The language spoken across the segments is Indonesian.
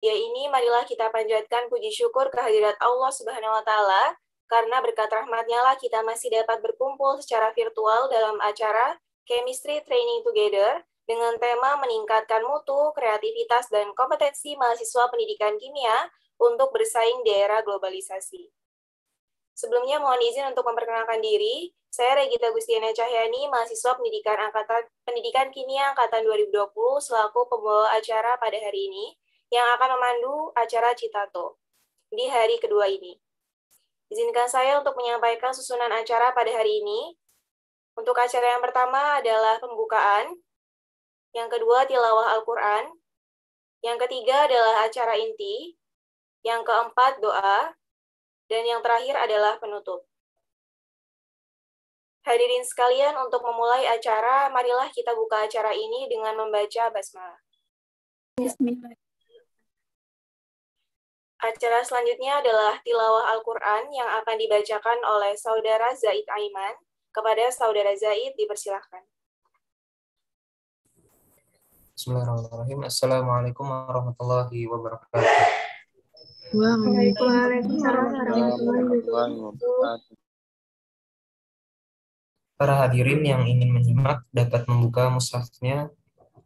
Ya ini marilah kita panjatkan puji syukur kehadirat Allah Subhanahu wa taala karena berkat rahmatnya lah kita masih dapat berkumpul secara virtual dalam acara Chemistry Training Together dengan tema meningkatkan mutu, kreativitas, dan kompetensi mahasiswa pendidikan kimia untuk bersaing di era globalisasi. Sebelumnya mohon izin untuk memperkenalkan diri, saya Regita Gustiana Cahyani, mahasiswa pendidikan angkatan pendidikan kimia angkatan 2020 selaku pembawa acara pada hari ini yang akan memandu acara Citato di hari kedua ini. Izinkan saya untuk menyampaikan susunan acara pada hari ini. Untuk acara yang pertama adalah pembukaan, yang kedua tilawah Al-Quran, yang ketiga adalah acara inti, yang keempat doa, dan yang terakhir adalah penutup. Hadirin sekalian, untuk memulai acara, marilah kita buka acara ini dengan membaca basmalah. Bismillahirrahmanirrahim. Acara selanjutnya adalah tilawah Al-Quran yang akan dibacakan oleh Saudara Zaid Aiman. Kepada Saudara Zaid, dipersilahkan. Bismillahirrahmanirrahim. Assalamualaikum warahmatullahi wabarakatuh. Waalaikumsalam Para hadirin yang ingin menyimak dapat membuka mushafnya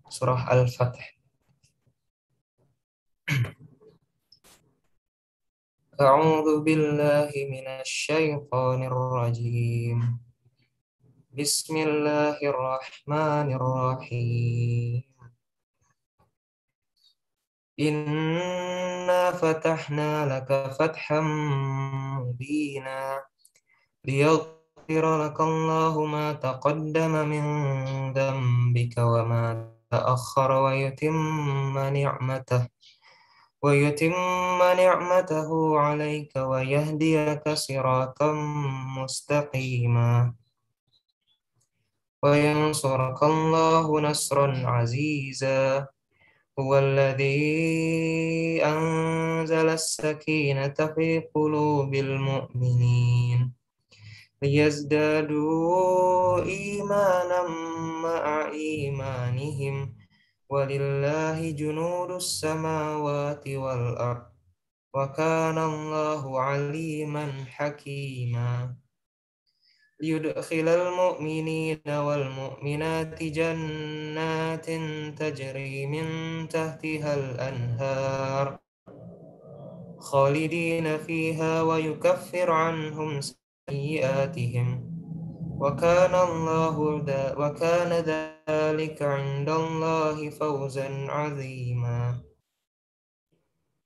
surah Al-Fatih. أعوذ بالله من الشيطان الرجيم بسم الله الرحمن الرحيم إنا فتحنا لك فتحا مبينا ليغفر لك الله ما تقدم من ذنبك وما تأخر ويتم نعمته ويتم نعمته عليك ويهديك صراطا مستقيما وينصرك الله نصرا عزيزا هو الذي أنزل السكينة في قلوب المؤمنين ليزدادوا إيمانا مع إيمانهم ولله جنود السماوات والأرض وكان الله عليما حكيما ليدخل المؤمنين والمؤمنات جنات تجري من تحتها الأنهار خالدين فيها ويكفر عنهم سيئاتهم وكان الله دا وكان ذلك عند الله فوزا عظيما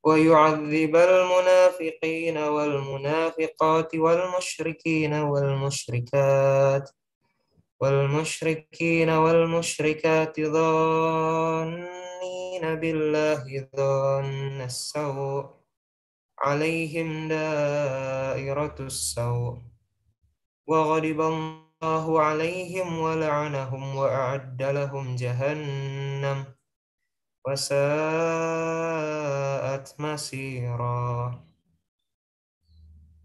ويعذب المنافقين والمنافقات والمشركين والمشركات والمشركين والمشركات ظانين بالله ظن السوء عليهم دائرة السوء وغضب الله عليهم ولعنهم وأعد لهم جهنم وساءت مسيرا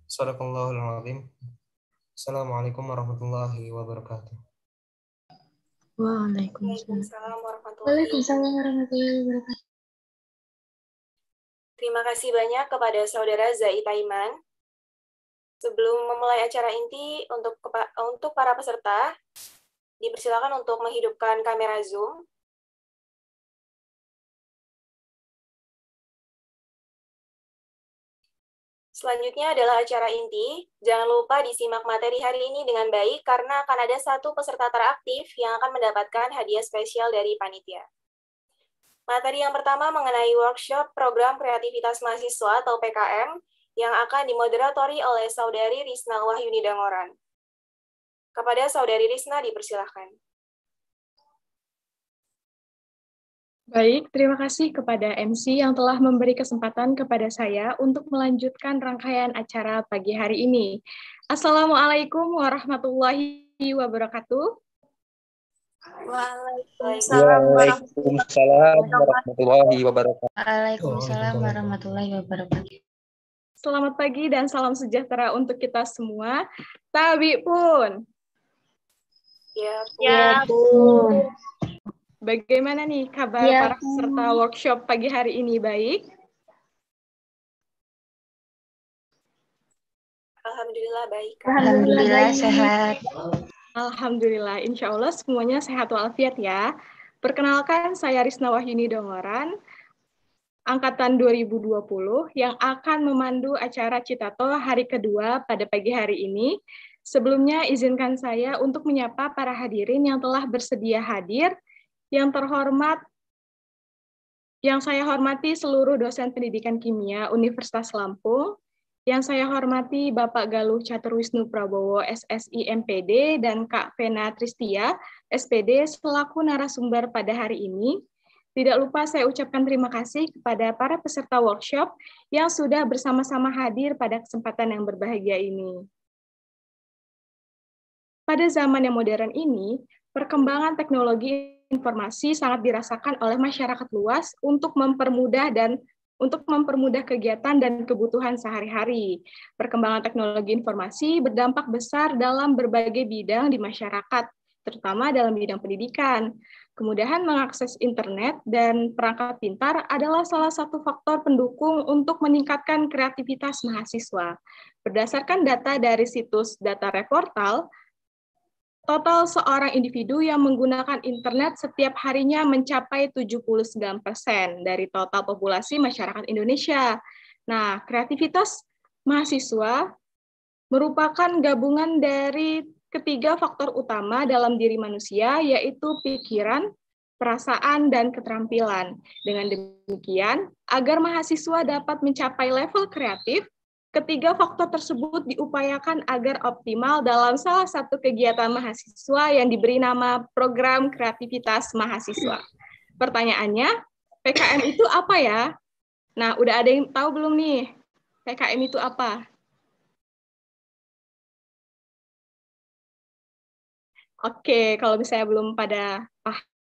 صدق الله العظيم السلام عليكم ورحمة الله وبركاته Waalaikumsalam warahmatullahi wabarakatuh. Terima kasih banyak kepada saudara Zai Taiman Sebelum memulai acara inti untuk untuk para peserta, dipersilakan untuk menghidupkan kamera Zoom. Selanjutnya adalah acara inti. Jangan lupa disimak materi hari ini dengan baik karena akan ada satu peserta teraktif yang akan mendapatkan hadiah spesial dari panitia. Materi yang pertama mengenai workshop Program Kreativitas Mahasiswa atau PKM yang akan dimoderatori oleh Saudari Risna Wahyuni Dangoran. Kepada Saudari Risna dipersilahkan. Baik, terima kasih kepada MC yang telah memberi kesempatan kepada saya untuk melanjutkan rangkaian acara pagi hari ini. Assalamualaikum warahmatullahi wabarakatuh. Waalaikumsalam, warahmatullahi wabarakatuh. Waalaikumsalam warahmatullahi wabarakatuh selamat pagi dan salam sejahtera untuk kita semua. Tabi pun. Ya pun. Ya pun. Bagaimana nih kabar ya, para peserta workshop pagi hari ini? Baik? Alhamdulillah baik. Alhamdulillah sehat. Alhamdulillah, insya Allah semuanya sehat walafiat ya. Perkenalkan, saya Rizna Wahyuni Dongoran angkatan 2020 yang akan memandu acara Citato hari kedua pada pagi hari ini. Sebelumnya izinkan saya untuk menyapa para hadirin yang telah bersedia hadir, yang terhormat yang saya hormati seluruh dosen pendidikan kimia Universitas Lampung, yang saya hormati Bapak Galuh Catur Wisnu Prabowo, SSI MPD, dan Kak Vena Tristia, SPD, selaku narasumber pada hari ini, tidak lupa saya ucapkan terima kasih kepada para peserta workshop yang sudah bersama-sama hadir pada kesempatan yang berbahagia ini. Pada zaman yang modern ini, perkembangan teknologi informasi sangat dirasakan oleh masyarakat luas untuk mempermudah dan untuk mempermudah kegiatan dan kebutuhan sehari-hari. Perkembangan teknologi informasi berdampak besar dalam berbagai bidang di masyarakat, terutama dalam bidang pendidikan. Kemudahan mengakses internet dan perangkat pintar adalah salah satu faktor pendukung untuk meningkatkan kreativitas mahasiswa. Berdasarkan data dari situs data reportal, total seorang individu yang menggunakan internet setiap harinya mencapai 79% dari total populasi masyarakat Indonesia. Nah, kreativitas mahasiswa merupakan gabungan dari ketiga faktor utama dalam diri manusia yaitu pikiran, perasaan, dan keterampilan. Dengan demikian, agar mahasiswa dapat mencapai level kreatif, ketiga faktor tersebut diupayakan agar optimal dalam salah satu kegiatan mahasiswa yang diberi nama Program Kreativitas Mahasiswa. Pertanyaannya, PKM itu apa ya? Nah, udah ada yang tahu belum nih? PKM itu apa? Oke, kalau misalnya belum pada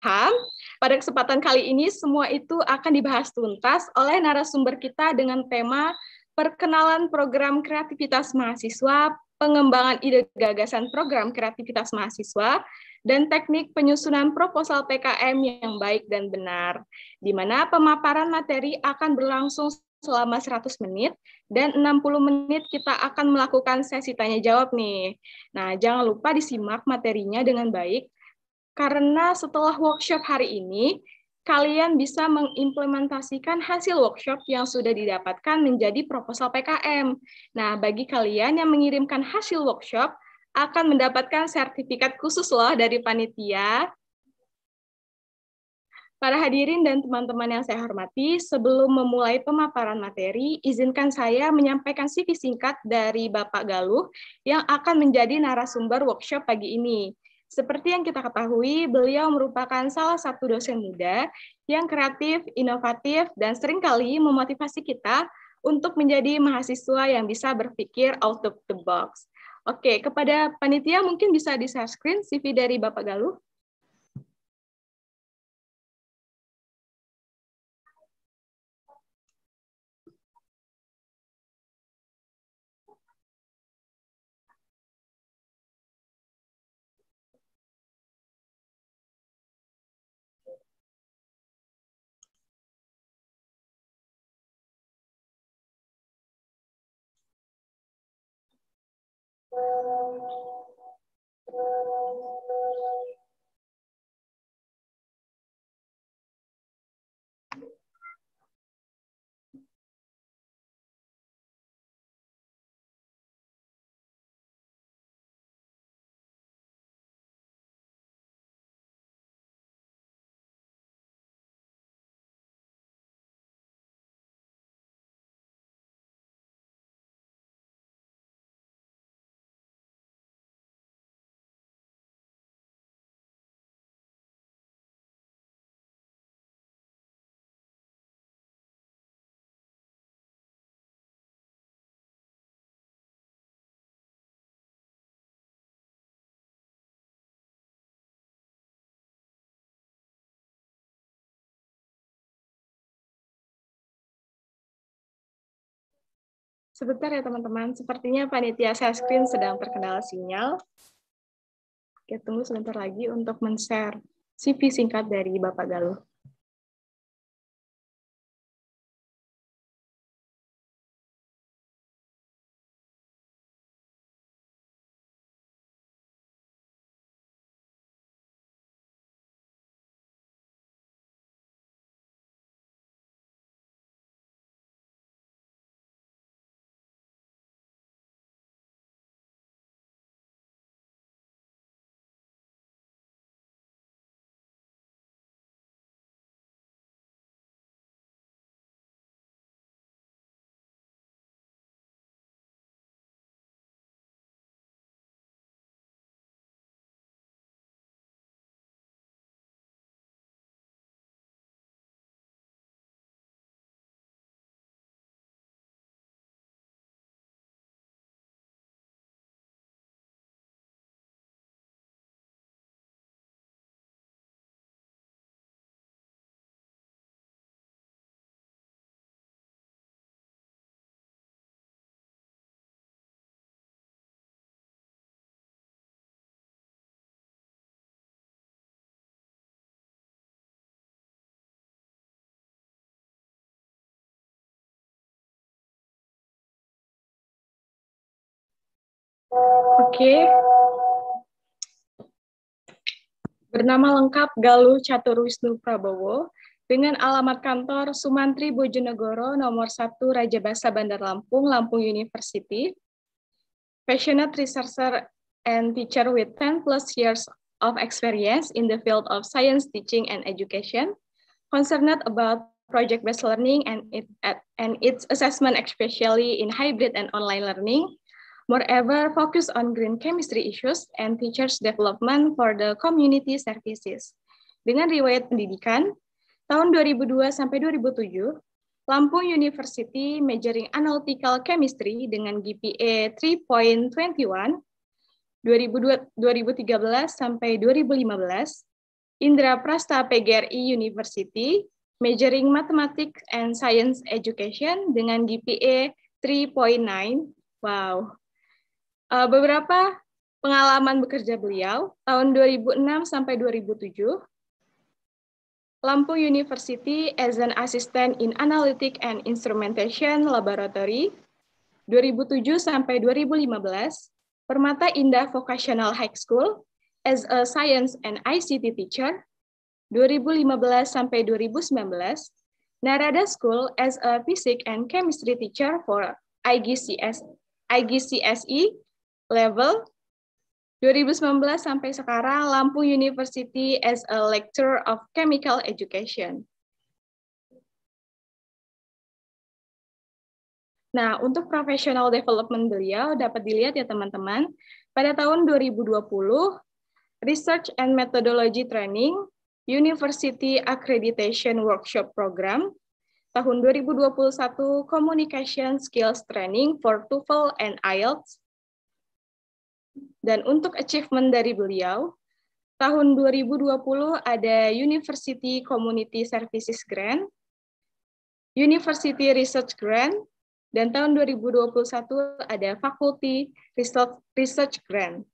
paham, pada kesempatan kali ini semua itu akan dibahas tuntas oleh narasumber kita dengan tema perkenalan program kreativitas mahasiswa, pengembangan ide gagasan program kreativitas mahasiswa, dan teknik penyusunan proposal PKM yang baik dan benar, di mana pemaparan materi akan berlangsung selama 100 menit dan 60 menit kita akan melakukan sesi tanya jawab nih. Nah, jangan lupa disimak materinya dengan baik karena setelah workshop hari ini kalian bisa mengimplementasikan hasil workshop yang sudah didapatkan menjadi proposal PKM. Nah, bagi kalian yang mengirimkan hasil workshop, akan mendapatkan sertifikat khusus loh dari panitia. Para hadirin dan teman-teman yang saya hormati, sebelum memulai pemaparan materi, izinkan saya menyampaikan CV singkat dari Bapak Galuh yang akan menjadi narasumber workshop pagi ini. Seperti yang kita ketahui, beliau merupakan salah satu dosen muda yang kreatif, inovatif, dan seringkali memotivasi kita untuk menjadi mahasiswa yang bisa berpikir out of the box. Oke, kepada panitia mungkin bisa di share screen CV dari Bapak Galuh. Thank you. Sebentar ya teman-teman, sepertinya panitia saya screen sedang terkendala sinyal. Kita tunggu sebentar lagi untuk men-share CV singkat dari Bapak Galuh. Oke. Bernama lengkap Galuh Catur Wisnu Prabowo dengan alamat kantor Sumantri Bojonegoro nomor 1 Raja Basa Bandar Lampung, Lampung University. Passionate researcher and teacher with 10 plus years of experience in the field of science teaching and education, concerned about project-based learning and, it, and its assessment, especially in hybrid and online learning, Moreover, focus on green chemistry issues and teachers development for the community services. Dengan riwayat pendidikan, tahun 2002 sampai 2007, Lampung University majoring Analytical Chemistry dengan GPA 3.21, 2013 sampai 2015, Indra Prasta PGRI University majoring Mathematics and Science Education dengan GPA 3.9. Wow uh, beberapa pengalaman bekerja beliau tahun 2006 sampai 2007 Lampung University as an assistant in analytic and instrumentation laboratory 2007 sampai 2015 Permata Indah Vocational High School as a science and ICT teacher 2015 sampai 2019 Narada School as a physics and chemistry teacher for IGCS IGCSE level 2019 sampai sekarang Lampung University as a lecturer of chemical education. Nah, untuk professional development beliau dapat dilihat ya teman-teman, pada tahun 2020, Research and Methodology Training, University Accreditation Workshop Program, tahun 2021 Communication Skills Training for TOEFL and IELTS, dan untuk achievement dari beliau, tahun 2020 ada University Community Services Grant, University Research Grant, dan tahun 2021 ada Faculty Research, Grant.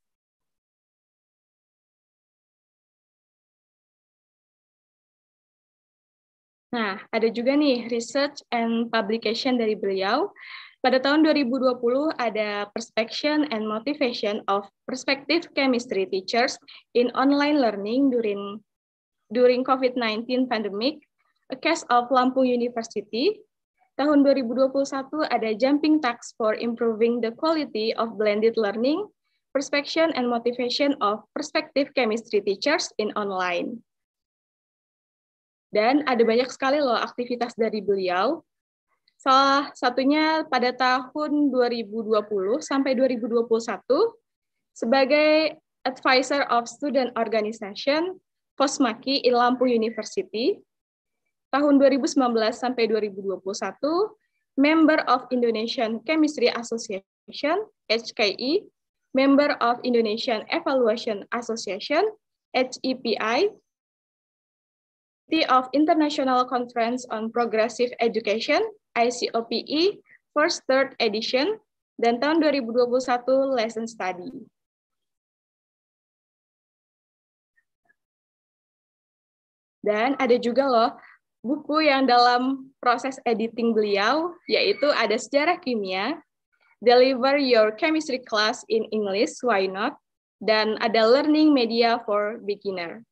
Nah, ada juga nih research and publication dari beliau. Pada tahun 2020 ada Perspection and Motivation of Prospective Chemistry Teachers in Online Learning during during COVID-19 pandemic, a case of Lampung University. Tahun 2021 ada Jumping Tax for Improving the Quality of Blended Learning, Perspection and Motivation of Prospective Chemistry Teachers in Online. Dan ada banyak sekali loh aktivitas dari beliau, Salah satunya pada tahun 2020 sampai 2021 sebagai Advisor of Student Organization Fosmaki Lampung University. Tahun 2019 sampai 2021 Member of Indonesian Chemistry Association HKI, Member of Indonesian Evaluation Association HEPI, Committee of International Conference on Progressive Education, ICOPE, First Third Edition, dan tahun 2021 Lesson Study. Dan ada juga loh buku yang dalam proses editing beliau, yaitu ada Sejarah Kimia, Deliver Your Chemistry Class in English, Why Not, dan ada Learning Media for Beginner.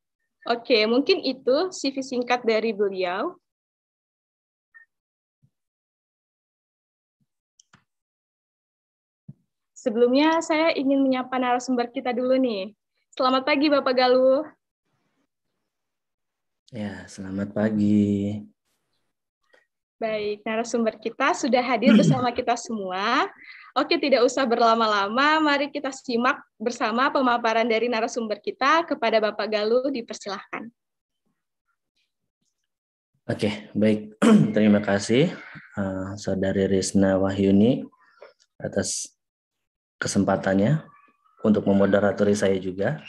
Oke, mungkin itu CV singkat dari beliau. Sebelumnya saya ingin menyapa narasumber kita dulu nih. Selamat pagi Bapak Galuh. Ya, selamat pagi. Baik, narasumber kita sudah hadir bersama kita semua. Oke, tidak usah berlama-lama, mari kita simak bersama pemaparan dari narasumber kita kepada Bapak Galuh, dipersilahkan. Oke, baik. Terima kasih uh, Saudari Rizna Wahyuni atas kesempatannya untuk memoderatori saya juga.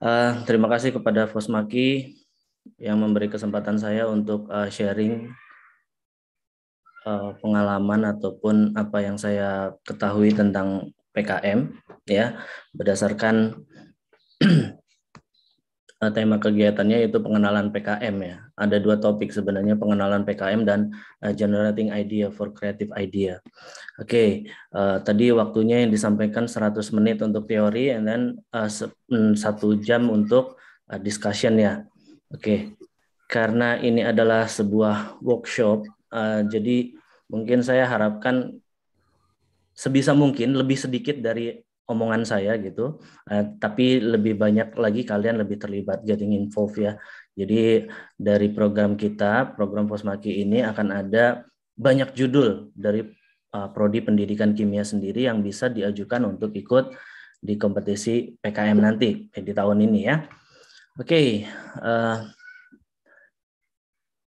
Uh, terima kasih kepada Fosmaki yang memberi kesempatan saya untuk uh, sharing Eh, pengalaman ataupun apa yang saya ketahui tentang PKM ya berdasarkan eh, tema kegiatannya yaitu pengenalan PKM ya. Ada dua topik sebenarnya pengenalan PKM dan uh, generating idea for creative idea. Oke, okay, uh, tadi waktunya yang disampaikan 100 menit untuk teori and then uh, satu jam untuk uh, discussion ya. Oke. Okay. Karena ini adalah sebuah workshop Eh, jadi mungkin saya harapkan sebisa mungkin lebih sedikit dari omongan saya gitu, uh, tapi lebih banyak lagi kalian lebih terlibat getting involved ya. Jadi dari program kita, program Posmaki ini akan ada banyak judul dari uh, prodi pendidikan kimia sendiri yang bisa diajukan untuk ikut di kompetisi PKM nanti di tahun ini ya. Oke, okay, uh,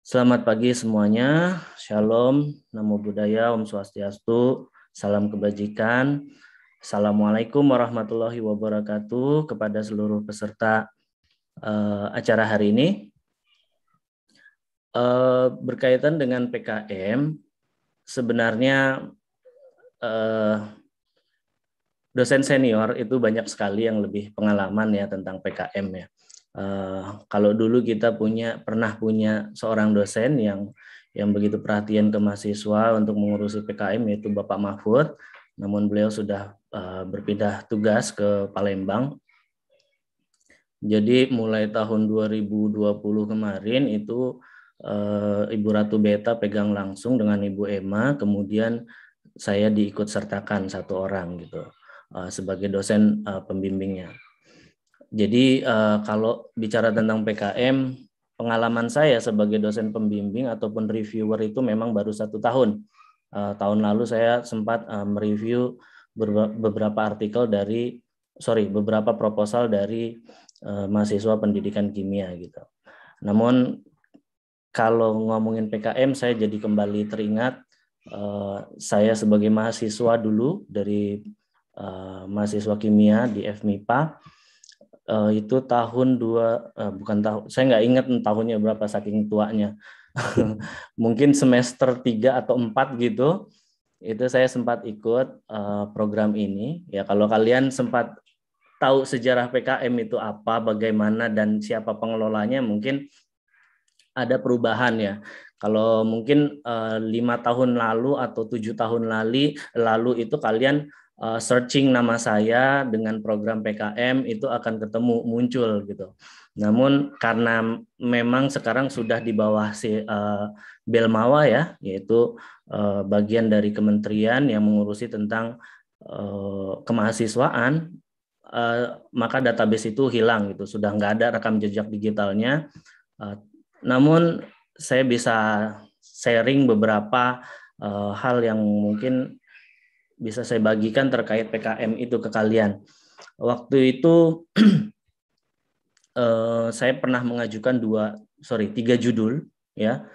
Selamat pagi semuanya. Shalom, Namo Buddhaya, Om Swastiastu, Salam Kebajikan. Assalamualaikum warahmatullahi wabarakatuh kepada seluruh peserta uh, acara hari ini. Uh, berkaitan dengan PKM, sebenarnya uh, dosen senior itu banyak sekali yang lebih pengalaman ya tentang PKM ya. Eh, kalau dulu kita punya pernah punya seorang dosen yang yang begitu perhatian ke mahasiswa untuk mengurusi PKM yaitu Bapak Mahfud, namun beliau sudah uh, berpindah tugas ke Palembang. Jadi mulai tahun 2020 kemarin itu uh, Ibu Ratu Beta pegang langsung dengan Ibu Emma, kemudian saya diikut sertakan satu orang gitu uh, sebagai dosen uh, pembimbingnya. Jadi uh, kalau bicara tentang PKM, pengalaman saya sebagai dosen pembimbing ataupun reviewer itu memang baru satu tahun. Uh, tahun lalu saya sempat uh, mereview beberapa artikel dari sorry beberapa proposal dari uh, mahasiswa pendidikan kimia gitu. Namun kalau ngomongin PKM saya jadi kembali teringat uh, saya sebagai mahasiswa dulu dari uh, mahasiswa kimia di FMIPA uh, itu tahun dua uh, bukan tahun saya nggak ingat tahunnya berapa saking tuanya mungkin semester tiga atau empat gitu itu saya sempat ikut uh, program ini ya kalau kalian sempat tahu sejarah PKM itu apa bagaimana dan siapa pengelolanya mungkin ada perubahan ya kalau mungkin lima uh, tahun lalu atau tujuh tahun lalu lalu itu kalian uh, searching nama saya dengan program PKM itu akan ketemu muncul gitu. Namun karena memang sekarang sudah di bawah si uh, Belmawa ya, yaitu uh, bagian dari kementerian yang mengurusi tentang uh, kemahasiswaan, uh, maka database itu hilang gitu, sudah nggak ada rekam jejak digitalnya. Uh, namun saya bisa sharing beberapa uh, hal yang mungkin bisa saya bagikan terkait PKM itu ke kalian. Waktu itu eh, saya pernah mengajukan dua, sorry, tiga judul ya,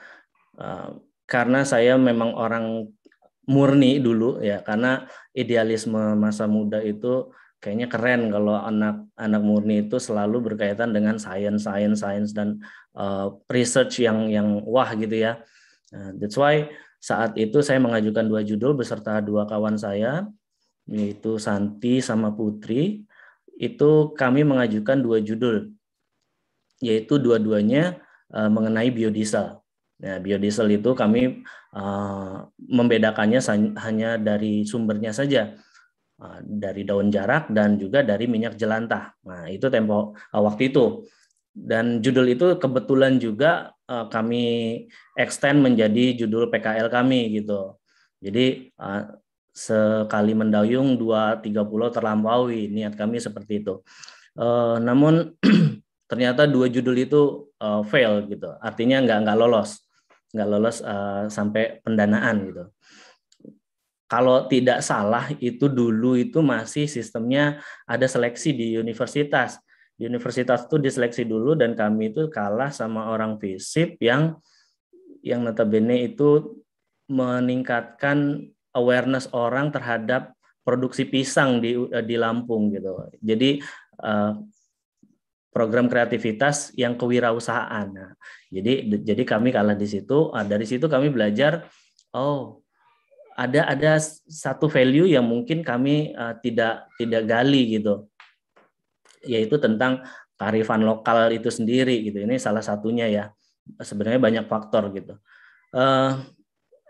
eh, karena saya memang orang murni dulu ya, karena idealisme masa muda itu kayaknya keren kalau anak-anak murni itu selalu berkaitan dengan sains sains science dan uh, research yang yang wah gitu ya. that's why saat itu saya mengajukan dua judul beserta dua kawan saya, yaitu Santi sama Putri. Itu kami mengajukan dua judul, yaitu dua-duanya eh, mengenai biodiesel. Nah, biodiesel itu kami eh, membedakannya hanya dari sumbernya saja eh, dari daun jarak dan juga dari minyak jelantah. Nah, itu tempo waktu itu. Dan judul itu kebetulan juga uh, kami extend menjadi judul PKL kami gitu. Jadi uh, sekali mendayung dua tiga pulau terlampaui niat kami seperti itu. Uh, namun ternyata dua judul itu uh, fail gitu. Artinya nggak nggak lolos, nggak lolos uh, sampai pendanaan gitu kalau tidak salah itu dulu itu masih sistemnya ada seleksi di universitas universitas itu diseleksi dulu dan kami itu kalah sama orang FISIP yang yang notabene itu meningkatkan awareness orang terhadap produksi pisang di eh, di Lampung gitu. Jadi eh, program kreativitas yang kewirausahaan. Nah, jadi jadi kami kalah di situ. Nah, dari situ kami belajar oh ada ada satu value yang mungkin kami eh, tidak tidak gali gitu yaitu tentang kearifan lokal itu sendiri gitu. Ini salah satunya ya. Sebenarnya banyak faktor gitu. Uh,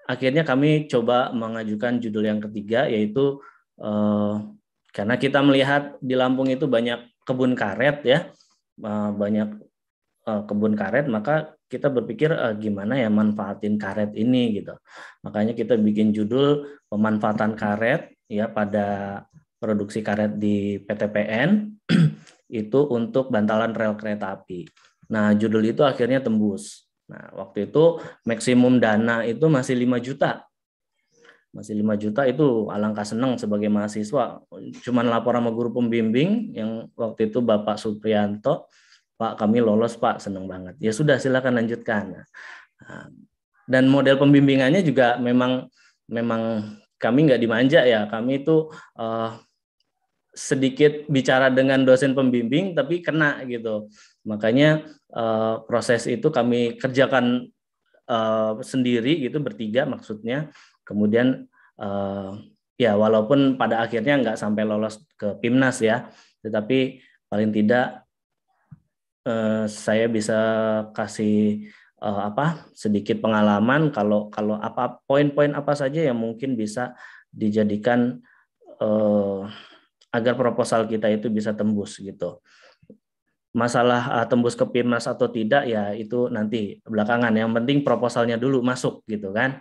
akhirnya kami coba mengajukan judul yang ketiga yaitu uh, karena kita melihat di Lampung itu banyak kebun karet ya, uh, banyak uh, kebun karet maka kita berpikir uh, gimana ya manfaatin karet ini gitu. Makanya kita bikin judul pemanfaatan karet ya pada produksi karet di PTPN itu untuk bantalan rel kereta api. Nah, judul itu akhirnya tembus. Nah, waktu itu maksimum dana itu masih 5 juta. Masih 5 juta itu alangkah senang sebagai mahasiswa. Cuman laporan sama guru pembimbing yang waktu itu Bapak Suprianto, Pak kami lolos Pak, senang banget. Ya sudah silakan lanjutkan. Nah, dan model pembimbingannya juga memang memang kami nggak dimanja ya, kami itu uh, sedikit bicara dengan dosen pembimbing tapi kena gitu. Makanya uh, proses itu kami kerjakan uh, sendiri gitu bertiga maksudnya. Kemudian uh, ya walaupun pada akhirnya nggak sampai lolos ke Pimnas ya, tetapi paling tidak uh, saya bisa kasih uh, apa sedikit pengalaman kalau kalau apa poin-poin apa saja yang mungkin bisa dijadikan uh, agar proposal kita itu bisa tembus gitu. Masalah uh, tembus ke PIMNAS atau tidak ya itu nanti belakangan. Yang penting proposalnya dulu masuk gitu kan.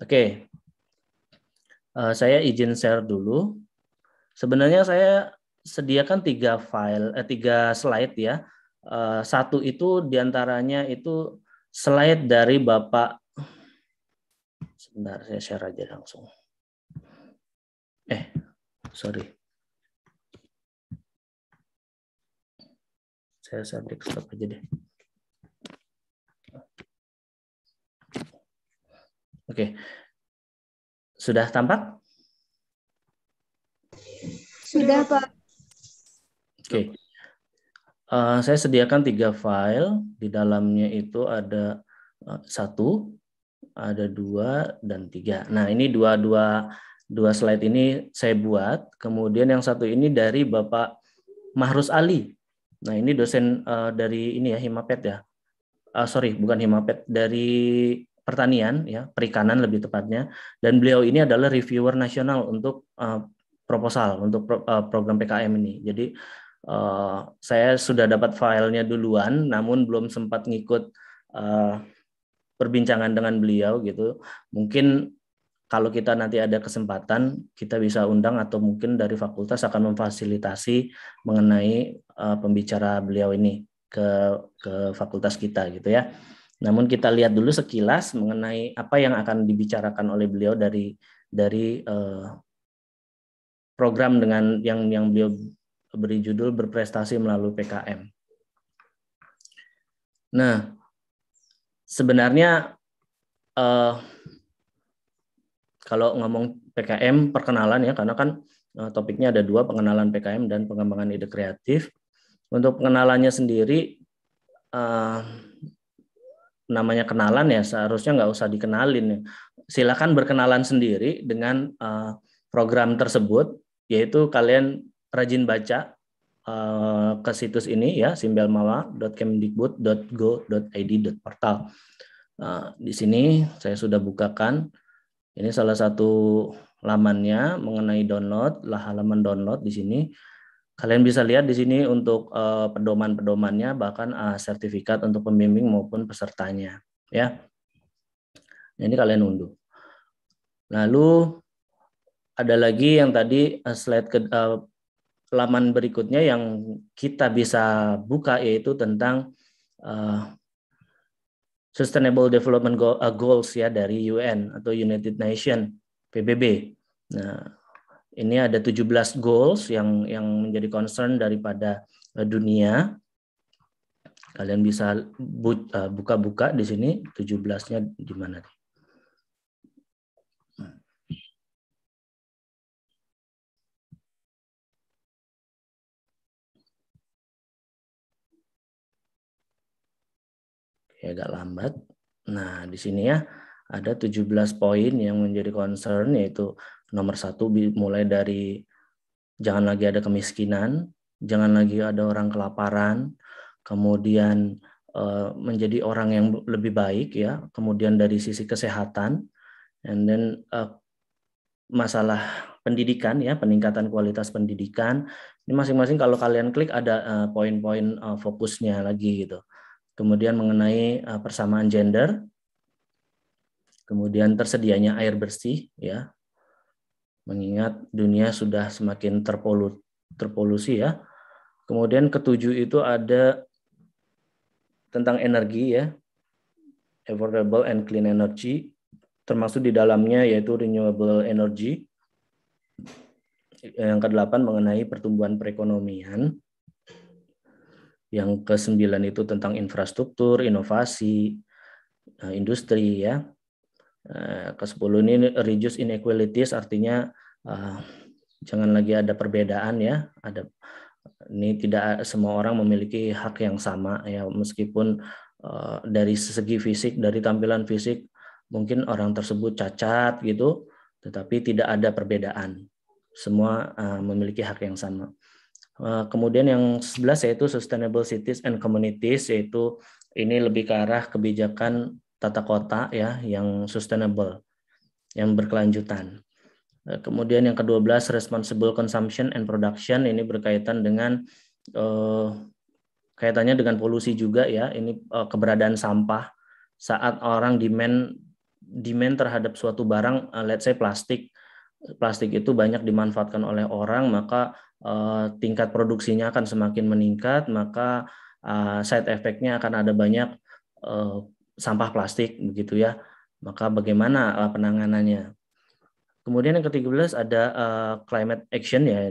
Oke. Okay. Uh, eh, saya izin share dulu. Sebenarnya saya sediakan tiga file, eh, tiga slide ya. Uh, satu itu diantaranya itu slide dari Bapak. Sebentar, saya share aja langsung. Eh, sorry. saya saya break stop aja deh. Oke. Sudah tampak? Sudah, Pak. Oke. Uh, saya sediakan tiga file. Di dalamnya itu ada uh, satu, ada dua, dan tiga. Nah, ini dua-dua dua slide ini saya buat. Kemudian yang satu ini dari Bapak Mahrus Ali. Nah ini dosen uh, dari ini ya Himapet ya, uh, sorry bukan Himapet dari pertanian ya perikanan lebih tepatnya dan beliau ini adalah reviewer nasional untuk uh, proposal untuk pro, uh, program PKM ini. Jadi uh, saya sudah dapat filenya duluan, namun belum sempat ngikut uh, perbincangan dengan beliau gitu. Mungkin kalau kita nanti ada kesempatan, kita bisa undang atau mungkin dari fakultas akan memfasilitasi mengenai uh, pembicara beliau ini ke ke fakultas kita gitu ya. Namun kita lihat dulu sekilas mengenai apa yang akan dibicarakan oleh beliau dari dari uh, program dengan yang yang beliau beri judul berprestasi melalui PKM. Nah, sebenarnya uh, kalau ngomong PKM perkenalan ya karena kan eh, topiknya ada dua pengenalan PKM dan pengembangan ide kreatif. Untuk pengenalannya sendiri uh, namanya kenalan ya seharusnya nggak usah dikenalin. Ya. Silakan berkenalan sendiri dengan uh, program tersebut yaitu kalian rajin baca uh, ke situs ini ya simbelmawa.kemdikbud.go.id.portal. Uh, di sini saya sudah bukakan ini salah satu lamannya mengenai download, lah halaman download di sini. Kalian bisa lihat di sini untuk uh, pedoman-pedomannya bahkan uh, sertifikat untuk pembimbing maupun pesertanya, ya. Nah, ini kalian unduh. Lalu ada lagi yang tadi uh, slide ke uh, laman berikutnya yang kita bisa buka yaitu tentang uh, Sustainable Development uh, Goals ya dari UN atau United Nation PBB. Nah, ini ada 17 goals yang yang menjadi concern daripada uh, dunia. Kalian bisa uh, buka-buka di sini 17-nya di mana nih? ya agak lambat. Nah, di sini ya ada 17 poin yang menjadi concern yaitu nomor satu mulai dari jangan lagi ada kemiskinan, jangan lagi ada orang kelaparan, kemudian eh, menjadi orang yang lebih baik ya, kemudian dari sisi kesehatan, and then uh, masalah pendidikan ya, peningkatan kualitas pendidikan. Ini masing-masing kalau kalian klik ada eh, poin-poin uh, poin -poin, uh, fokusnya lagi gitu kemudian mengenai uh, persamaan gender, kemudian tersedianya air bersih, ya, mengingat dunia sudah semakin terpolu, terpolusi ya. Kemudian ketujuh itu ada tentang energi ya, affordable and clean energy, termasuk di dalamnya yaitu renewable energy. Yang kedelapan mengenai pertumbuhan perekonomian. Yang kesembilan itu tentang infrastruktur, inovasi, eh, industri ya. Eh, Ke-10 ini reduce inequalities artinya eh, jangan lagi ada perbedaan ya, ada ini tidak semua orang memiliki hak yang sama ya meskipun dari segi fisik, dari tampilan fisik mungkin orang tersebut cacat gitu, tetapi tidak ada perbedaan. Semua memiliki hak yang sama. Eh, kemudian yang 11 yaitu Sustainable Cities and Communities yaitu ini lebih ke arah kebijakan tata kota ya yang sustainable, yang berkelanjutan. Eh, kemudian yang ke-12 Responsible Consumption and Production ini berkaitan dengan eh, kaitannya dengan polusi juga ya. Ini eh, keberadaan sampah saat orang demand demand terhadap suatu barang, eh, let's say plastik plastik itu banyak dimanfaatkan oleh orang, maka uh, tingkat produksinya akan semakin meningkat, maka uh, side effect-nya akan ada banyak uh, sampah plastik begitu ya. Maka bagaimana uh, penanganannya? Kemudian yang ketiga 13 ada uh, climate action ya.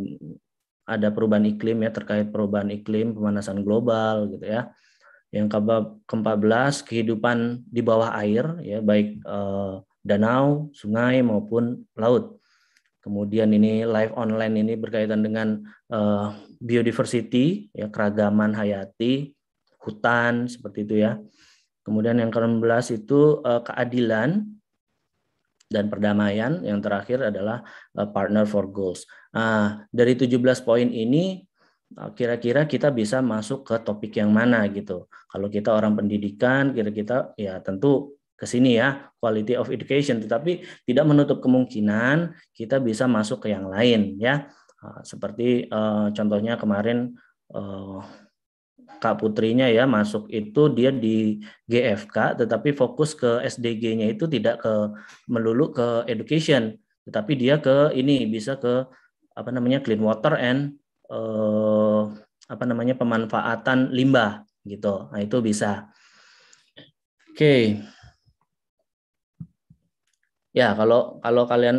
Ada perubahan iklim ya terkait perubahan iklim, pemanasan global gitu ya. Yang ke-14 kehidupan di bawah air ya baik uh, danau, sungai maupun laut. Kemudian ini live online ini berkaitan dengan uh, biodiversity, ya keragaman hayati, hutan seperti itu ya. Kemudian yang ke-16 itu uh, keadilan dan perdamaian. Yang terakhir adalah uh, partner for goals. Nah, dari 17 poin ini kira-kira kita bisa masuk ke topik yang mana gitu. Kalau kita orang pendidikan, kira-kira ya tentu ke sini ya quality of education tetapi tidak menutup kemungkinan kita bisa masuk ke yang lain ya ah, seperti eh, contohnya kemarin eh, Kak Putrinya ya masuk itu dia di GFK tetapi fokus ke SDG-nya itu tidak ke melulu ke education tetapi dia ke ini bisa ke apa namanya clean water and eh, apa namanya pemanfaatan limbah gitu. Nah, itu bisa. Oke. Okay. Ya, kalau kalau kalian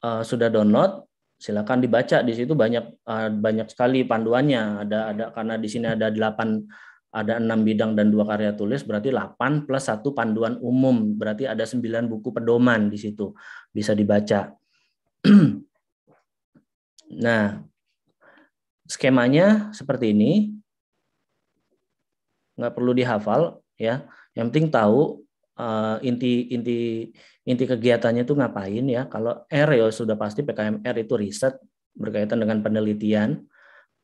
uh, sudah download, silakan dibaca di situ banyak uh, banyak sekali panduannya. Ada ada karena di sini ada 8 ada enam bidang dan dua karya tulis berarti 8 plus satu panduan umum berarti ada 9 buku pedoman di situ bisa dibaca. nah, skemanya seperti ini. Nggak perlu dihafal ya. Yang penting tahu uh, inti inti inti kegiatannya itu ngapain ya? Kalau R ya sudah pasti PKMR itu riset berkaitan dengan penelitian,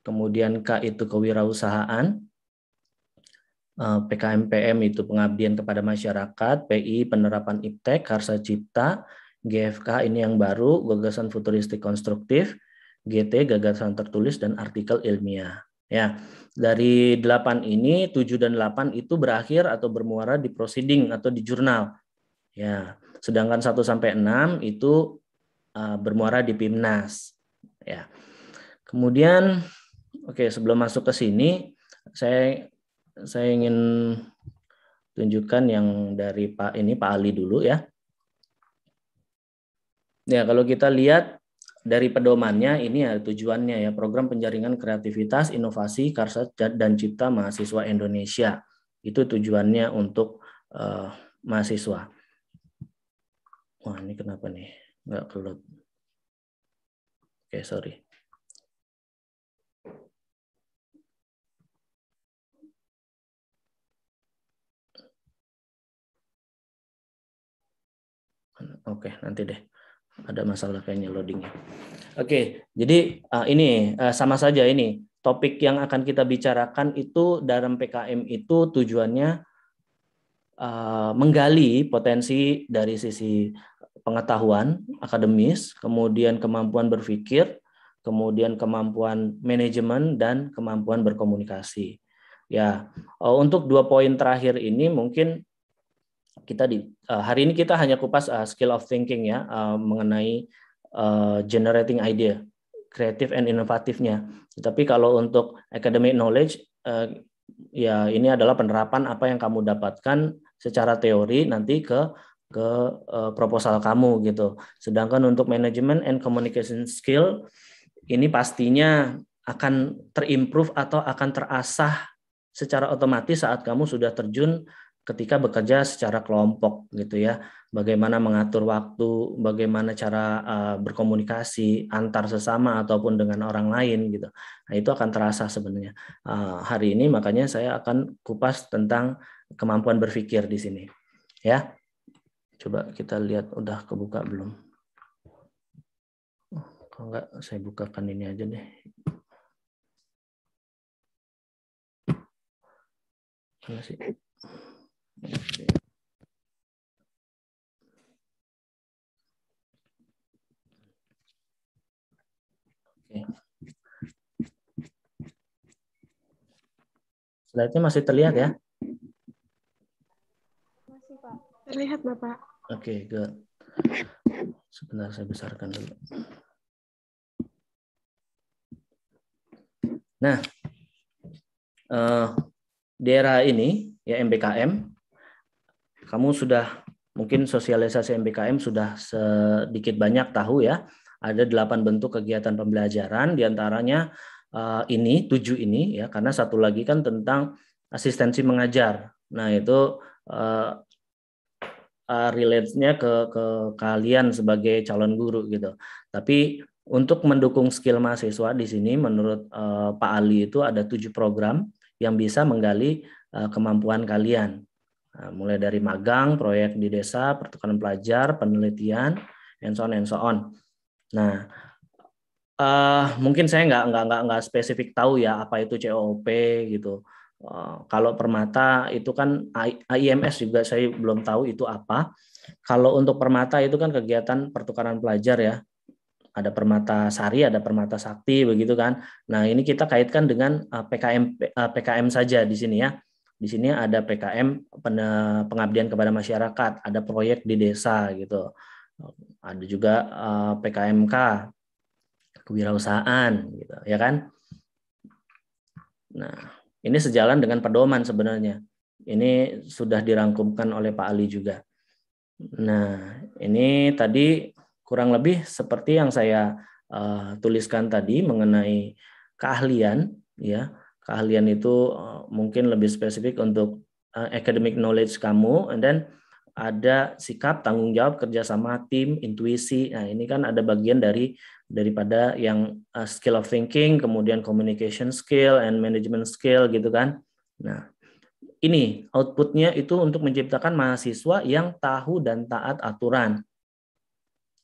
kemudian K itu kewirausahaan, eh, PKMPM itu pengabdian kepada masyarakat, PI penerapan IPTEK, Karsa Cipta, GFK ini yang baru, gagasan futuristik konstruktif, GT gagasan tertulis dan artikel ilmiah. Ya, dari 8 ini 7 dan 8 itu berakhir atau bermuara di proceeding atau di jurnal. Ya. Sedangkan 1 sampai 6 itu eh, bermuara di PIMNAS ya. Kemudian oke okay, sebelum masuk ke sini saya saya ingin tunjukkan yang dari Pak ini Pak Ali dulu ya. Ya, kalau kita lihat dari pedomannya ini ya tujuannya ya program penjaringan kreativitas, inovasi, karsa dan cipta mahasiswa Indonesia. Itu tujuannya untuk uh, mahasiswa. Wah, ini kenapa nih? Nggak keluar. Oke, sorry. Oke, nanti deh. Ada masalah kayaknya loadingnya. Oke, jadi uh, ini uh, sama saja ini. Topik yang akan kita bicarakan itu dalam PKM itu tujuannya uh, menggali potensi dari sisi pengetahuan akademis, kemudian kemampuan berpikir, kemudian kemampuan manajemen dan kemampuan berkomunikasi. Ya, eh, untuk dua poin terakhir ini mungkin kita di eh, hari ini kita hanya kupas eh, skill of thinking ya mengenai generating idea, kreatif and inovatifnya. Tapi kalau untuk academic knowledge ya ini adalah penerapan apa yang kamu dapatkan secara teori nanti ke ke uh, proposal kamu gitu. Sedangkan untuk management and communication skill ini pastinya akan terimprove atau akan terasah secara otomatis saat kamu sudah terjun ketika bekerja secara kelompok gitu ya. Bagaimana mengatur waktu, bagaimana cara uh, berkomunikasi antar sesama ataupun dengan orang lain gitu. Nah, itu akan terasa sebenarnya. Uh, hari ini makanya saya akan kupas tentang kemampuan berpikir di sini. Ya. Coba kita lihat udah kebuka belum. Oh, kalau enggak saya bukakan ini aja deh. Terima kasih. Oke. Slide-nya masih terlihat ya? Masih, Pak. Terlihat, Bapak. Oke, okay, good. Sebentar saya besarkan dulu. Nah, di eh, daerah ini ya MBKM, kamu sudah mungkin sosialisasi MBKM sudah sedikit banyak tahu ya. Ada delapan bentuk kegiatan pembelajaran, diantaranya uh, eh, ini tujuh ini ya, karena satu lagi kan tentang asistensi mengajar. Nah itu Uh, uh, relate-nya ke ke kalian sebagai calon guru gitu. Tapi untuk mendukung skill mahasiswa di sini menurut uh, Pak Ali itu ada tujuh program yang bisa menggali uh, kemampuan kalian. Uh, mulai dari magang, proyek di desa, pertukaran pelajar, penelitian, dan so on and so on. Nah, uh, mungkin saya nggak nggak nggak nggak spesifik tahu ya apa itu COOP gitu kalau permata itu kan IMS juga saya belum tahu itu apa. Kalau untuk permata itu kan kegiatan pertukaran pelajar ya. Ada permata sari, ada permata sakti begitu kan. Nah, ini kita kaitkan dengan eh, PKM eh, PKM saja di sini ya. Di sini ada PKM pengabdian kepada masyarakat, ada proyek di desa gitu. Ada juga eh, PKMK kewirausahaan gitu, ya kan? Nah, ini sejalan dengan pedoman sebenarnya. Ini sudah dirangkumkan oleh Pak Ali juga. Nah, ini tadi kurang lebih seperti yang saya uh, tuliskan tadi mengenai keahlian ya. Keahlian itu uh, mungkin lebih spesifik untuk uh, academic knowledge kamu and then ada sikap tanggung jawab kerjasama tim intuisi nah ini kan ada bagian dari daripada yang uh, skill of thinking kemudian communication skill and management skill gitu kan nah ini outputnya itu untuk menciptakan mahasiswa yang tahu dan taat aturan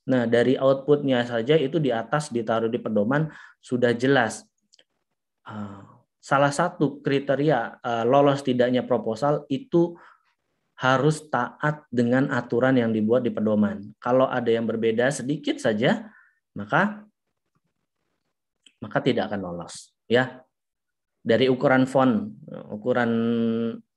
nah dari outputnya saja itu di atas ditaruh di pedoman sudah jelas uh, salah satu kriteria uh, lolos tidaknya proposal itu harus taat dengan aturan yang dibuat di pedoman. Kalau ada yang berbeda sedikit saja, maka maka tidak akan lolos, ya. Dari ukuran font, ukuran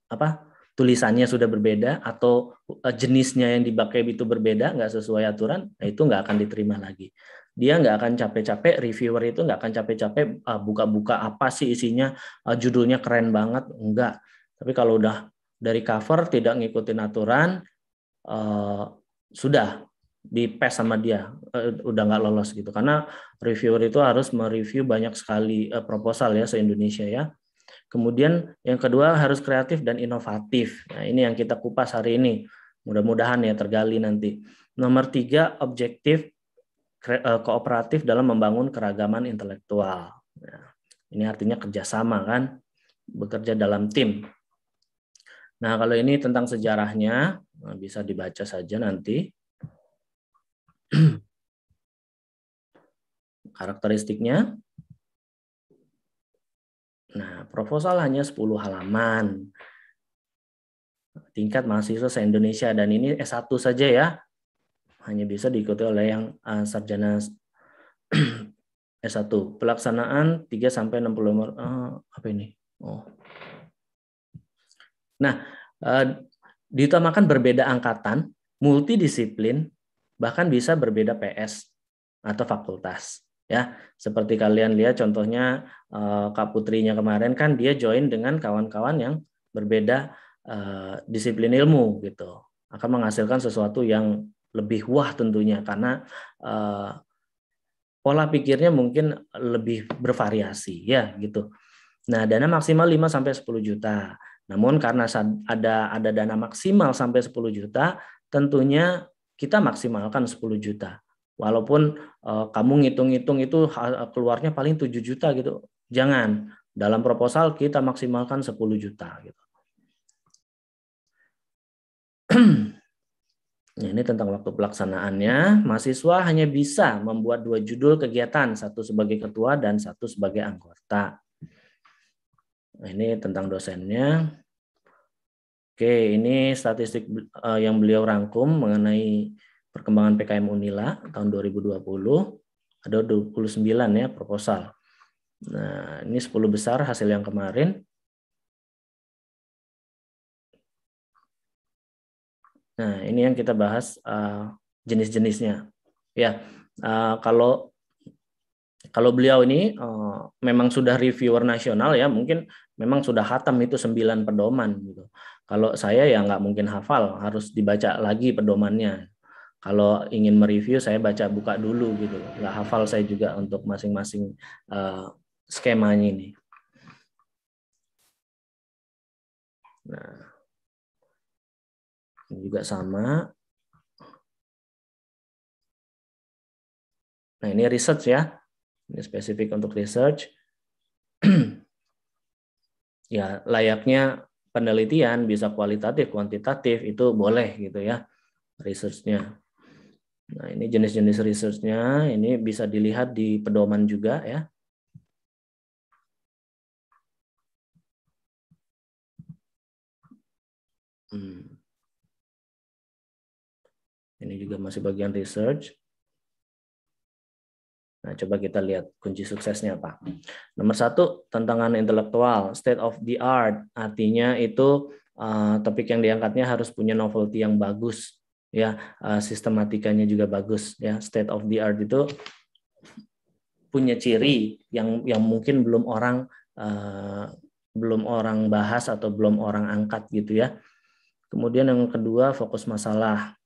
apa? tulisannya sudah berbeda atau eh, jenisnya yang dipakai itu berbeda, nggak sesuai aturan, nah itu nggak akan diterima lagi. Dia nggak akan capek-capek, reviewer itu nggak akan capek-capek ah, buka-buka apa sih isinya, ah, judulnya keren banget, enggak. Tapi kalau udah dari cover tidak ngikutin aturan eh, sudah di pes sama dia eh, udah nggak lolos gitu karena reviewer itu harus mereview banyak sekali eh, proposal ya se Indonesia ya kemudian yang kedua harus kreatif dan inovatif nah ini yang kita kupas hari ini mudah-mudahan ya tergali nanti nomor tiga objektif eh, kooperatif dalam membangun keragaman intelektual. Nah, ini artinya kerjasama kan, bekerja dalam tim. Nah, kalau ini tentang sejarahnya, eh, bisa dibaca saja nanti. Karakteristiknya. Nah, proposal hanya 10 halaman. Tingkat mahasiswa se-Indonesia dan ini S1 saja ya. Hanya bisa diikuti oleh yang uh, sarjana S1. Pelaksanaan 3 sampai 60 uh, eh, apa ini? Oh, Nah, eh, diutamakan berbeda angkatan, multidisiplin, bahkan bisa berbeda PS atau fakultas. Ya, seperti kalian lihat contohnya eh, Kak Putrinya kemarin kan dia join dengan kawan-kawan yang berbeda eh, disiplin ilmu gitu. Akan menghasilkan sesuatu yang lebih wah tentunya karena eh, pola pikirnya mungkin lebih bervariasi ya gitu. Nah, dana maksimal 5 sampai 10 juta. Namun karena ada ada dana maksimal sampai 10 juta, tentunya kita maksimalkan 10 juta. Walaupun uh, kamu ngitung-ngitung itu keluarnya paling 7 juta gitu. Jangan. Dalam proposal kita maksimalkan 10 juta gitu. Nah, ini tentang waktu pelaksanaannya. Mahasiswa hanya bisa membuat dua judul kegiatan, satu sebagai ketua dan satu sebagai anggota. Nah, ini tentang dosennya. Oke, ini statistik eh, yang beliau rangkum mengenai perkembangan PKM Unila tahun 2020. Ada 29 ya proposal. Nah, ini 10 besar hasil yang kemarin. Nah, ini yang kita bahas eh, jenis-jenisnya. Ya, eh, kalau kalau beliau ini uh, memang sudah reviewer nasional ya mungkin memang sudah hatam itu sembilan pedoman gitu. Kalau saya ya nggak mungkin hafal, harus dibaca lagi pedomannya. Kalau ingin mereview saya baca buka dulu gitu, nggak hafal saya juga untuk masing-masing uh, skemanya ini. Nah, ini juga sama. Nah, ini research ya ini spesifik untuk research ya layaknya penelitian bisa kualitatif kuantitatif itu boleh gitu ya researchnya nah ini jenis-jenis researchnya ini bisa dilihat di pedoman juga ya hmm. ini juga masih bagian research Nah, coba kita lihat kunci suksesnya apa. Nomor satu, tantangan intelektual, state of the art. Artinya itu uh, topik yang diangkatnya harus punya novelty yang bagus, ya uh, sistematikanya juga bagus, ya state of the art itu punya ciri yang yang mungkin belum orang uh, belum orang bahas atau belum orang angkat gitu ya. Kemudian yang kedua, fokus masalah.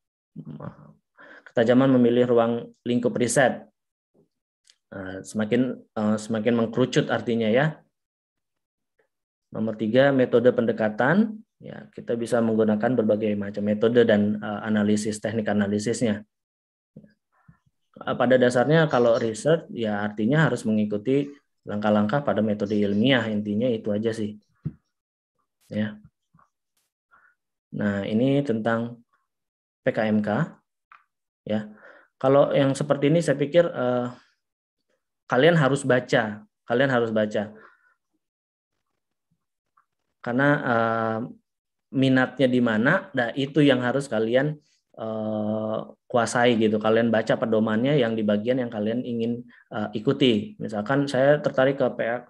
Ketajaman memilih ruang lingkup riset Eh, semakin eh, semakin mengkerucut artinya ya. Nomor tiga, metode pendekatan. Ya, kita bisa menggunakan berbagai macam metode dan eh, analisis teknik analisisnya. Pada dasarnya kalau riset ya artinya harus mengikuti langkah-langkah pada metode ilmiah intinya itu aja sih. Ya. Nah, ini tentang PKMK ya. Kalau yang seperti ini saya pikir uh, kalian harus baca, kalian harus baca. Karena uh, minatnya di mana, nah itu yang harus kalian uh, kuasai gitu. Kalian baca pedomannya yang di bagian yang kalian ingin uh, ikuti. Misalkan saya tertarik ke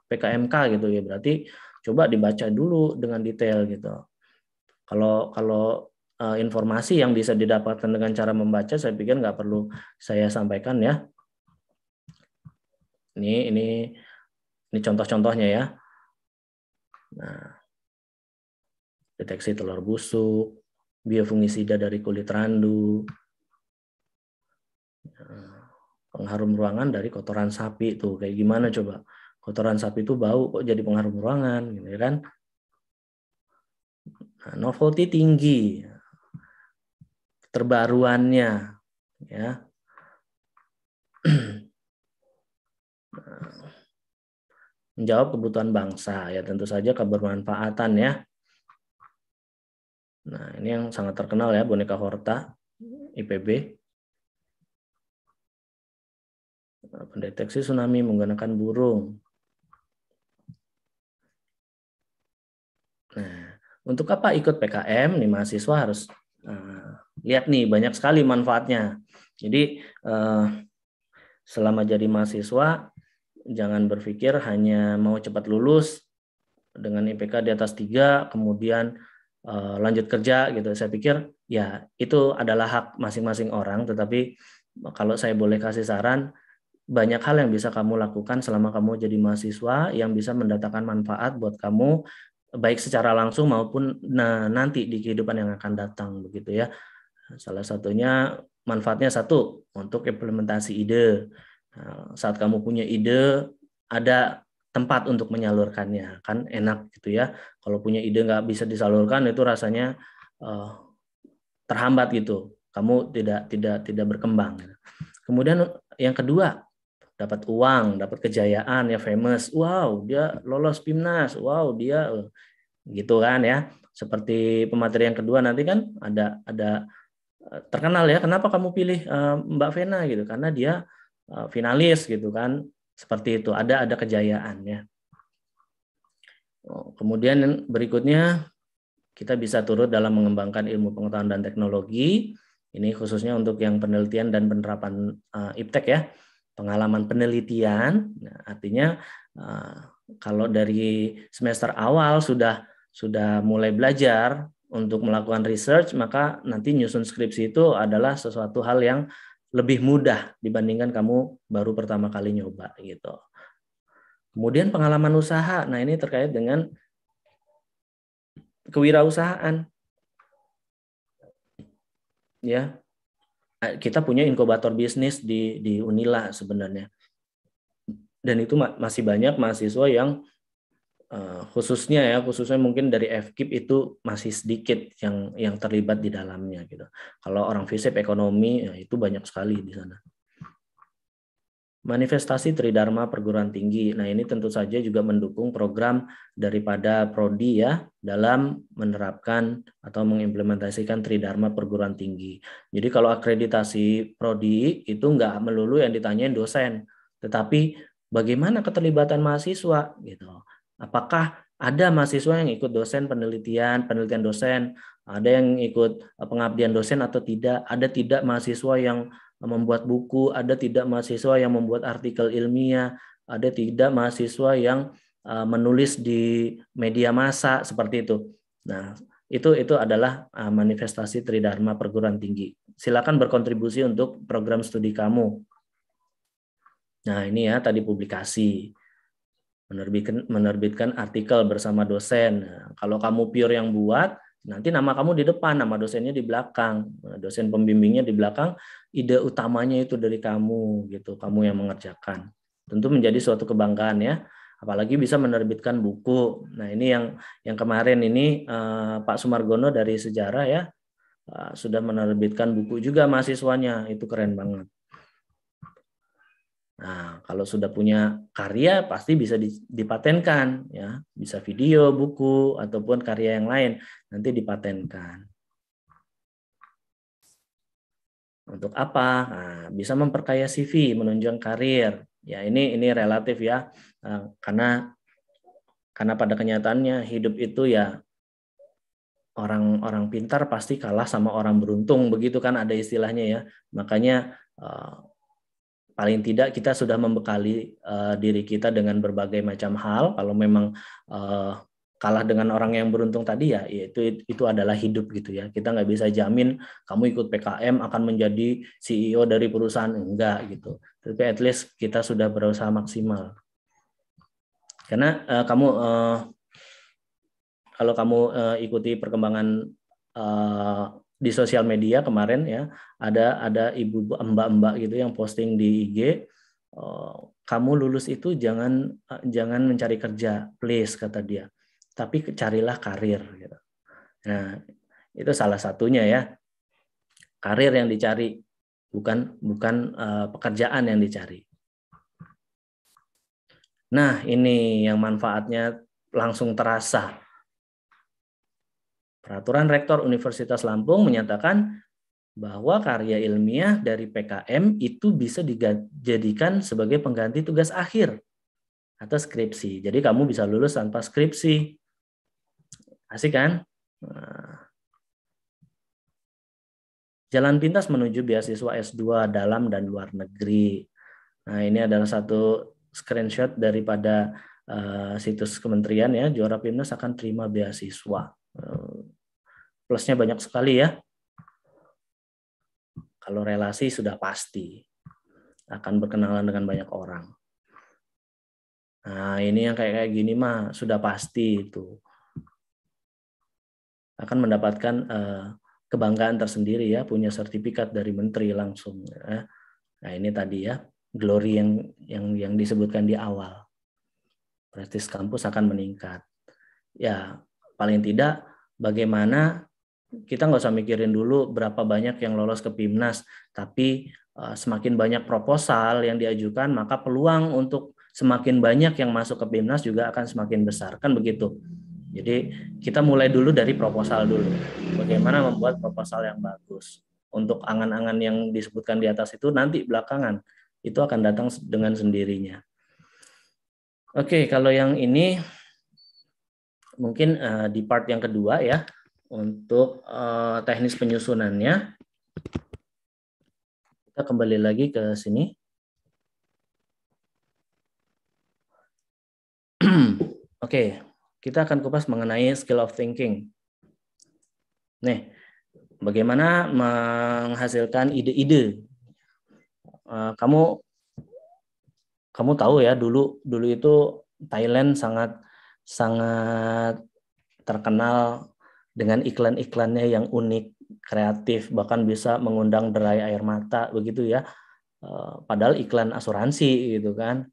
PKMK gitu ya, berarti coba dibaca dulu dengan detail gitu. Kalau kalau informasi yang bisa didapatkan dengan cara membaca, saya pikir nggak perlu saya sampaikan ya. Ini ini ini contoh-contohnya ya. Nah, deteksi telur busuk, biofungisida dari kulit randu, nah, pengharum ruangan dari kotoran sapi tuh kayak gimana coba? Kotoran sapi itu bau kok jadi pengharum ruangan, gitu ya kan? Nah, novelty tinggi, terbaruannya, ya menjawab kebutuhan bangsa ya tentu saja kebermanfaatan ya. Nah, ini yang sangat terkenal ya boneka Horta IPB. Nah, pendeteksi tsunami menggunakan burung. Nah, untuk apa ikut PKM nih mahasiswa harus uh, lihat nih banyak sekali manfaatnya. Jadi uh, selama jadi mahasiswa jangan berpikir hanya mau cepat lulus dengan IPK di atas tiga kemudian uh, lanjut kerja gitu saya pikir ya itu adalah hak masing-masing orang tetapi kalau saya boleh kasih saran banyak hal yang bisa kamu lakukan selama kamu jadi mahasiswa yang bisa mendatangkan manfaat buat kamu baik secara langsung maupun nah, nanti di kehidupan yang akan datang begitu ya salah satunya manfaatnya satu untuk implementasi ide Nah, saat kamu punya ide ada tempat untuk menyalurkannya kan enak gitu ya kalau punya ide nggak bisa disalurkan itu rasanya uh, terhambat gitu kamu tidak tidak tidak berkembang kemudian yang kedua dapat uang dapat kejayaan ya famous wow dia lolos pimnas wow dia eh, gitu kan ya seperti pemateri yang kedua nanti kan ada ada eh, terkenal ya kenapa kamu pilih uh, Mbak Vena gitu karena dia Eh, finalis gitu kan seperti itu ada ada kejayaan ya oh, kemudian berikutnya kita bisa turut dalam mengembangkan ilmu pengetahuan dan teknologi ini khususnya untuk yang penelitian dan penerapan uh, iptek ya pengalaman penelitian nah, artinya uh, kalau dari semester awal sudah sudah mulai belajar untuk melakukan research maka nanti nyusun skripsi itu adalah sesuatu hal yang lebih mudah dibandingkan kamu baru pertama kali nyoba gitu. Kemudian pengalaman usaha. Nah, ini terkait dengan kewirausahaan. Ya. Kita punya inkubator bisnis di di Unila sebenarnya. Dan itu masih banyak mahasiswa yang uh, khususnya ya khususnya mungkin dari FKIP itu masih sedikit yang yang terlibat di dalamnya gitu. Kalau orang FISIP ekonomi ya itu banyak sekali di sana. Manifestasi Tridharma perguruan tinggi. Nah, ini tentu saja juga mendukung program daripada prodi ya dalam menerapkan atau mengimplementasikan Tridharma perguruan tinggi. Jadi kalau akreditasi prodi itu nggak melulu yang ditanyain dosen, tetapi bagaimana keterlibatan mahasiswa gitu. Apakah ada mahasiswa yang ikut dosen penelitian, penelitian dosen, ada yang ikut eh, pengabdian dosen atau tidak, ada tidak mahasiswa yang eh, membuat buku, ada tidak mahasiswa yang membuat artikel ilmiah, ada tidak mahasiswa yang eh, menulis di media massa seperti itu. Nah, itu itu adalah manifestasi tridharma perguruan tinggi. Silakan berkontribusi untuk program studi kamu. Nah, ini ya tadi publikasi menerbitkan menerbitkan artikel bersama dosen. Nah, kalau kamu pure yang buat, nanti nama kamu di depan, nama dosennya di belakang, nah, dosen pembimbingnya di belakang, ide utamanya itu dari kamu gitu, kamu yang mengerjakan. Tentu menjadi suatu kebanggaan ya, apalagi bisa menerbitkan buku. Nah, ini yang yang kemarin ini uh, Pak Sumargono dari sejarah ya uh, sudah menerbitkan buku juga mahasiswanya, itu keren banget. Nah, kalau sudah punya karya pasti bisa dipatenkan ya, bisa video, buku ataupun karya yang lain nanti dipatenkan. Untuk apa? Nah, bisa memperkaya CV, menunjang karir. Ya, ini ini relatif ya. Eh, karena karena pada kenyataannya hidup itu ya orang-orang pintar pasti kalah sama orang beruntung begitu kan ada istilahnya ya. Makanya eh, paling tidak kita sudah membekali uh, diri kita dengan berbagai macam hal. Kalau memang uh, kalah dengan orang yang beruntung tadi ya, itu itu adalah hidup gitu ya. Kita nggak bisa jamin kamu ikut PKM akan menjadi CEO dari perusahaan enggak gitu. Tapi at least kita sudah berusaha maksimal. Karena uh, kamu uh, kalau kamu uh, ikuti perkembangan uh, di sosial media kemarin ya ada ada ibu mbak-mbak gitu yang posting di IG oh, kamu lulus itu jangan jangan mencari kerja please kata dia tapi carilah karir gitu. Nah, itu salah satunya ya. Karir yang dicari bukan bukan uh, pekerjaan yang dicari. Nah, ini yang manfaatnya langsung terasa Peraturan Rektor Universitas Lampung menyatakan bahwa karya ilmiah dari PKM itu bisa dijadikan sebagai pengganti tugas akhir atau skripsi. Jadi kamu bisa lulus tanpa skripsi. Asik kan? Nah. Jalan pintas menuju beasiswa S2 dalam dan luar negeri. Nah, ini adalah satu screenshot daripada uh, situs kementerian ya, Juara Pimnas akan terima beasiswa. Eh, Plusnya banyak sekali ya. Kalau relasi sudah pasti akan berkenalan dengan banyak orang. Nah, ini yang kayak kayak gini mah sudah pasti itu akan mendapatkan uh, kebanggaan tersendiri ya punya sertifikat dari menteri langsung ya. Nah, ini tadi ya glory yang yang yang disebutkan di awal. Prestis kampus akan meningkat. Ya, paling tidak bagaimana kita nggak usah mikirin dulu berapa banyak yang lolos ke PIMNAS, tapi eh, semakin banyak proposal yang diajukan, maka peluang untuk semakin banyak yang masuk ke PIMNAS juga akan semakin besar, kan begitu. Jadi kita mulai dulu dari proposal dulu. Bagaimana membuat proposal yang bagus. Untuk angan-angan yang disebutkan di atas itu nanti belakangan itu akan datang dengan sendirinya. Oke, kalau yang ini mungkin eh, di part yang kedua ya untuk uh, teknis penyusunannya. Kita kembali lagi ke sini. Oke, okay. kita akan kupas mengenai skill of thinking. Nih, bagaimana menghasilkan ide-ide. Uh, kamu kamu tahu ya dulu dulu itu Thailand sangat sangat terkenal dengan iklan-iklannya yang unik, kreatif, bahkan bisa mengundang derai air mata begitu ya. Eh, padahal iklan asuransi gitu kan.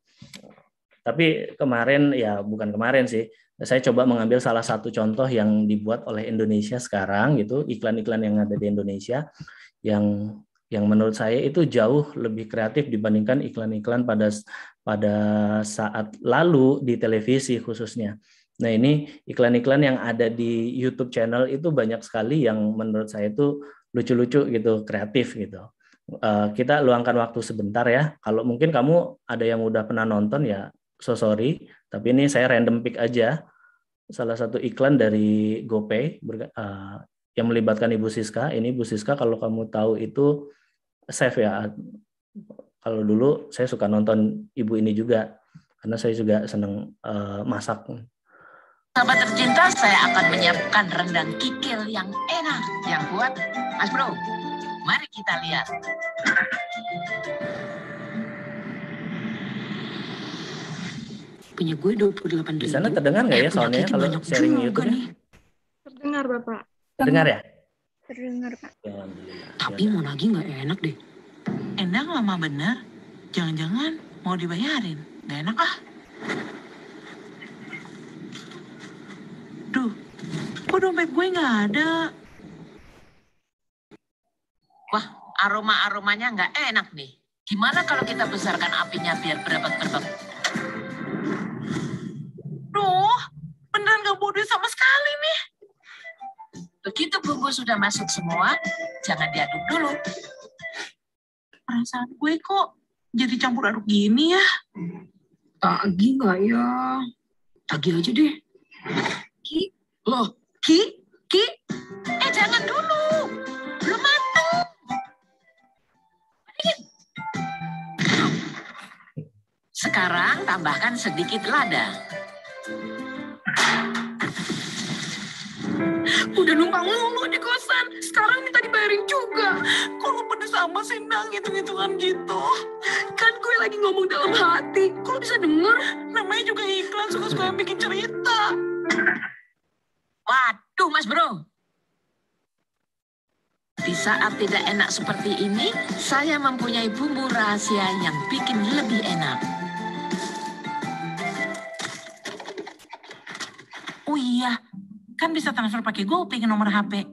Tapi kemarin ya bukan kemarin sih, saya coba mengambil salah satu contoh yang dibuat oleh Indonesia sekarang gitu, iklan-iklan yang ada di Indonesia yang yang menurut saya itu jauh lebih kreatif dibandingkan iklan-iklan pada pada saat lalu di televisi khususnya Nah, ini iklan-iklan yang ada di YouTube channel itu banyak sekali yang menurut saya itu lucu-lucu gitu, kreatif gitu. Eh, kita luangkan waktu sebentar ya. Kalau mungkin kamu ada yang udah pernah nonton ya, so sorry, tapi ini saya random pick aja. Salah satu iklan dari GoPay eh, yang melibatkan Ibu Siska. Ini Ibu Siska kalau kamu tahu itu safe ya. Kalau dulu saya suka nonton ibu ini juga karena saya juga senang eh, masak Sahabat tercinta, saya akan menyiapkan rendang kikil yang enak, yang kuat. Mas Bro, mari kita lihat. Punya gue 28 Di sana terdengar nggak ya eh, soalnya kalau sharing YouTube nih. Terdengar, Bapak. Terdengar ya? Terdengar, Pak. Tapi mau lagi nggak enak deh. Enak lama bener. Jangan-jangan mau dibayarin. Gak enak ah. Duh, kok dompet gue nggak ada? Wah, aroma-aromanya nggak enak nih. Gimana kalau kita besarkan apinya biar berbak-berbak? Duh, beneran nggak bodoh sama sekali nih. Begitu bumbu sudah masuk semua, jangan diaduk dulu. Perasaan gue kok jadi campur aduk gini ya? Tagi nggak ya? Tagi aja deh. Ki. Loh, Ki? Ki? Eh, jangan dulu. Belum matang. Sekarang tambahkan sedikit lada. Udah numpang mulu di kosan. Sekarang minta dibayarin juga. kalau lu pedes sama sih, Nang? Hitung-hitungan gitu. Kan gue lagi ngomong dalam hati. Kok bisa denger? Namanya juga iklan suka-suka yang bikin cerita. Waduh, Mas Bro. Di saat tidak enak seperti ini, saya mempunyai bumbu rahasia yang bikin lebih enak. Oh iya, kan bisa transfer pakai GoPay ke nomor HP.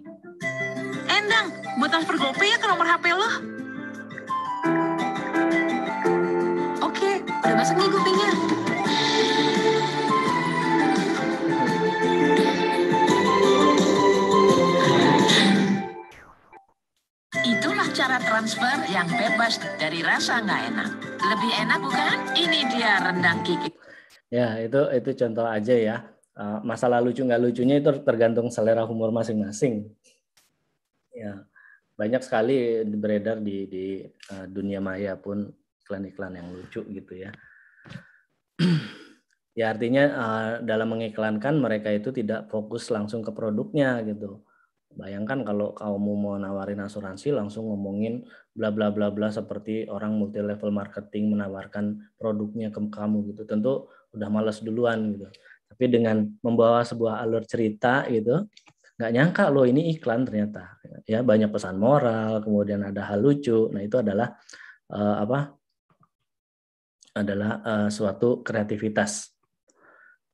Endang, buat transfer GoPay ya ke nomor HP lo. Oke, udah masuk nih GoPay-nya. cara transfer yang bebas dari rasa nggak enak. Lebih enak bukan? Ini dia rendang kiki. Ya, itu itu contoh aja ya. Eh, masalah lucu nggak lucunya itu tergantung selera humor masing-masing. Ya, banyak sekali beredar di, di eh, dunia maya pun iklan-iklan yang lucu gitu ya. ya artinya eh, dalam mengiklankan mereka itu tidak fokus langsung ke produknya gitu Bayangkan kalau kamu mau nawarin asuransi langsung ngomongin bla bla bla bla seperti orang multi level marketing menawarkan produknya ke kamu gitu. Tentu udah males duluan gitu. Tapi dengan membawa sebuah alur cerita gitu, nggak nyangka lo ini iklan ternyata. Ya banyak pesan moral, kemudian ada hal lucu. Nah, itu adalah uh, apa? adalah uh, suatu kreativitas.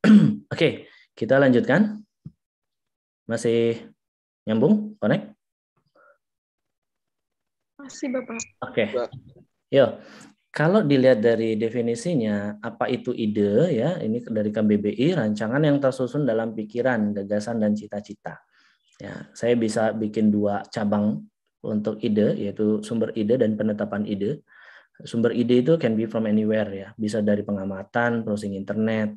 Oke, okay, kita lanjutkan. Masih Nyambung, connect? Masih, Bapak. Oke. Okay. Yo, kalau dilihat dari definisinya, apa itu ide ya? Ini dari KBBI, rancangan yang tersusun dalam pikiran, gagasan dan cita-cita. Ya, saya bisa bikin dua cabang untuk ide, yaitu sumber ide dan penetapan ide. Sumber ide itu can be from anywhere ya, bisa dari pengamatan, browsing internet,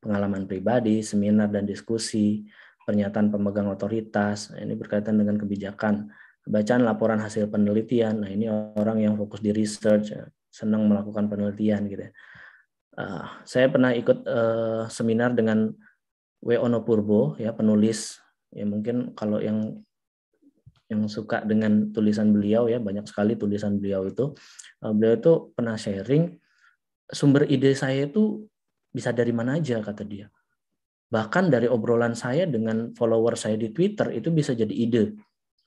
pengalaman pribadi, seminar dan diskusi, pernyataan pemegang otoritas, nah, ini berkaitan dengan kebijakan, bacaan laporan hasil penelitian. Nah, ini orang yang fokus di research, senang melakukan penelitian gitu ya. Uh, saya pernah ikut uh, seminar dengan W. Ono Purbo, ya penulis. Ya mungkin kalau yang yang suka dengan tulisan beliau ya banyak sekali tulisan beliau itu. Eh, beliau itu pernah sharing sumber ide saya itu bisa dari mana aja kata dia Bahkan dari obrolan saya dengan follower saya di Twitter itu bisa jadi ide.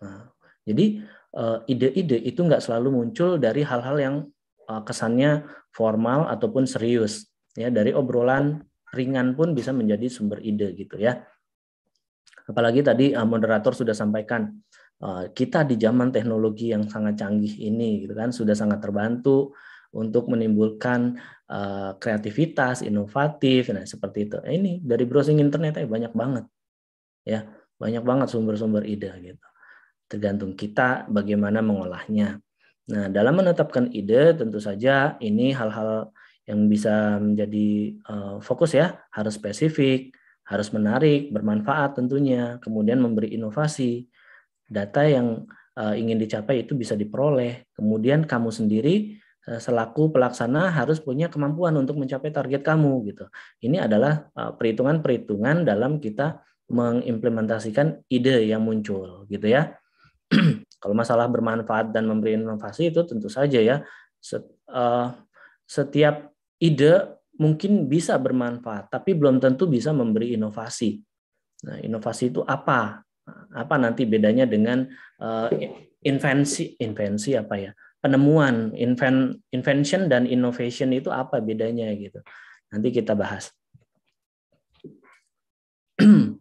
Nah, jadi eh, ide-ide itu nggak selalu muncul dari hal-hal yang eh, kesannya formal ataupun serius. Ya, dari obrolan ringan pun bisa menjadi sumber ide gitu ya. Apalagi tadi eh, moderator sudah sampaikan kita di zaman teknologi yang sangat canggih ini gitu kan sudah sangat terbantu untuk menimbulkan Eh, kreativitas, inovatif, nah seperti itu. Nah, ini dari browsing internet eh, banyak banget, ya banyak banget sumber-sumber ide gitu. Tergantung kita bagaimana mengolahnya. Nah dalam menetapkan ide tentu saja ini hal-hal yang bisa menjadi uh, fokus ya harus spesifik, harus menarik, bermanfaat tentunya, kemudian memberi inovasi. Data yang uh, ingin dicapai itu bisa diperoleh. Kemudian kamu sendiri Eh, selaku pelaksana harus punya kemampuan untuk mencapai target kamu gitu. Ini adalah eh, perhitungan-perhitungan dalam kita mengimplementasikan ide yang muncul gitu ya. Kalau masalah bermanfaat dan memberi inovasi itu tentu saja ya eh, setiap ide mungkin bisa bermanfaat tapi belum tentu bisa memberi inovasi. Nah, inovasi itu apa? Apa nanti bedanya dengan invensi invensi apa ya? penemuan invent, invention dan innovation itu apa bedanya gitu nanti kita bahas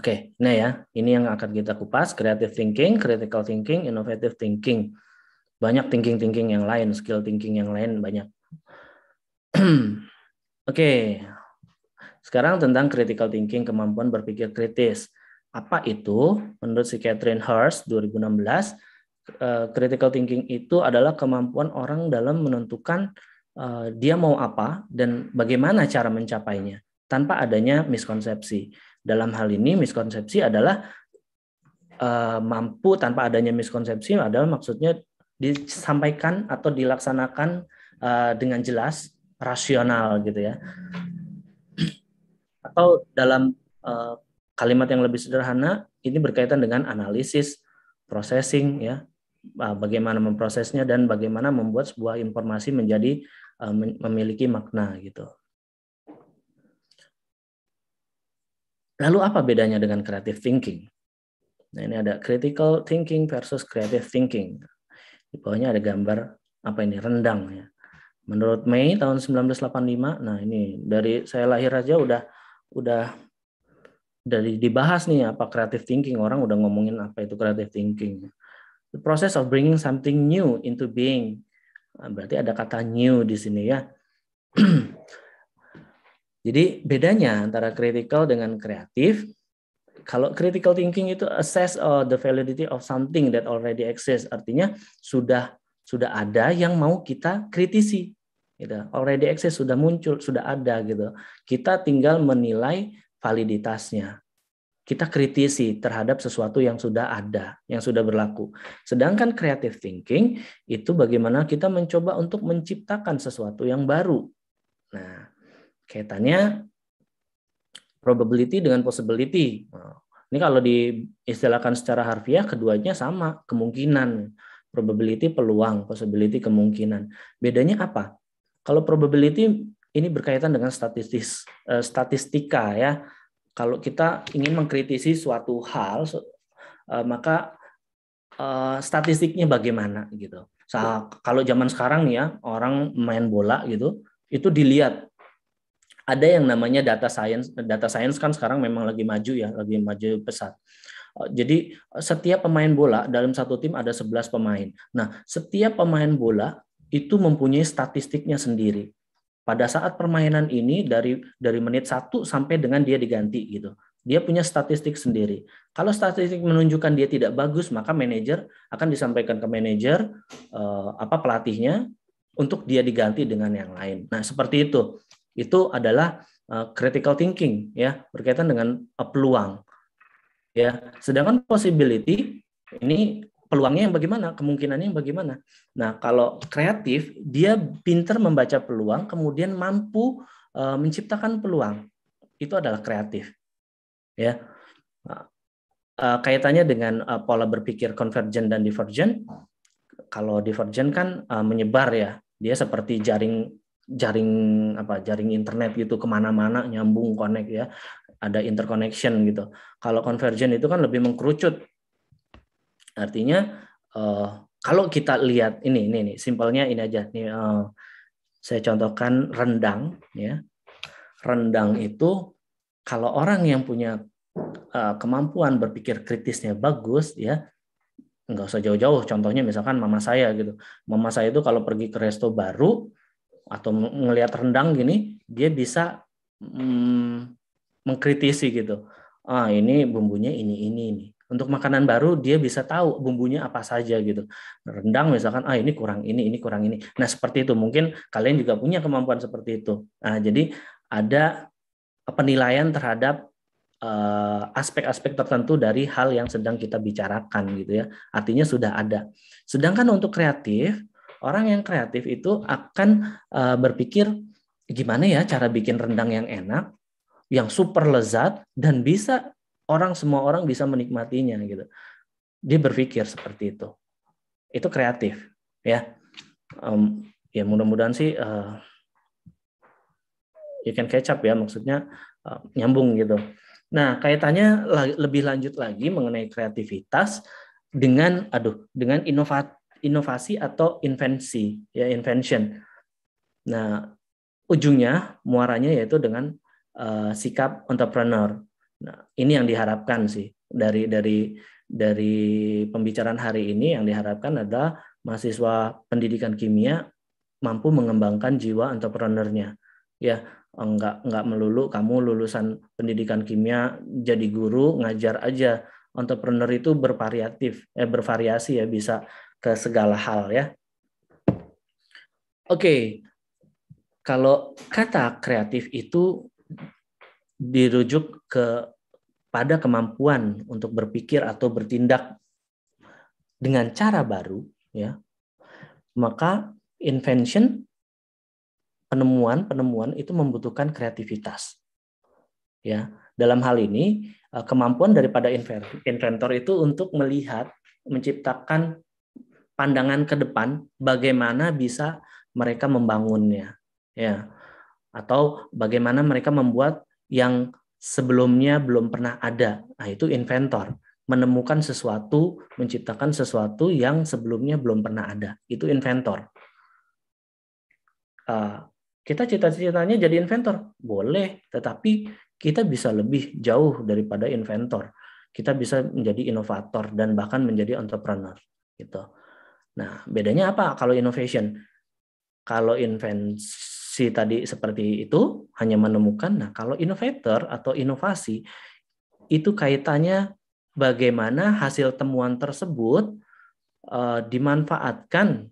Oke, okay, nah ya, ini yang akan kita kupas, creative thinking, critical thinking, innovative thinking. Banyak thinking-thinking yang lain, skill thinking yang lain banyak. Oke, okay. sekarang tentang critical thinking, kemampuan berpikir kritis. Apa itu? Menurut si Catherine Hurst 2016, Eh, critical thinking itu adalah kemampuan orang dalam menentukan uh, dia mau apa dan bagaimana cara mencapainya tanpa adanya miskonsepsi. Dalam hal ini miskonsepsi adalah uh, mampu tanpa adanya miskonsepsi adalah maksudnya disampaikan atau dilaksanakan uh, dengan jelas rasional gitu ya. Atau dalam uh, kalimat yang lebih sederhana ini berkaitan dengan analisis, processing ya, Ah, bagaimana memprosesnya dan bagaimana membuat sebuah informasi menjadi ah, memiliki makna gitu. Lalu apa bedanya dengan creative thinking? Nah, ini ada critical thinking versus creative thinking. Di bawahnya ada gambar apa ini rendang ya. Menurut Mei tahun 1985, nah ini dari saya lahir aja udah udah dari dibahas nih apa creative thinking orang udah ngomongin apa itu creative thinking the process of bringing something new into being. Ah, berarti ada kata new di sini ya. Jadi bedanya antara critical dengan kreatif, kalau critical thinking itu assess uh, the validity of something that already exists, artinya sudah sudah ada yang mau kita kritisi, gitu. Already exists sudah muncul, sudah ada gitu. Kita tinggal menilai validitasnya kita kritisi terhadap sesuatu yang sudah ada, yang sudah berlaku. Sedangkan creative thinking itu bagaimana kita mencoba untuk menciptakan sesuatu yang baru. Nah, kaitannya probability dengan possibility. Nah, ini kalau diistilahkan secara harfiah keduanya sama, kemungkinan. Probability peluang, possibility kemungkinan. Bedanya apa? Kalau probability ini berkaitan dengan statistis, eh, statistika ya kalau kita ingin mengkritisi suatu hal eh, maka eh, statistiknya bagaimana gitu. Ya. kalau zaman sekarang nih ya orang main bola gitu itu dilihat ada yang namanya data science. Data science kan sekarang memang lagi maju ya, lagi maju pesat. Eh, jadi setiap pemain bola dalam satu tim ada 11 pemain. Nah, setiap pemain bola itu mempunyai statistiknya sendiri pada saat permainan ini dari dari menit 1 sampai dengan dia diganti gitu. Dia punya statistik sendiri. Kalau statistik menunjukkan dia tidak bagus, maka manajer akan disampaikan ke manajer eh, apa pelatihnya untuk dia diganti dengan yang lain. Nah, seperti itu. Itu adalah eh, critical thinking ya, berkaitan dengan eh, peluang. Ya, sedangkan possibility ini peluangnya yang bagaimana, kemungkinannya yang bagaimana. Nah, kalau kreatif, dia pinter membaca peluang, kemudian mampu uh, menciptakan peluang. Itu adalah kreatif. Ya. uh, kaitannya dengan uh, pola berpikir konvergen dan divergen. Kalau divergen kan uh, menyebar ya, dia seperti jaring jaring apa jaring internet gitu kemana-mana nyambung connect ya ada interconnection gitu kalau convergent itu kan lebih mengkerucut Artinya uh, kalau kita lihat ini ini nih simpelnya ini aja nih eh, uh, saya contohkan rendang ya. Rendang itu kalau orang yang punya uh, kemampuan berpikir kritisnya bagus ya nggak usah jauh-jauh contohnya misalkan mama saya gitu mama saya itu kalau pergi ke resto baru atau ngelihat rendang gini dia bisa mm, mengkritisi gitu ah ini bumbunya ini ini ini untuk makanan baru dia bisa tahu bumbunya apa saja gitu. Rendang misalkan ah ini kurang ini, ini kurang ini. Nah, seperti itu mungkin kalian juga punya kemampuan seperti itu. Nah, jadi ada penilaian terhadap eh, aspek-aspek uh, tertentu dari hal yang sedang kita bicarakan gitu ya. Artinya sudah ada. Sedangkan untuk kreatif, orang yang kreatif itu akan uh, berpikir gimana ya cara bikin rendang yang enak, yang super lezat dan bisa orang semua orang bisa menikmatinya gitu. Dia berpikir seperti itu. Itu kreatif, ya. Um, ya mudah-mudahan sih uh, you can catch up ya maksudnya uh, nyambung gitu. Nah, kaitannya lebih lanjut lagi mengenai kreativitas dengan aduh dengan inovat inovasi atau invensi ya invention. Nah, ujungnya muaranya yaitu dengan uh, sikap entrepreneur. Nah, ini yang diharapkan sih dari dari dari pembicaraan hari ini yang diharapkan adalah mahasiswa pendidikan kimia mampu mengembangkan jiwa entrepreneurnya. Ya, enggak enggak melulu kamu lulusan pendidikan kimia jadi guru ngajar aja. Entrepreneur itu bervariatif, eh bervariasi ya bisa ke segala hal ya. Oke. Okay. Kalau kata kreatif itu dirujuk ke pada kemampuan untuk berpikir atau bertindak dengan cara baru ya maka invention penemuan-penemuan itu membutuhkan kreativitas ya dalam hal ini eh, kemampuan daripada inventor itu untuk melihat menciptakan pandangan ke depan bagaimana bisa mereka membangunnya ya atau bagaimana mereka membuat yang sebelumnya belum pernah ada. Nah, itu inventor, menemukan sesuatu, menciptakan sesuatu yang sebelumnya belum pernah ada. Itu inventor. Ah, kita cita-citanya jadi inventor, boleh, tetapi kita bisa lebih jauh daripada inventor. Kita bisa menjadi inovator dan bahkan menjadi entrepreneur gitu. Nah, bedanya apa kalau innovation? Kalau invent si tadi seperti itu hanya menemukan. Nah, kalau innovator atau inovasi itu kaitannya bagaimana hasil temuan tersebut uh, dimanfaatkan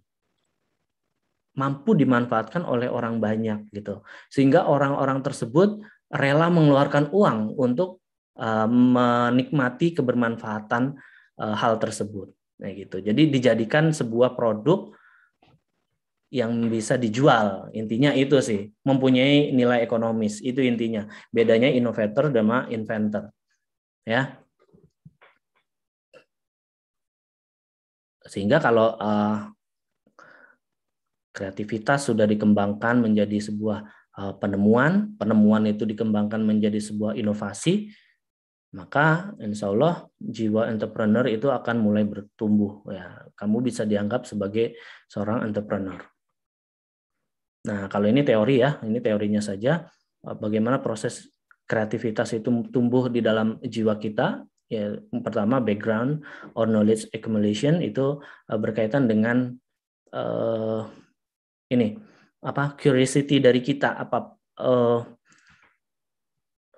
mampu dimanfaatkan oleh orang banyak gitu. Sehingga orang-orang tersebut rela mengeluarkan uang untuk uh, menikmati kebermanfaatan uh, hal tersebut. Nah, gitu. Jadi dijadikan sebuah produk yang bisa dijual. Intinya itu sih, mempunyai nilai ekonomis. Itu intinya. Bedanya inovator sama inventor. Ya. Sehingga kalau uh, kreativitas sudah dikembangkan menjadi sebuah uh, penemuan, penemuan itu dikembangkan menjadi sebuah inovasi, maka insya Allah jiwa entrepreneur itu akan mulai bertumbuh ya kamu bisa dianggap sebagai seorang entrepreneur Nah, kalau ini teori ya, ini teorinya saja eh, bagaimana proses kreativitas itu tumbuh di dalam jiwa kita. Ya, pertama background or knowledge accumulation itu eh, berkaitan dengan uh, ini apa curiosity dari kita apa uh,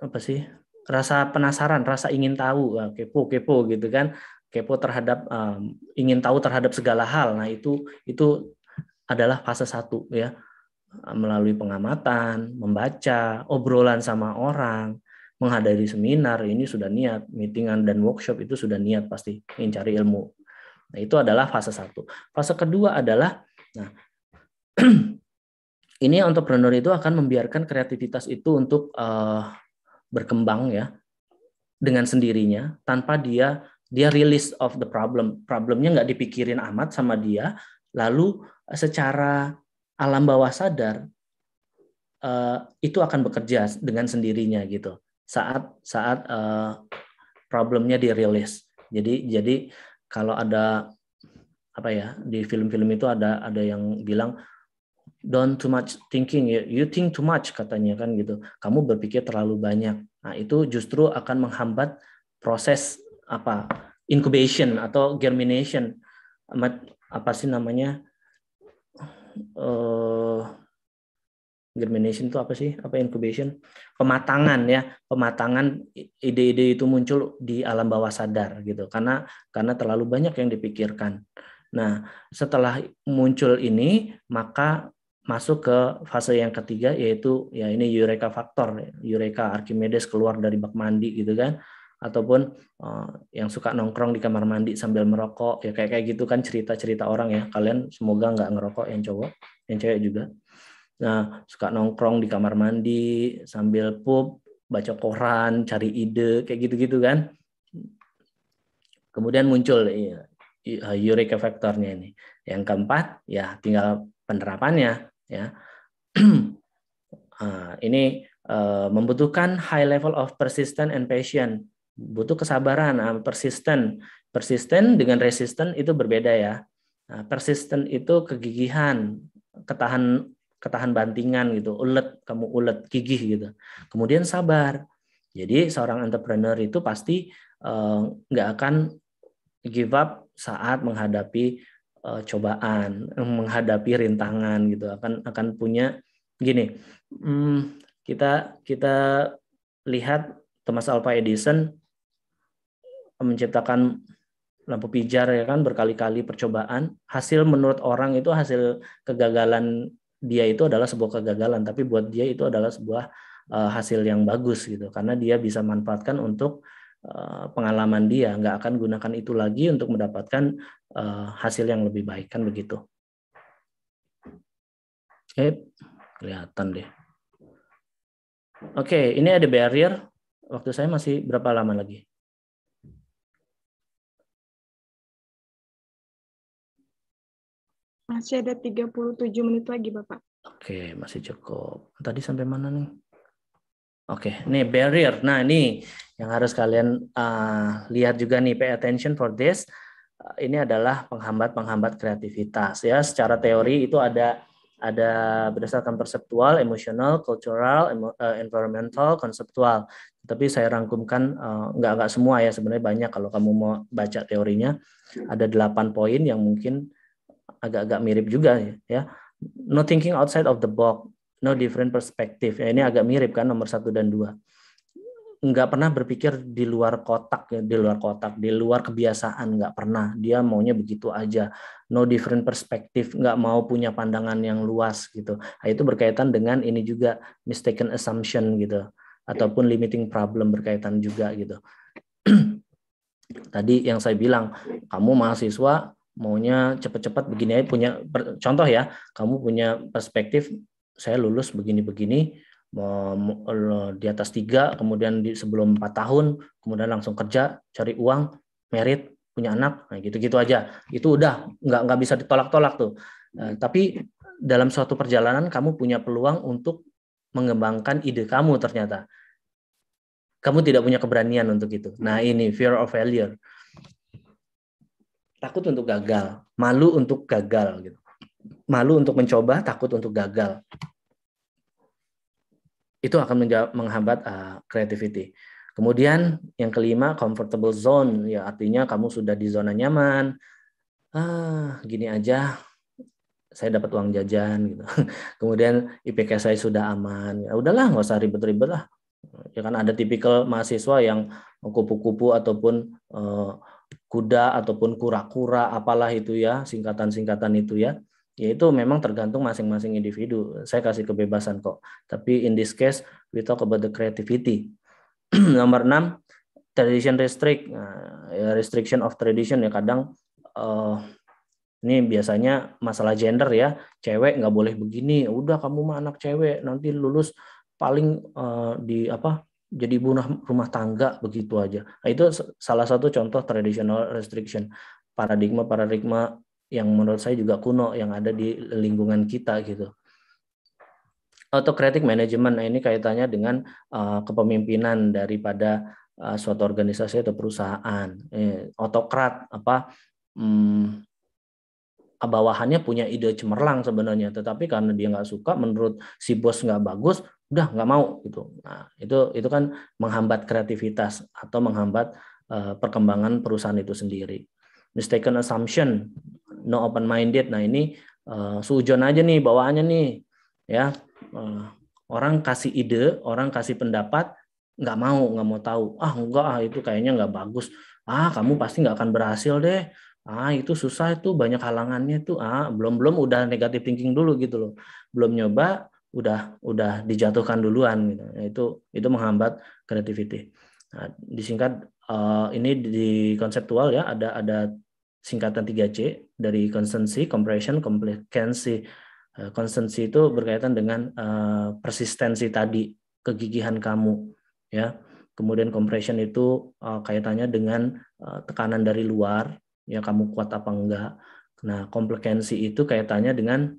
apa sih rasa penasaran, rasa ingin tahu, ah, kepo, kepo gitu kan, kepo terhadap um, ingin tahu terhadap segala hal. Nah itu itu adalah fase satu ya melalui pengamatan, membaca, obrolan sama orang, menghadiri seminar, ini sudah niat, meetingan dan workshop itu sudah niat pasti ingin cari ilmu. Nah, itu adalah fase satu. Fase kedua adalah nah ini entrepreneur itu akan membiarkan kreativitas itu untuk uh, berkembang ya dengan sendirinya tanpa dia dia release of the problem. Problemnya nggak dipikirin amat sama dia, lalu secara alam bawah sadar uh, itu akan bekerja dengan sendirinya gitu saat saat uh, problemnya dirilis. Jadi jadi kalau ada apa ya di film-film itu ada ada yang bilang don't too much thinking you, you think too much katanya kan gitu. Kamu berpikir terlalu banyak. Nah, itu justru akan menghambat proses apa incubation atau germination apa sih namanya uh, germination itu apa sih? Apa incubation? Pematangan ya, pematangan ide-ide itu muncul di alam bawah sadar gitu. Karena karena terlalu banyak yang dipikirkan. Nah, setelah muncul ini, maka masuk ke fase yang ketiga yaitu ya ini eureka faktor, eureka Archimedes keluar dari bak mandi gitu kan ataupun uh, yang suka nongkrong di kamar mandi sambil merokok ya kayak kayak gitu kan cerita cerita orang ya kalian semoga nggak ngerokok yang cowok yang cewek juga nah suka nongkrong di kamar mandi sambil pup baca koran cari ide kayak gitu gitu kan kemudian muncul ya, eureka faktornya ini yang keempat ya tinggal penerapannya ya uh, ini uh, membutuhkan high level of persistence and patience butuh kesabaran, ah, persisten. Persisten dengan resisten itu berbeda ya. Ah, persisten itu kegigihan, ketahan ketahan bantingan gitu, ulet, kamu ulet, gigih gitu. Kemudian sabar. Jadi seorang entrepreneur itu pasti eh, nggak uh, akan give up saat menghadapi uh, cobaan, menghadapi rintangan gitu. Akan akan punya gini. Hmm, kita kita lihat Thomas Alva Edison menciptakan lampu pijar ya kan berkali-kali percobaan hasil menurut orang itu hasil kegagalan dia itu adalah sebuah kegagalan tapi buat dia itu adalah sebuah uh, hasil yang bagus gitu karena dia bisa manfaatkan untuk uh, pengalaman dia nggak akan gunakan itu lagi untuk mendapatkan uh, hasil yang lebih baik kan begitu oke kelihatan deh oke ini ada barrier waktu saya masih berapa lama lagi Masih ada 37 menit lagi, Bapak. Oke, masih cukup. Tadi sampai mana nih? Oke, nih barrier. Nah, ini yang harus kalian uh, lihat juga nih, pay attention for this. Ah, ini adalah penghambat-penghambat kreativitas ya. Secara teori itu ada ada berdasarkan perseptual, emosional, cultural, eh, environmental, konseptual. Tapi saya rangkumkan uh, nggak nggak semua ya sebenarnya banyak kalau kamu mau baca teorinya ada delapan poin yang mungkin agak-agak mirip juga ya, ya. No thinking outside of the box, no different perspective. Ya, ini agak mirip kan nomor satu dan dua. Nggak pernah berpikir di luar kotak, ya, di luar kotak, di luar kebiasaan nggak pernah. Dia maunya begitu aja. No different perspective, nggak mau punya pandangan yang luas gitu. Nah, itu berkaitan dengan ini juga mistaken assumption gitu, ataupun limiting problem berkaitan juga gitu tadi yang saya bilang, kamu mahasiswa maunya cepat-cepat hmm. begini aja punya contoh ya kamu punya perspektif saya lulus begini-begini di atas tiga kemudian di sebelum empat tahun kemudian langsung kerja cari uang merit punya anak nah gitu-gitu aja itu udah nggak nggak bisa ditolak-tolak tuh nah, tapi dalam suatu perjalanan kamu punya peluang untuk mengembangkan ide kamu ternyata kamu tidak punya keberanian untuk itu nah hmm. ini fear of failure takut untuk gagal, malu untuk gagal gitu. Malu untuk mencoba, takut untuk gagal. Itu akan menghambat uh, creativity. Kemudian yang kelima comfortable zone ya artinya kamu sudah di zona nyaman. Ah, gini aja saya dapat uang jajan gitu. Kemudian IPK saya sudah aman. Ya udahlah nggak usah ribet-ribet lah. Ya kan ada tipikal mahasiswa yang kupu-kupu ataupun uh, kuda ataupun kura-kura apalah itu ya singkatan-singkatan itu ya yaitu memang tergantung masing-masing individu saya kasih kebebasan kok tapi in this case we talk about the creativity nomor enam tradition restrict nah, ya, restriction of tradition ya kadang uh, ini biasanya masalah gender ya cewek nggak boleh begini udah kamu mah anak cewek nanti lulus paling uh, di apa jadi ibu rumah tangga begitu aja. Nah, itu salah satu contoh tradisional restriction paradigma paradigma yang menurut saya juga kuno yang ada di lingkungan kita gitu. Autocratic management nah ini kaitannya dengan uh, kepemimpinan daripada uh, suatu organisasi atau perusahaan. Eh, otokrat apa hmm, bawahannya punya ide cemerlang sebenarnya, tetapi karena dia nggak suka, menurut si bos nggak bagus, udah nggak mau gitu nah itu itu kan menghambat kreativitas atau menghambat uh, perkembangan perusahaan itu sendiri mistaken assumption no open minded nah ini uh, sujon aja nih bawaannya nih ya uh, orang kasih ide orang kasih pendapat nggak mau nggak mau tahu ah enggak ah itu kayaknya nggak bagus ah kamu pasti nggak akan berhasil deh ah itu susah itu banyak halangannya tuh ah belum belum udah negatif thinking dulu gitu loh belum nyoba udah udah dijatuhkan duluan gitu. Ya, itu itu menghambat kreativiti Nah, disingkat uh, ini di konseptual ya ada ada singkatan 3C dari consistency, compression, complicancy. Eh, uh, itu berkaitan dengan uh, persistensi tadi, kegigihan kamu ya. Kemudian compression itu uh, kaitannya dengan uh, tekanan dari luar, ya kamu kuat apa enggak. Nah, komplikansi itu kaitannya dengan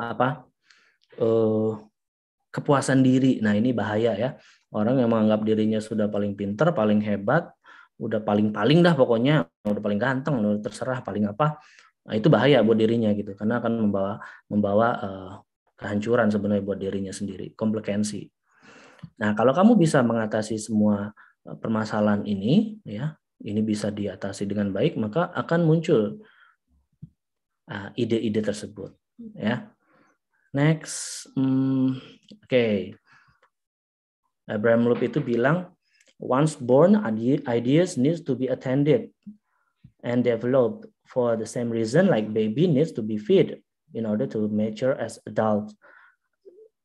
apa? eh, kepuasan diri. Nah, ini bahaya ya. Orang yang menganggap dirinya sudah paling pinter, paling hebat, udah paling-paling dah pokoknya, udah paling ganteng, udah terserah paling apa. Nah, itu bahaya buat dirinya gitu karena akan membawa membawa eh, kehancuran sebenarnya buat dirinya sendiri, komplikensi. Nah, kalau kamu bisa mengatasi semua eh, permasalahan ini ya, ini bisa diatasi dengan baik, maka akan muncul eh, ide-ide uh, tersebut ya Next, hmm, oke. Okay. Abraham Loop itu bilang, once born, ideas needs to be attended and developed for the same reason like baby needs to be fed in order to mature as adult.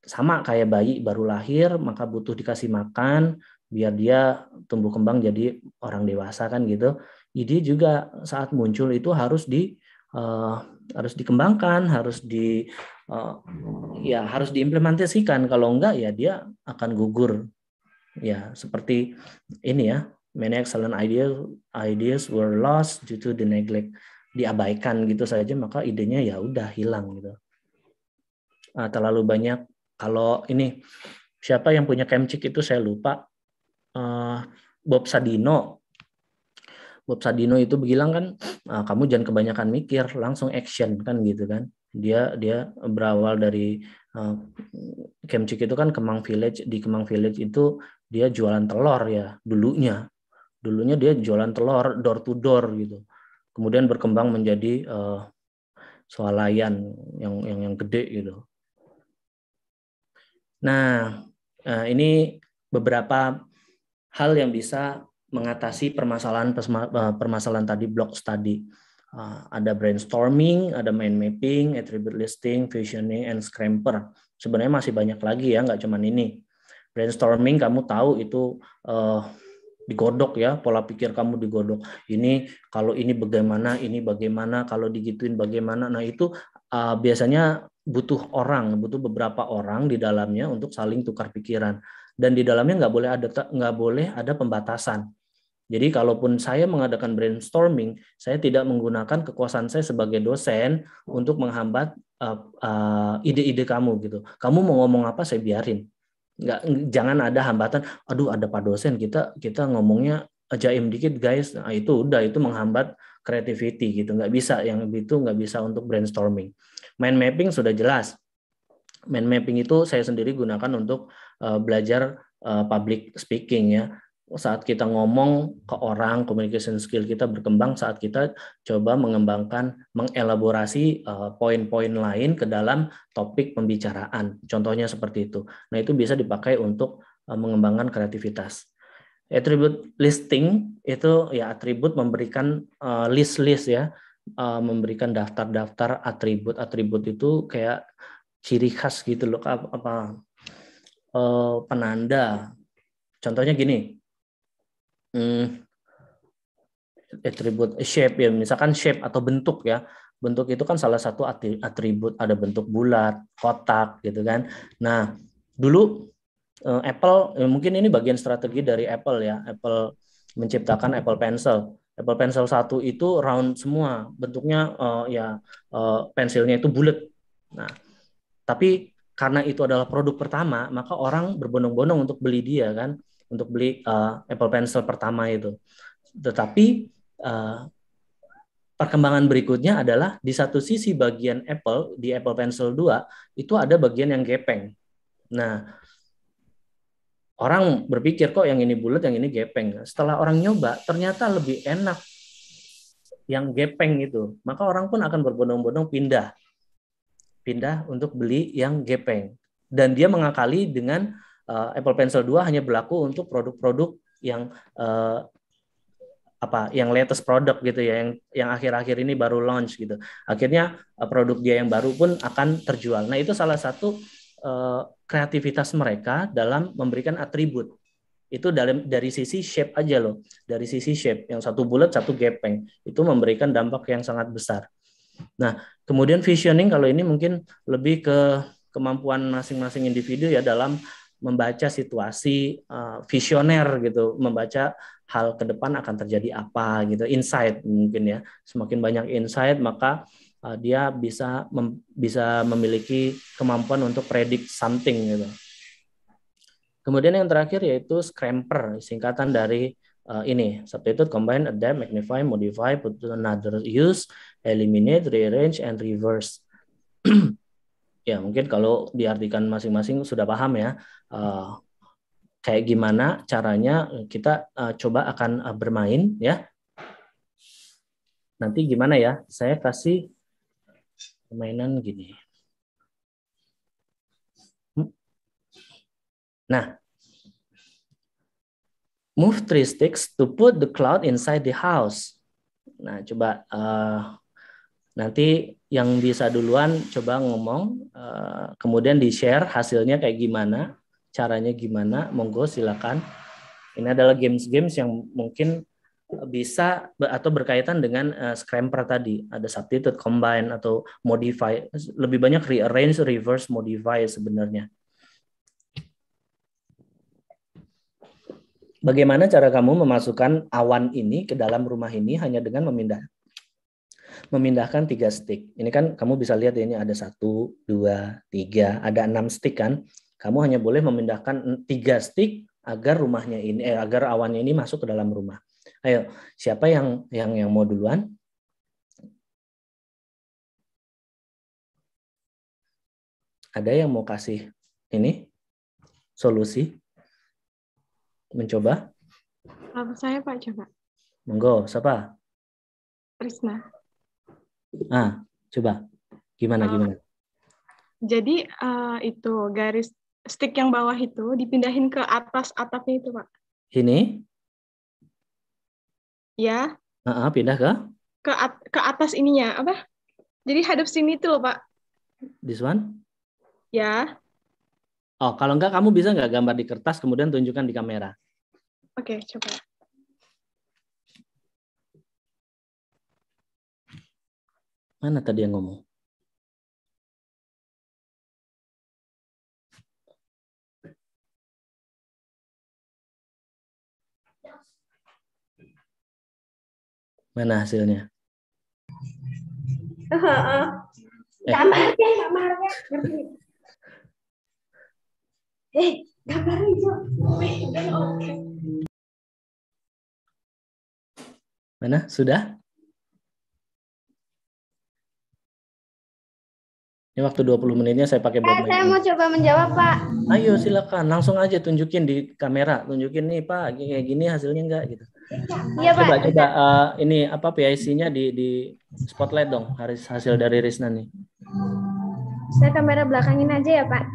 Sama kayak bayi baru lahir, maka butuh dikasih makan biar dia tumbuh kembang jadi orang dewasa kan gitu. Ide juga saat muncul itu harus di uh, harus dikembangkan, harus di Oh, hmm. ya harus diimplementasikan kalau enggak ya dia akan gugur ya seperti ini ya many excellent ideas ideas were lost due to the neglect diabaikan gitu saja maka idenya ya udah hilang gitu nah, terlalu banyak kalau ini siapa yang punya kemcik itu saya lupa uh, Bob Sadino Bob Sadino itu bilang kan ah, kamu jangan kebanyakan mikir langsung action kan gitu kan dia dia berawal dari uh, eh, Kemcik itu kan Kemang Village di Kemang Village itu dia jualan telur ya dulunya dulunya dia jualan telur door to door gitu kemudian berkembang menjadi uh, swalayan yang yang yang gede gitu nah uh, ini beberapa hal yang bisa mengatasi permasalahan permasalahan tadi blok study Ah, ada brainstorming, ada mind mapping, attribute listing, visioning, and scramper. Sebenarnya masih banyak lagi ya, nggak cuman ini. Brainstorming kamu tahu itu uh, digodok ya, pola pikir kamu digodok. Ini kalau ini bagaimana, ini bagaimana, kalau digituin bagaimana. Nah itu uh, biasanya butuh orang, butuh beberapa orang di dalamnya untuk saling tukar pikiran. Dan di dalamnya nggak boleh ada nggak boleh ada pembatasan jadi kalaupun saya mengadakan brainstorming, saya tidak menggunakan kekuasaan saya sebagai dosen untuk menghambat eh, eh, ide-ide uh, uh, kamu gitu. Kamu mau ngomong apa saya biarin. Nggak, jangan ada hambatan. Aduh ada pak dosen kita kita ngomongnya jaim dikit guys. Nah, itu udah itu menghambat creativity gitu. Nggak bisa yang itu nggak bisa untuk brainstorming. Mind mapping sudah jelas. Mind mapping itu saya sendiri gunakan untuk uh, belajar uh, public speaking ya saat kita ngomong ke orang, communication skill kita berkembang saat kita coba mengembangkan, mengelaborasi eh, poin-poin lain ke dalam topik pembicaraan. Contohnya seperti itu. Nah, itu bisa dipakai untuk uh, mengembangkan kreativitas. Attribute listing itu ya atribut memberikan eh, list-list uh, ya, memberikan daftar-daftar atribut. Atribut itu kayak ciri khas gitu loh apa, apa penanda. Contohnya gini, hmm, atribut shape ya misalkan shape atau bentuk ya bentuk itu kan salah satu atribut ada bentuk bulat kotak gitu kan nah dulu eh, Apple eh, mungkin ini bagian strategi dari Apple ya Apple menciptakan Apple Pencil Apple Pencil satu itu round semua bentuknya eh, ya pensilnya itu bulat nah tapi karena itu adalah produk pertama maka orang berbondong-bondong untuk beli dia kan untuk beli uh, Apple Pencil pertama itu. Tetapi uh, perkembangan berikutnya adalah di satu sisi bagian Apple di Apple Pencil 2 itu ada bagian yang gepeng. Nah, orang berpikir kok yang ini bulat, yang ini gepeng. Setelah orang nyoba, ternyata lebih enak yang gepeng itu. Maka orang pun akan berbondong-bondong pindah. Pindah untuk beli yang gepeng. Dan dia mengakali dengan uh, Apple Pencil 2 hanya berlaku untuk produk-produk yang uh, apa yang latest product gitu ya yang yang akhir-akhir ini baru launch gitu akhirnya eh, produk dia yang baru pun akan terjual nah itu salah satu uh, kreativitas mereka dalam memberikan atribut itu dalam dari sisi shape aja loh dari sisi shape yang satu bulat satu gepeng itu memberikan dampak yang sangat besar nah kemudian visioning kalau ini mungkin lebih ke kemampuan masing-masing individu ya dalam membaca situasi uh, visioner gitu, membaca hal ke depan akan terjadi apa gitu, insight mungkin ya. Semakin banyak insight maka uh, dia bisa mem bisa memiliki kemampuan untuk predict something gitu. Kemudian yang terakhir yaitu scramper, singkatan dari uh, ini substitute, combine, adapt, magnify, modify, put to another use, eliminate, rearrange, and reverse. ya mungkin kalau diartikan masing-masing sudah paham ya Eh, kayak gimana caranya kita uh, coba akan uh, bermain ya. Nanti gimana ya? Saya kasih permainan gini. Nah, move three sticks to put the cloud inside the house. Nah, coba uh, nanti yang bisa duluan coba ngomong, uh, kemudian di share hasilnya kayak gimana caranya gimana monggo silakan ini adalah games-games yang mungkin bisa atau berkaitan dengan uh, scramper tadi ada substitute combine atau modify lebih banyak rearrange reverse modify sebenarnya bagaimana cara kamu memasukkan awan ini ke dalam rumah ini hanya dengan memindah memindahkan tiga stick ini kan kamu bisa lihat ya, ini ada satu dua tiga ada enam stick kan kamu hanya boleh memindahkan tiga stick agar rumahnya ini eh, agar awannya ini masuk ke dalam rumah. Ayo, siapa yang yang yang mau duluan? Ada yang mau kasih ini solusi? Mencoba? saya Pak coba. Monggo, siapa? Krisna. Ah, coba. Gimana uh, gimana? Jadi uh, itu garis stick yang bawah itu dipindahin ke atas atapnya itu, Pak. Ini? Ya. Uh -uh, pindah ke? Ke, at ke atas ininya, apa? Jadi hadap sini itu loh, Pak. This one? Ya. Oh, kalau enggak kamu bisa nggak gambar di kertas kemudian tunjukkan di kamera? Oke, okay, coba. Mana tadi yang ngomong? Mana hasilnya? Sama eh. aja eh, gambarnya. Eh, gambar hijau. Mana? Sudah? Ini waktu 20 menitnya saya pakai buat eh, Saya mau coba menjawab, Pak. Ayo silakan, langsung aja tunjukin di kamera, tunjukin nih, Pak, kayak gini hasilnya enggak gitu. Iya Pak. Coba coba uh, ini apa PIC-nya di di spotlight dong haris hasil dari Risna nih. Saya kamera belakangin aja ya Pak.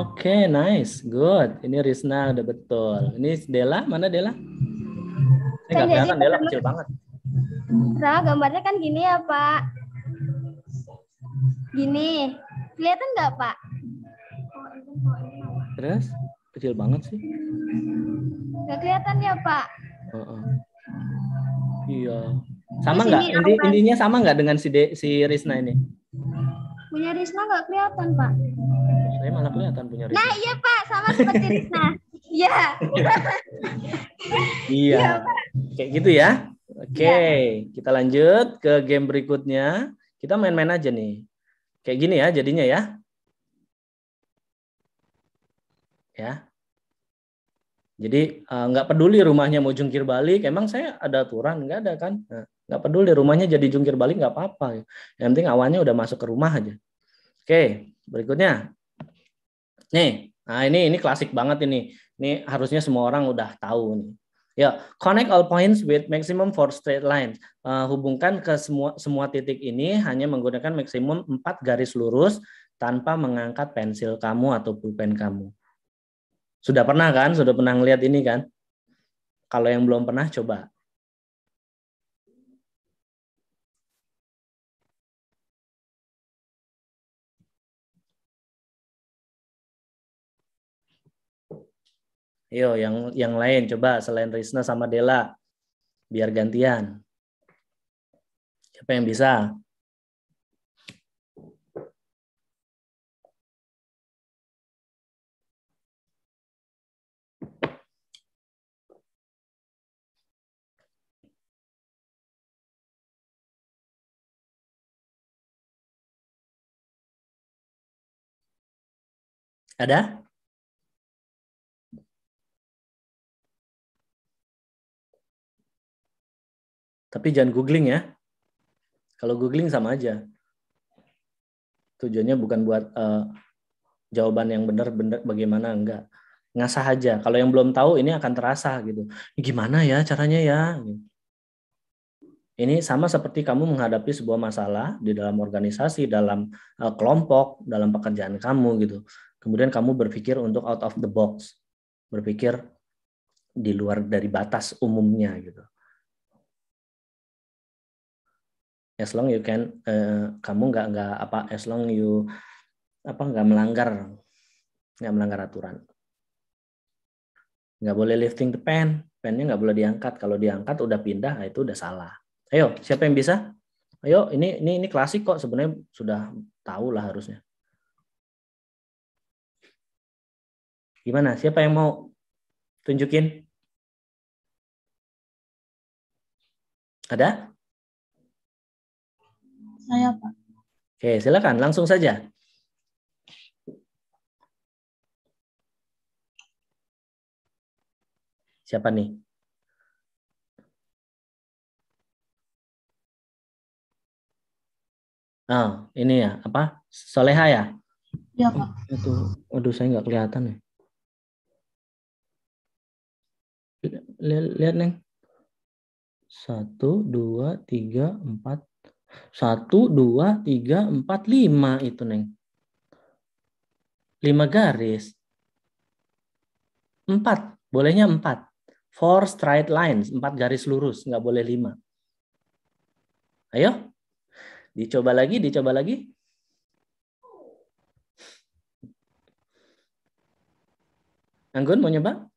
Oke, okay, nice, good. Ini Risna udah betul. Ini Dela, mana Dela? Ini kan kelihatan Dela kecil banget. Nah, gambarnya kan gini ya Pak. Gini, kelihatan nggak Pak? Terus? Kecil banget sih. Gak kelihatan ya Pak? Uh-uh. Iya. Sama nggak? Inti, Intinya sama nggak dengan si De, si Risna ini? Punya Risna nggak kelihatan pak? Saya malah kelihatan punya Risna. Nah iya pak, sama seperti Risna. Iya. iya. iya Kayak gitu ya. Oke, okay. ya. kita lanjut ke game berikutnya. Kita main-main aja nih. Kayak gini ya jadinya ya. Ya, jadi eh, nggak uh, peduli rumahnya mau jungkir balik, emang saya ada aturan nggak ada kan? Nah, nggak peduli rumahnya jadi jungkir balik nggak apa-apa. Yang penting awalnya udah masuk ke rumah aja. Oke, berikutnya. Nih, nah ini ini klasik banget ini. Ini harusnya semua orang udah tahu nih. Ya, connect all points with maximum four straight lines. Uh, hubungkan ke semua semua titik ini hanya menggunakan maksimum empat garis lurus tanpa mengangkat pensil kamu atau pulpen kamu. Sudah pernah kan? Sudah pernah ngelihat ini kan? Kalau yang belum pernah coba. Yo, yang yang lain coba selain Risna sama Dela biar gantian. Siapa yang bisa? Ada? Tapi jangan googling ya. Kalau googling sama aja. Tujuannya bukan buat uh, jawaban yang benar-benar bagaimana enggak. Ngasah aja. Kalau yang belum tahu ini akan terasa gitu. Gimana ya caranya ya? Ini sama seperti kamu menghadapi sebuah masalah di dalam organisasi, dalam uh, kelompok, dalam pekerjaan kamu gitu kemudian kamu berpikir untuk out of the box, berpikir di luar dari batas umumnya gitu. As long you can, uh, kamu nggak nggak apa, as long you apa nggak melanggar, nggak melanggar aturan. Nggak boleh lifting the pen, pennya nggak boleh diangkat. Kalau diangkat udah pindah, ah, itu udah salah. Ayo, siapa yang bisa? Ayo, ini ini ini klasik kok sebenarnya sudah tahu lah harusnya. Gimana? Siapa yang mau tunjukin? Ada? Saya, Pak. Oke, silakan langsung saja. Siapa nih? Ah, ini ya, apa? Soleha ya? Iya, Pak. Itu, aduh saya nggak kelihatan ya. lihat, lihat neng. Satu, dua, tiga, empat. Satu, dua, tiga, empat, lima itu neng. Lima garis. Empat, bolehnya empat. Four straight lines, empat garis lurus, nggak boleh lima. Ayo, dicoba lagi, dicoba lagi. Anggun mau nyoba?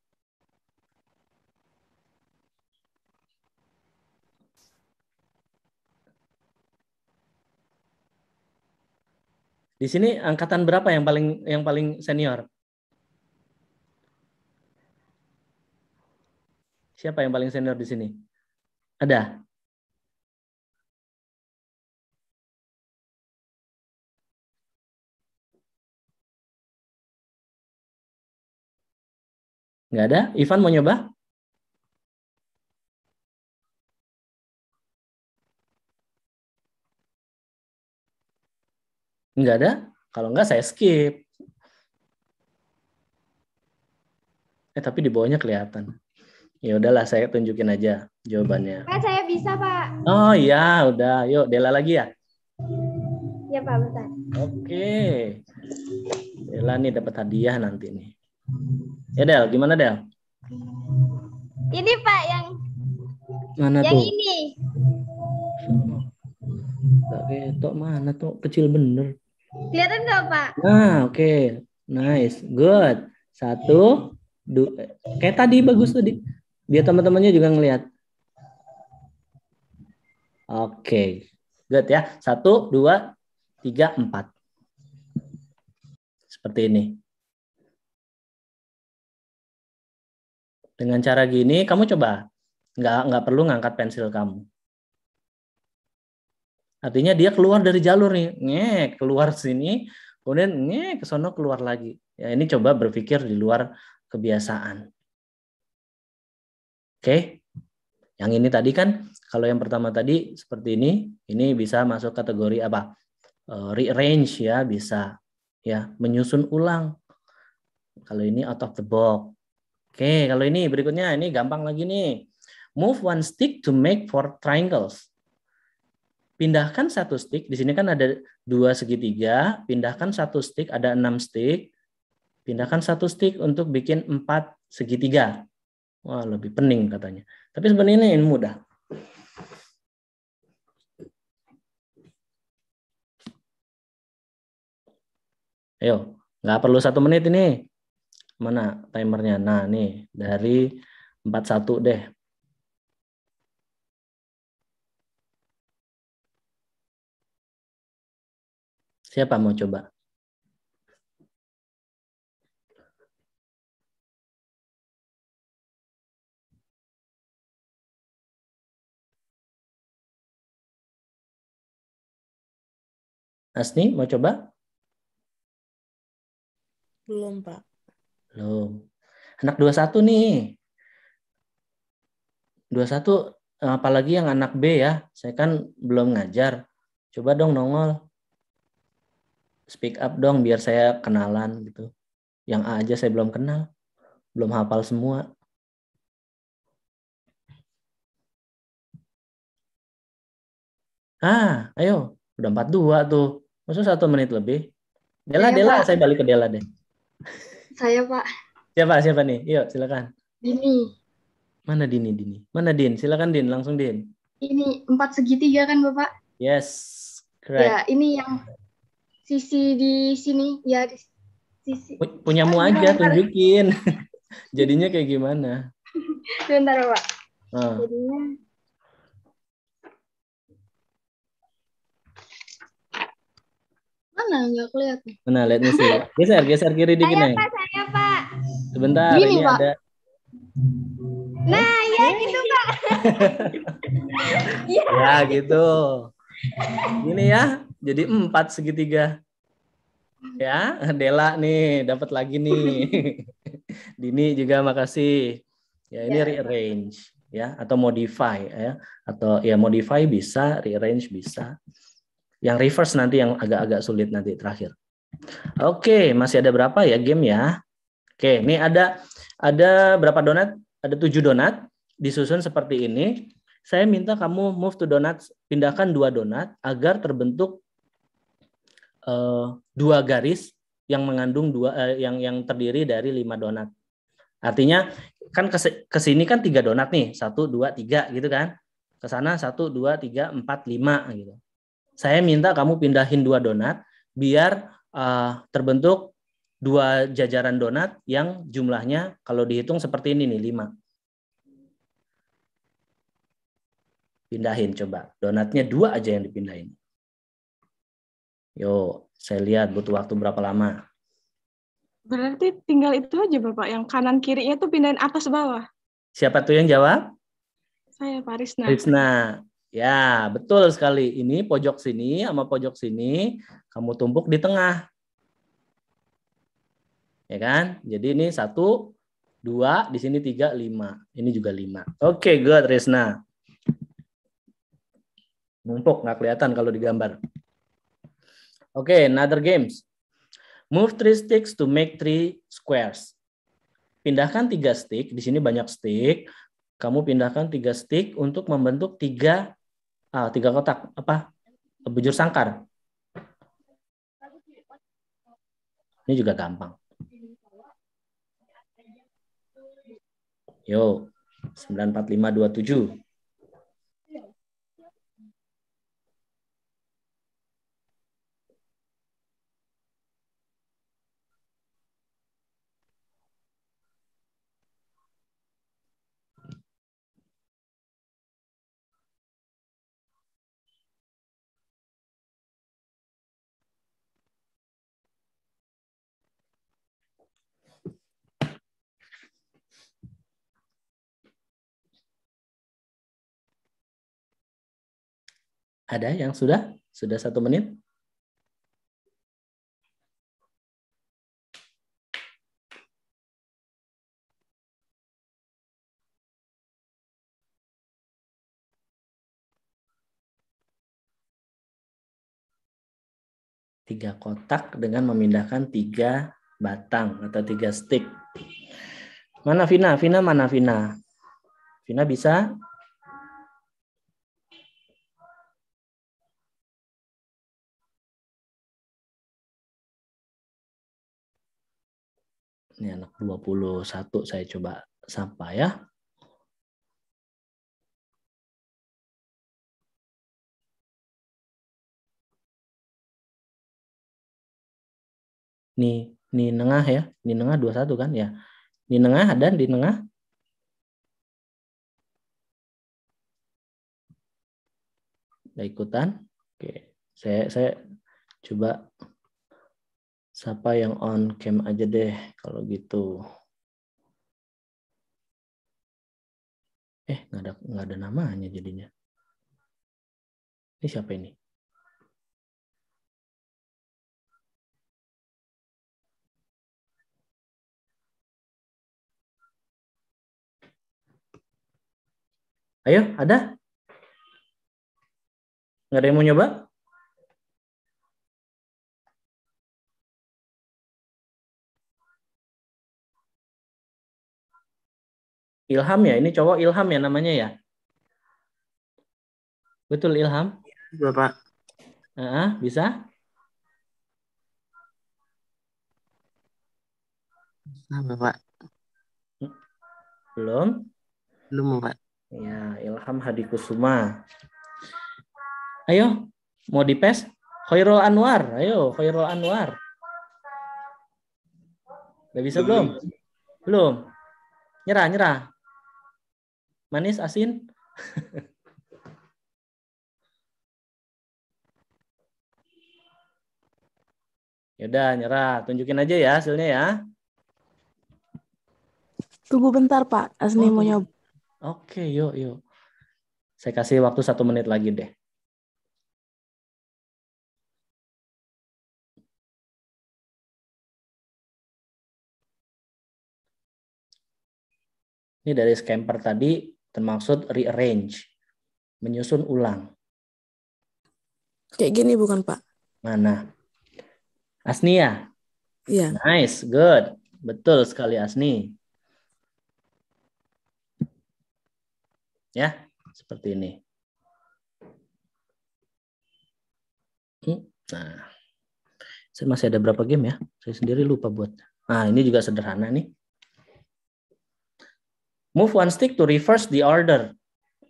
Di sini angkatan berapa yang paling yang paling senior? Siapa yang paling senior di sini? Ada? Nggak ada? Ivan mau nyoba? Nggak ada? Kalau nggak saya skip. Eh tapi di bawahnya kelihatan. Ya udahlah saya tunjukin aja jawabannya. Pak kan saya bisa Pak. Oh iya udah. Yuk Dela lagi ya. Iya Pak bentar. Oke. Dela nih dapat hadiah nanti nih. Ya Del, gimana Del? Ini Pak yang mana yang tuh? Yang ini. Oke, tok mana tuh kecil bener. Kelihatan nggak Pak? Nah, oke. Okay. Nice. Good. Satu. Dua. Kayak tadi bagus tadi. Biar teman-temannya juga ngelihat. Oke. Okay. Good ya. Satu, dua, tiga, empat. Seperti ini. Dengan cara gini, kamu coba. Nggak, nggak perlu ngangkat pensil kamu. Artinya dia keluar dari jalur nih, nge, keluar sini, kemudian nge, ke sono keluar lagi. Ya, ini coba berpikir di luar kebiasaan. Oke. Yang ini tadi kan kalau yang pertama tadi seperti ini, ini bisa masuk kategori apa? E, rearrange ya, bisa ya, menyusun ulang. Kalau ini out of the box. Oke, kalau ini berikutnya ini gampang lagi nih. Move one stick to make four triangles. Pindahkan satu stick, di sini kan ada dua segitiga, pindahkan satu stick, ada enam stick, pindahkan satu stick untuk bikin empat segitiga. Wah, lebih pening katanya. Tapi sebenarnya ini mudah. Ayo, nggak perlu satu menit ini. Mana timernya? Nah, nih dari 41 deh. Siapa mau coba? Asni mau coba? Belum, Pak. Belum. Anak 21 nih. 21 eh, apalagi yang anak B ya. Saya kan belum ngajar. Coba dong nongol speak up dong biar saya kenalan gitu. Yang A aja saya belum kenal, belum hafal semua. Ah, ayo, udah dua tuh. Maksudnya satu menit lebih. Dela, saya, Dela, Pak. saya balik ke Dela deh. Saya, Pak. Siapa, siapa nih? Yuk, silakan. Dini. Mana Dini, Dini? Mana Din? Silakan Din, langsung Din. Ini empat segitiga kan, Bapak? Yes, ya, correct. Ya, ini yang sisi di sini ya di sisi punya ah, aja tunjukin jadinya kayak gimana sebentar pak ah. jadinya mana nggak kelihatan mana lihat nih sih geser geser kiri dikit nih sebentar Gini, ini pak. ada nah iya eh. gitu, ya gitu pak ya. ya gitu ini ya jadi empat segitiga. Ya, Dela nih dapat lagi nih. Dini juga makasih. Ya, ini ya. rearrange ya atau modify ya atau ya modify bisa, rearrange bisa. Yang reverse nanti yang agak-agak sulit nanti terakhir. Oke, masih ada berapa ya game ya? Oke, ini ada ada berapa donat? Ada tujuh donat disusun seperti ini. Saya minta kamu move to donat, pindahkan dua donat agar terbentuk uh, dua garis yang mengandung dua uh, yang yang terdiri dari lima donat. Artinya kan ke sini kan tiga donat nih satu dua tiga gitu kan ke sana satu dua tiga empat lima gitu. Saya minta kamu pindahin dua donat biar uh, terbentuk dua jajaran donat yang jumlahnya kalau dihitung seperti ini nih lima. Pindahin coba donatnya dua aja yang dipindahin. Yo, saya lihat butuh waktu berapa lama. Berarti tinggal itu aja Bapak, yang kanan kirinya tuh pindahin atas bawah. Siapa tuh yang jawab? Saya Parisna. Parisna. Ya, betul sekali. Ini pojok sini sama pojok sini kamu tumpuk di tengah. Ya kan? Jadi ini satu, dua, di sini tiga, lima. Ini juga lima. Oke, okay, good, Resna. Numpuk, nggak kelihatan kalau digambar. Okay, another games. Move three sticks to make three squares. Pindahkan tiga stick. Di sini banyak stick. Kamu pindahkan tiga stick untuk membentuk tiga ah, tiga kotak apa bujur sangkar. Ini juga gampang. Yo, 94527. Ada yang sudah? Sudah satu menit? tiga kotak dengan memindahkan tiga batang atau tiga stick. Mana Vina? Vina mana Vina? Vina bisa? Ini anak 21 saya coba sapa ya. Ni, ni nengah ya. Ni nengah 21 kan ya. Ni nengah dan di nengah ikutan. Oke, saya saya coba Siapa yang on cam aja deh kalau gitu. Eh, nggak ada nggak ada namanya jadinya. Ini siapa ini? Ayo, ada? Nggak ada yang mau nyoba? Ilham ya, ini cowok Ilham ya namanya ya? Betul Ilham? Bapak. Iya, uh, bisa? Bisa Bapak. Belum? Belum Bapak. Ya, Ilham Hadi Kusuma. Ayo, mau dipes? Khairul Anwar, ayo Khairul Anwar. Udah bisa belum? Belum. Nyerah, nyerah. Manis, asin? Yaudah, nyerah. Tunjukin aja ya hasilnya ya. Tunggu bentar, Pak. asli oh, mau nyoba. Oke, okay, yuk, yuk. Saya kasih waktu satu menit lagi deh. Ini dari scamper tadi, termasuk rearrange, menyusun ulang. Kayak gini bukan Pak? Mana? Asnia? Iya. Nice, good. Betul sekali Asni. Ya, seperti ini. Hmm, nah, saya masih ada berapa game ya? Saya sendiri lupa buat. Nah, ini juga sederhana nih. Move one stick to reverse the order.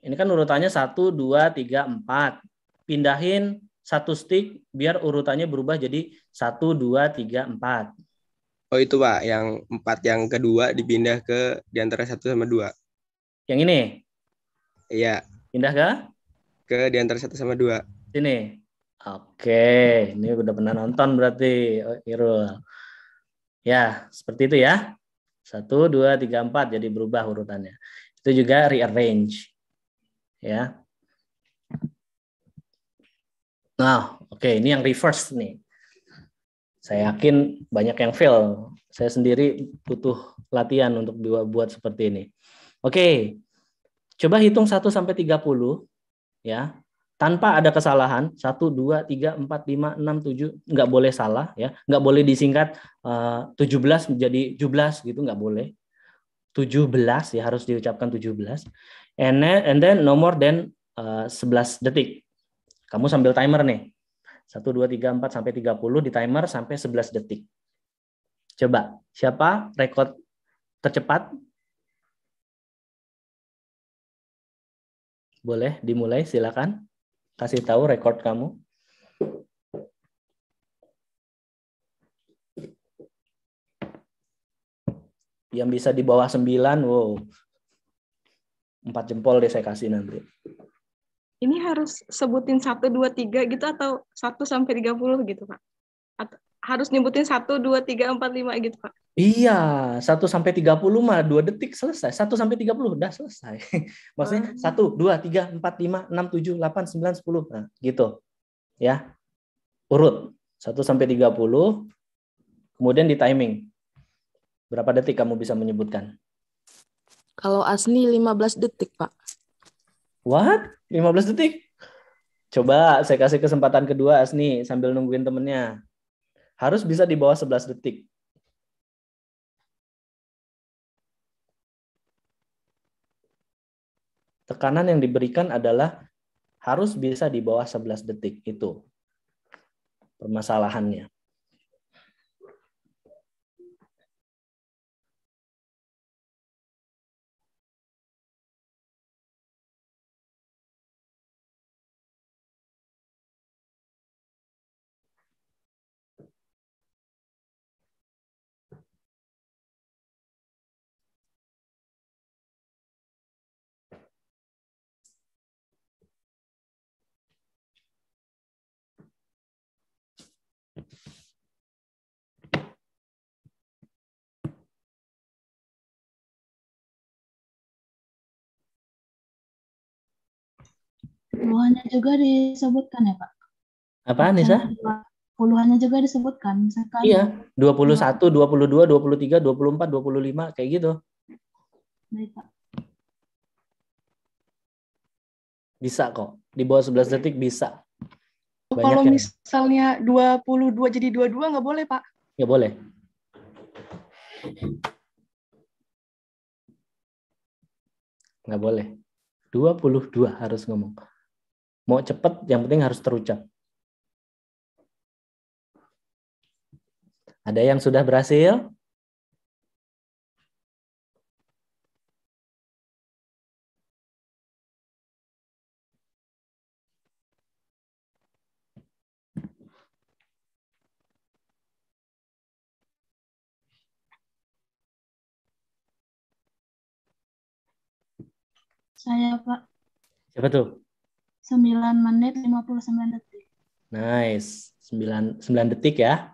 Ini kan urutannya 1, 2, 3, 4. Pindahin satu stick biar urutannya berubah jadi 1, 2, 3, 4. Oh itu Pak, yang empat yang kedua dipindah ke di antara 1 sama 2. Yang ini? Iya. Pindah ke? Ke di antara 1 sama 2. Sini. Oke, ini udah pernah nonton berarti, Irul. Ya, seperti itu ya. Satu, dua, tiga, empat. Jadi berubah urutannya. Itu juga rearrange. Ya. Nah, oke. Okay. Ini yang reverse nih. Saya yakin banyak yang fail. Saya sendiri butuh latihan untuk buat seperti ini. Oke. Okay. Coba hitung satu sampai tiga puluh ya tanpa ada kesalahan satu dua tiga empat lima enam tujuh nggak boleh salah ya nggak boleh disingkat eh, tujuh belas menjadi tujuh belas gitu nggak boleh tujuh belas ya harus diucapkan tujuh belas and then, and then no more than eh, sebelas detik kamu sambil timer nih satu dua tiga empat sampai tiga puluh di timer sampai sebelas detik coba siapa rekod tercepat boleh dimulai silakan kasih tahu record kamu. Yang bisa di bawah 9, wow. Empat jempol deh saya kasih nanti. Ini harus sebutin 1, 2, 3 gitu atau 1 sampai 30 gitu, Pak? Atau harus nyebutin 1, 2, 3, 4, 5 gitu, Pak? Iya, 1 sampai 30 mah 2 detik selesai. 1 sampai 30 udah selesai. Maksudnya hmm. 1 2 3 4 5 6 7 8 9 10. Nah, gitu. Ya. Urut. 1 sampai 30 kemudian di timing. Berapa detik kamu bisa menyebutkan? Kalau asli 15 detik, Pak. What? 15 detik? Coba saya kasih kesempatan kedua Asni sambil nungguin temennya. Harus bisa di bawah 11 detik tekanan yang diberikan adalah harus bisa di bawah 11 detik itu permasalahannya. Puluhannya juga disebutkan ya Pak? Apaan Nisa? Puluhannya juga disebutkan misalkan. Iya, 21, 22, 23, 24, 25 kayak gitu. Baik Pak. Bisa kok. Di bawah 11 detik bisa. Oh, Banyak Kalau yang... misalnya 22 jadi 22 nggak boleh, Pak? Nggak boleh. Nggak boleh. 22 harus ngomong. Mau cepat, yang penting harus terucap. Ada yang sudah berhasil? Saya, Pak. Siapa tuh? 9 menit 59 detik. Nice. 9, 9 detik ya.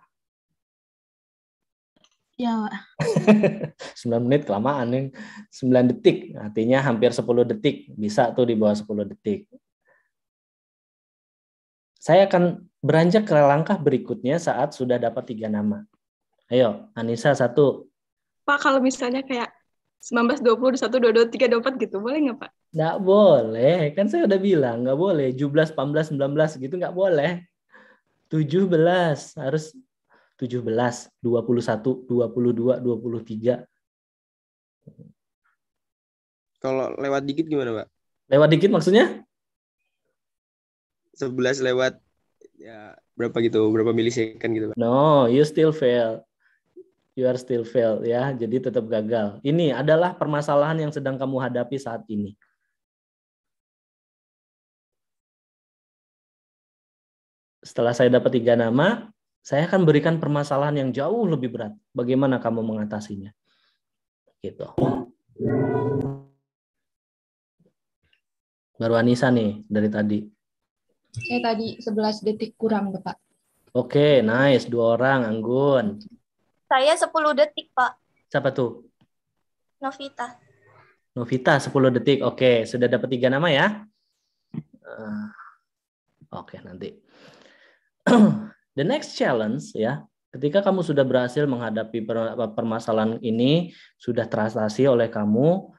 Ya, Pak. 9 menit kelamaan nih. 9 detik, artinya hampir 10 detik. Bisa tuh di bawah 10 detik. Saya akan beranjak ke langkah berikutnya saat sudah dapat tiga nama. Ayo, Anissa satu. Pak, kalau misalnya kayak 19, 20, 21, 22, 23, 24 gitu, boleh nggak Pak? Nggak boleh. Kan saya udah bilang nggak boleh. 17, 18, 19 gitu nggak boleh. 17 harus 17, 21, 22, 23. Kalau lewat dikit gimana, Pak? Lewat dikit maksudnya? 11 lewat ya berapa gitu, berapa milisekan gitu, Pak. No, you still fail. You are still fail ya. Jadi tetap gagal. Ini adalah permasalahan yang sedang kamu hadapi saat ini. setelah saya dapat tiga nama, saya akan berikan permasalahan yang jauh lebih berat. Bagaimana kamu mengatasinya? Gitu. Baru Anissa nih dari tadi. Saya tadi 11 detik kurang, Pak. Oke, okay, nice. Dua orang, Anggun. Saya 10 detik, Pak. Siapa tuh? Novita. Novita 10 detik. Oke, okay. sudah dapat tiga nama ya? Eh, oke, okay, nanti. the next challenge ya, ketika kamu sudah berhasil menghadapi permasalahan ini, sudah teratasi oleh kamu,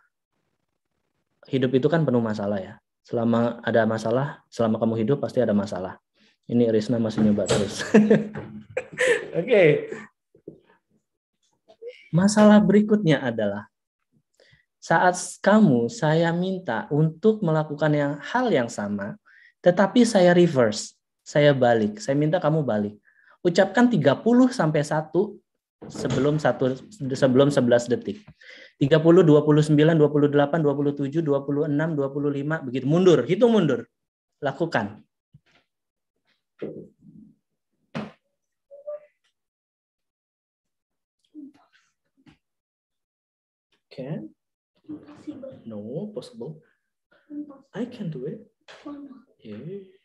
hidup itu kan penuh masalah ya. Selama ada masalah, selama kamu hidup pasti ada masalah. Ini Risna masih nyoba terus. Oke. okay. Masalah berikutnya adalah saat kamu saya minta untuk melakukan yang hal yang sama, tetapi saya reverse saya balik. Saya minta kamu balik. Ucapkan 30 sampai 1 sebelum 1 sebelum 11 detik. 30 29 28 27 26 25 begitu mundur, hitung mundur. Lakukan. Can? No, possible. I can do it. Yeah.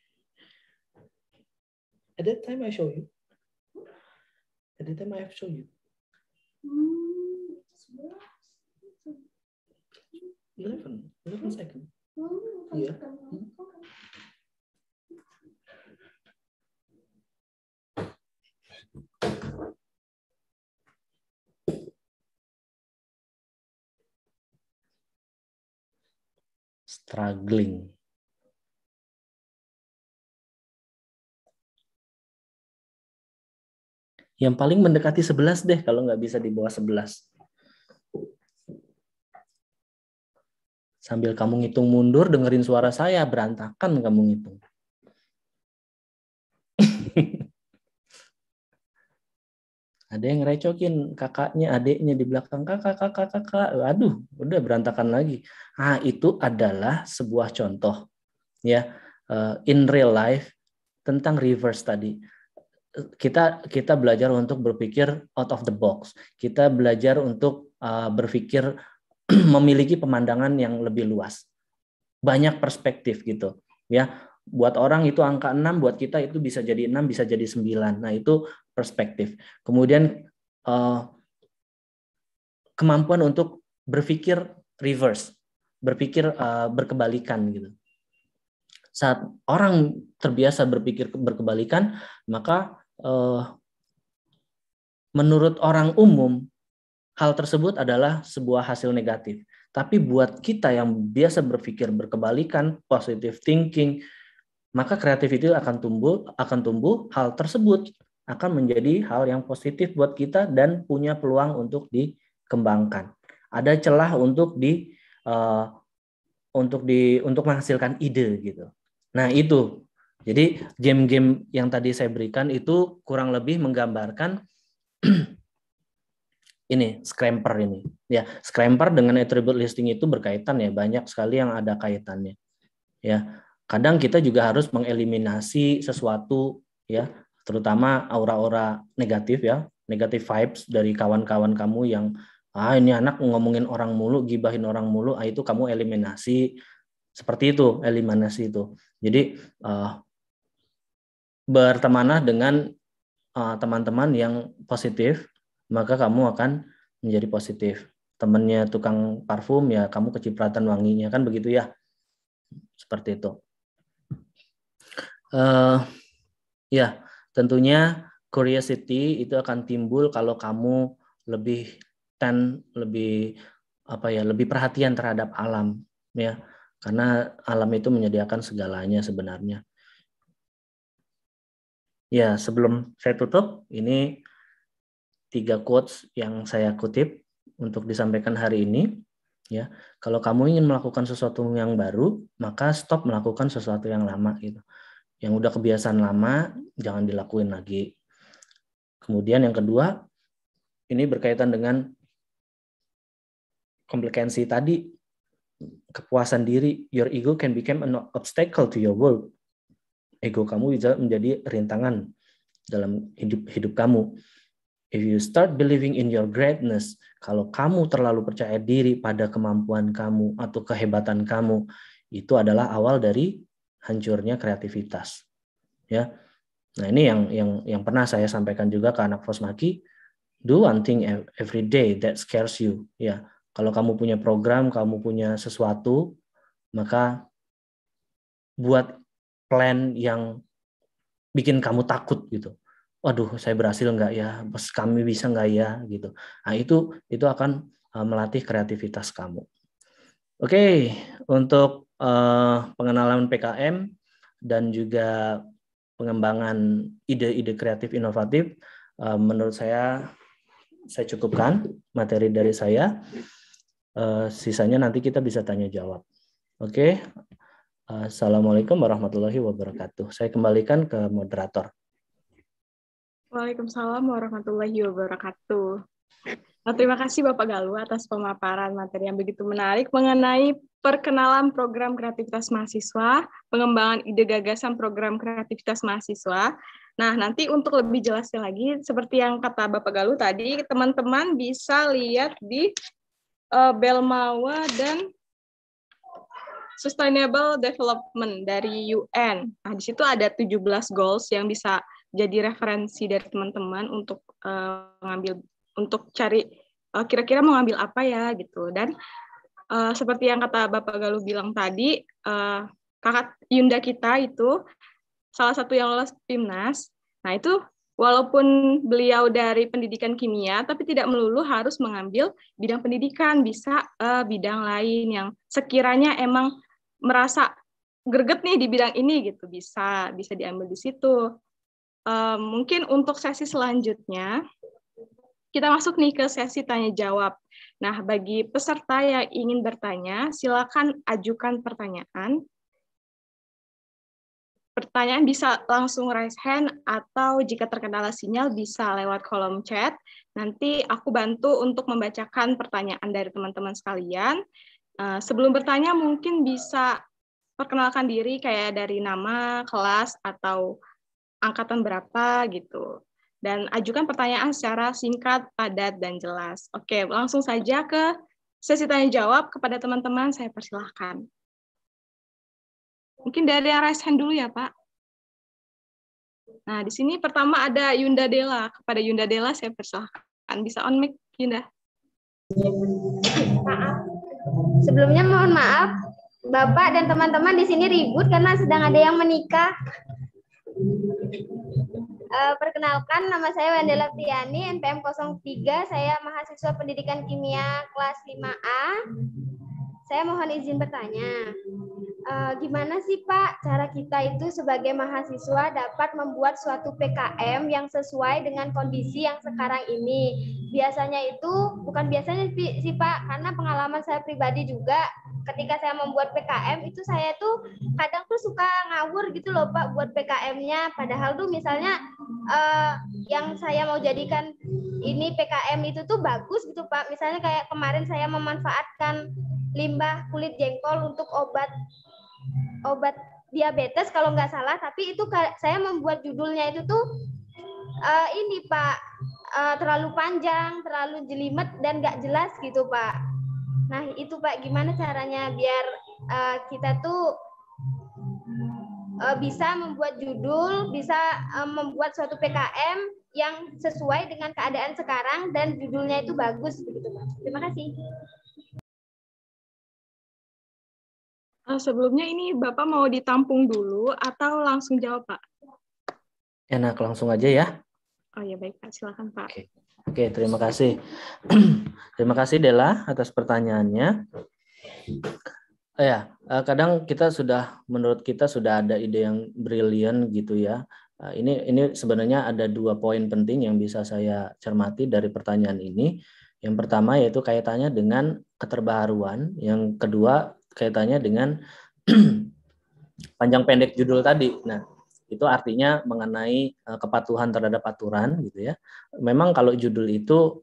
At that time, I show you. At that time, I have shown you. 11, 11 seconds. yeah. struggling yang paling mendekati 11 deh kalau nggak bisa di bawah 11. Sambil kamu ngitung mundur, dengerin suara saya, berantakan kamu ngitung. Ada yang recokin kakaknya, adiknya di belakang kakak, kakak, kakak. Aduh, udah berantakan lagi. Ah, itu adalah sebuah contoh ya eh, in real life tentang reverse tadi kita kita belajar untuk berpikir out of the box. Kita belajar untuk uh, berpikir memiliki pemandangan yang lebih luas. Banyak perspektif gitu, ya. Buat orang itu angka 6, buat kita itu bisa jadi 6, bisa jadi 9. Nah, itu perspektif. Kemudian uh, kemampuan untuk berpikir reverse, berpikir uh, berkebalikan gitu saat orang terbiasa berpikir berkebalikan, maka uh, menurut orang umum hal tersebut adalah sebuah hasil negatif. Tapi buat kita yang biasa berpikir berkebalikan, positive thinking, maka kreativitas akan tumbuh, akan tumbuh hal tersebut akan menjadi hal yang positif buat kita dan punya peluang untuk dikembangkan. Ada celah untuk di uh, untuk di untuk menghasilkan ide gitu. Nah, itu jadi game-game yang tadi saya berikan itu kurang lebih menggambarkan ini scramper ini. Ya, scramper dengan attribute listing itu berkaitan ya, banyak sekali yang ada kaitannya. Ya. Kadang kita juga harus mengeliminasi sesuatu ya, terutama aura-aura negatif ya, negatif vibes dari kawan-kawan kamu yang ah ini anak ngomongin orang mulu, gibahin orang mulu, ah itu kamu eliminasi seperti itu eliminasi itu. Jadi uh, bertemanlah dengan eh, teman-teman uh, yang positif, maka kamu akan menjadi positif. Temannya tukang parfum ya kamu kecipratan wanginya kan begitu ya. Seperti itu. Uh, ya, tentunya curiosity itu akan timbul kalau kamu lebih ten lebih apa ya, lebih perhatian terhadap alam ya. Karena alam itu menyediakan segalanya sebenarnya Ya, sebelum saya tutup, ini tiga quotes yang saya kutip untuk disampaikan hari ini. Ya, kalau kamu ingin melakukan sesuatu yang baru, maka stop melakukan sesuatu yang lama gitu. Yang udah kebiasaan lama, jangan dilakuin lagi. Kemudian yang kedua, ini berkaitan dengan komplikasi tadi, kepuasan diri. Your ego can become an obstacle to your work ego kamu bisa menjadi rintangan dalam hidup hidup kamu. If you start believing in your greatness, kalau kamu terlalu percaya diri pada kemampuan kamu atau kehebatan kamu, itu adalah awal dari hancurnya kreativitas. Ya. Nah, ini yang yang yang pernah saya sampaikan juga ke anak Fosmaki, do one thing every day that scares you. Ya. Kalau kamu punya program, kamu punya sesuatu, maka buat plan yang bikin kamu takut gitu. Waduh, saya berhasil nggak ya? Bos kami bisa nggak ya? Gitu. Nah itu itu akan eh, melatih kreativitas kamu. Oke, okay, untuk uh, pengenalan PKM dan juga pengembangan ide-ide kreatif inovatif, uh, menurut saya saya cukupkan materi dari saya. Uh, sisanya nanti kita bisa tanya jawab. Oke, okay? Assalamualaikum warahmatullahi wabarakatuh. Saya kembalikan ke moderator. Waalaikumsalam warahmatullahi wabarakatuh. Nah, terima kasih Bapak Galuh atas pemaparan materi yang begitu menarik mengenai perkenalan program kreativitas mahasiswa, pengembangan ide gagasan program kreativitas mahasiswa. Nah, nanti untuk lebih jelasnya lagi, seperti yang kata Bapak Galuh tadi, teman-teman bisa lihat di uh, Belmawa dan Sustainable Development dari UN. Nah, di situ ada 17 goals yang bisa jadi referensi dari teman-teman untuk uh, mengambil untuk cari kira eh, kira-kira mau ngambil apa ya gitu. Dan uh, seperti yang kata Bapak Galuh bilang tadi, uh, kakak Yunda kita itu salah satu yang lolos PIMNAS. Nah, itu walaupun beliau dari pendidikan kimia tapi tidak melulu harus mengambil bidang pendidikan bisa uh, bidang lain yang sekiranya emang merasa greget nih di bidang ini gitu bisa bisa diambil di situ. Uh, mungkin untuk sesi selanjutnya kita masuk nih ke sesi tanya jawab. Nah, bagi peserta yang ingin bertanya, silakan ajukan pertanyaan. Pertanyaan bisa langsung raise hand atau jika terkendala sinyal bisa lewat kolom chat. Nanti aku bantu untuk membacakan pertanyaan dari teman-teman sekalian. Eh, sebelum bertanya mungkin bisa perkenalkan diri kayak dari nama, kelas, atau angkatan berapa gitu. Dan ajukan pertanyaan secara singkat, padat, dan jelas. Oke, langsung saja ke sesi tanya jawab kepada teman-teman. Saya persilahkan. Mungkin dari yang raise hand dulu ya, Pak. Nah, di sini pertama ada Yunda Dela. Kepada Yunda Dela saya persilahkan. Bisa on mic, Yunda. Maaf, Sebelumnya mohon maaf, Bapak dan teman-teman di sini ribut karena sedang ada yang menikah. Uh, perkenalkan, nama saya Wendela Tiani, NPM 03. Saya mahasiswa pendidikan kimia kelas 5A. Saya mohon izin bertanya, e, gimana sih Pak cara kita itu sebagai mahasiswa dapat membuat suatu PKM yang sesuai dengan kondisi yang sekarang ini? Biasanya itu bukan biasanya sih Pak, karena pengalaman saya pribadi juga ketika saya membuat PKM itu saya tuh kadang tuh suka ngawur gitu loh Pak buat PKM-nya padahal tuh misalnya uh, yang saya mau jadikan ini PKM hmm. itu tuh bagus gitu Pak. Misalnya kayak kemarin saya memanfaatkan limbah kulit jengkol untuk obat obat diabetes kalau nggak salah, tapi itu saya membuat judulnya itu tuh uh, ini Pak uh, terlalu panjang, terlalu jelimet dan nggak jelas gitu Pak. Nah itu Pak gimana caranya biar uh, kita tuh bisa membuat judul, bisa membuat suatu PKM yang sesuai dengan keadaan sekarang dan judulnya itu bagus begitu Pak. Terima kasih. Eh, sebelumnya ini Bapak mau ditampung dulu atau langsung jawab Pak? Enak langsung aja ya. Oh ya baik Pak, silakan Pak. Oke, okay, terima kasih. terima kasih Dela atas pertanyaannya. Oh Ya, eh, kadang kita sudah menurut kita sudah ada ide yang brilian gitu ya. Eh, ini ini sebenarnya ada dua poin penting yang bisa saya cermati dari pertanyaan ini. Yang pertama yaitu kaitannya dengan keterbaruan, yang kedua kaitannya dengan panjang pendek judul tadi. Nah, itu artinya mengenai eh, kepatuhan terhadap aturan gitu ya. Memang kalau judul itu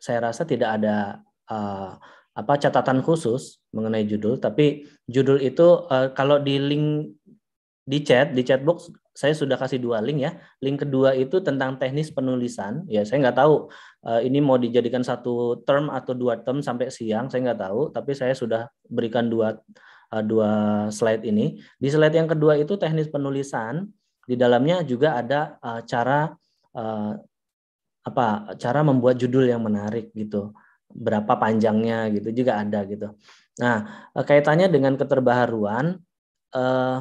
saya rasa tidak ada uh, apa catatan khusus mengenai judul, tapi judul itu uh, kalau di link di chat di chat box saya sudah kasih dua link ya link kedua itu tentang teknis penulisan ya saya nggak tahu eh, ini mau dijadikan satu term atau dua term sampai siang saya nggak tahu tapi saya sudah berikan dua eh, dua slide ini di slide yang kedua itu teknis penulisan di dalamnya juga ada eh, cara apa cara membuat judul yang menarik gitu berapa panjangnya gitu juga ada gitu nah kaitannya dengan keterbaharuan eh,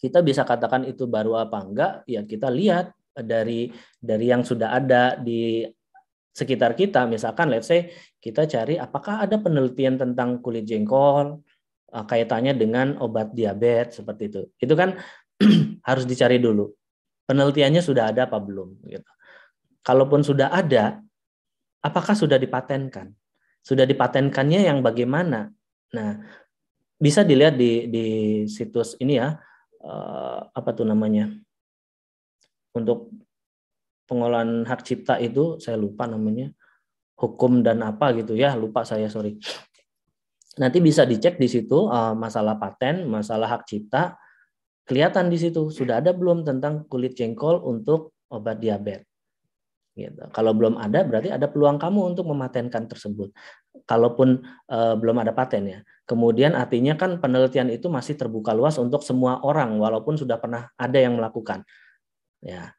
kita bisa katakan itu baru apa enggak? Ya kita lihat dari dari yang sudah ada di sekitar kita. Misalkan let's say kita cari apakah ada penelitian tentang kulit jengkol eh, kaitannya dengan obat diabetes seperti itu. Itu kan harus dicari dulu. Penelitiannya sudah ada apa belum gitu. Kalaupun sudah ada, apakah sudah dipatenkan? Sudah dipatenkannya yang bagaimana? Nah, bisa dilihat di di situs ini ya uh, apa tuh namanya untuk pengolahan hak cipta itu saya lupa namanya hukum dan apa gitu ya lupa saya sorry nanti bisa dicek di situ uh, masalah paten masalah hak cipta kelihatan di situ sudah ada belum tentang kulit jengkol untuk obat diabetes Gitu. Kalau belum ada, berarti ada peluang kamu untuk mematenkan tersebut. Kalaupun e, belum ada paten ya. Kemudian artinya kan penelitian itu masih terbuka luas untuk semua orang, walaupun sudah pernah ada yang melakukan. Ya,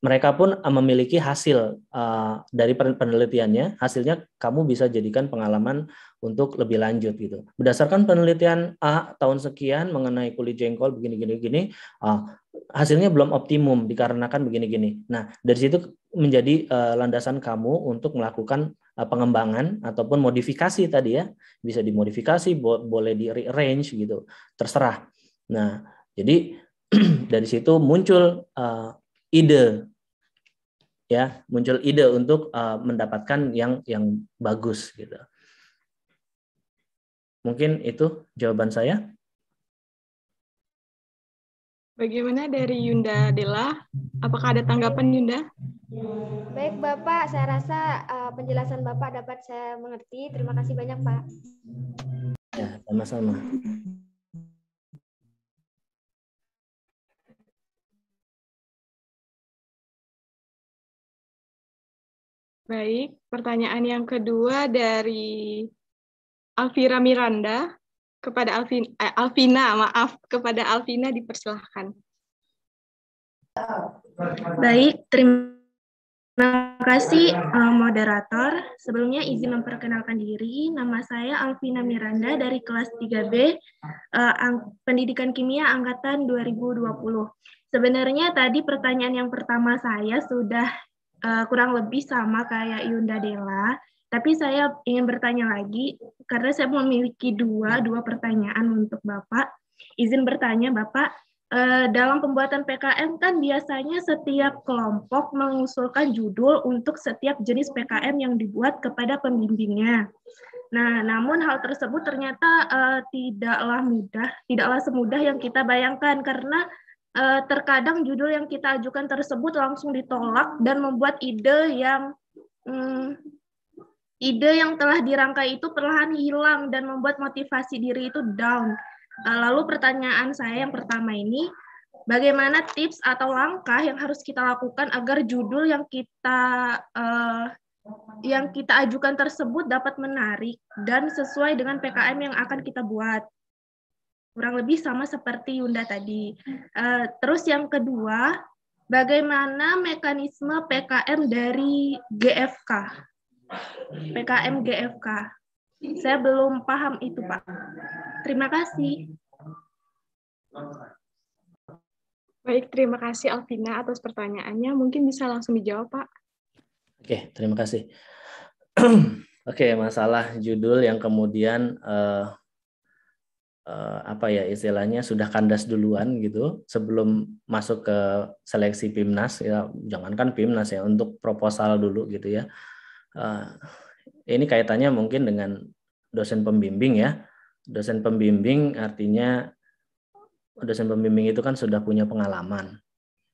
mereka pun eh, memiliki hasil uh, dari penelitiannya. Hasilnya kamu bisa jadikan pengalaman untuk lebih lanjut gitu. Berdasarkan penelitian A tahun sekian mengenai kulit jengkol begini-gini gini, uh, hasilnya belum optimum dikarenakan begini-gini. Nah, dari situ menjadi uh, landasan kamu untuk melakukan uh, pengembangan ataupun modifikasi tadi ya. Bisa dimodifikasi, bo boleh di range gitu. Terserah. Nah, jadi dari situ muncul uh, ide ya muncul ide untuk uh, mendapatkan yang yang bagus gitu mungkin itu jawaban saya Bagaimana dari Yunda Dela? Apakah ada tanggapan Yunda? Baik Bapak, saya rasa uh, penjelasan Bapak dapat saya mengerti. Terima kasih banyak Pak. Ya, sama-sama. Baik, pertanyaan yang kedua dari Alvira Miranda kepada Alvin, eh, Alvina, maaf, kepada Alvina dipersilahkan. Baik, terima kasih uh, moderator. Sebelumnya izin memperkenalkan diri, nama saya Alvina Miranda dari kelas 3B uh, eh, Pendidikan Kimia Angkatan 2020. Sebenarnya tadi pertanyaan yang pertama saya sudah uh, kurang lebih sama kayak Yunda Dela. Tapi saya ingin bertanya lagi, karena saya memiliki dua, dua pertanyaan untuk Bapak. Izin bertanya, Bapak, uh, dalam pembuatan PKM kan biasanya setiap kelompok mengusulkan judul untuk setiap jenis PKM yang dibuat kepada pembimbingnya. Nah, namun hal tersebut ternyata uh, tidaklah mudah, tidaklah semudah yang kita bayangkan karena uh, terkadang judul yang kita ajukan tersebut langsung ditolak dan membuat ide yang um, ide yang telah dirangkai itu perlahan hilang dan membuat motivasi diri itu down. Eh, lalu pertanyaan saya yang pertama ini, bagaimana tips atau langkah yang harus kita lakukan agar judul yang kita uh, yang kita ajukan tersebut dapat menarik dan sesuai dengan PKM yang akan kita buat? kurang lebih sama seperti Yunda tadi. Uh, terus yang kedua, bagaimana mekanisme PKM dari GFK? PKM GFK. Saya belum paham itu, Pak. Terima kasih. Baik, terima kasih Alvina atas pertanyaannya. Mungkin bisa langsung dijawab, Pak. Oke, terima kasih. Oke, masalah judul yang kemudian uh, Eh, apa ya istilahnya sudah kandas duluan gitu sebelum masuk ke seleksi PIMNAS ya jangankan PIMNAS ya untuk proposal dulu gitu ya. Eh, ini kaitannya mungkin dengan dosen pembimbing ya. Dosen pembimbing artinya dosen pembimbing itu kan sudah punya pengalaman.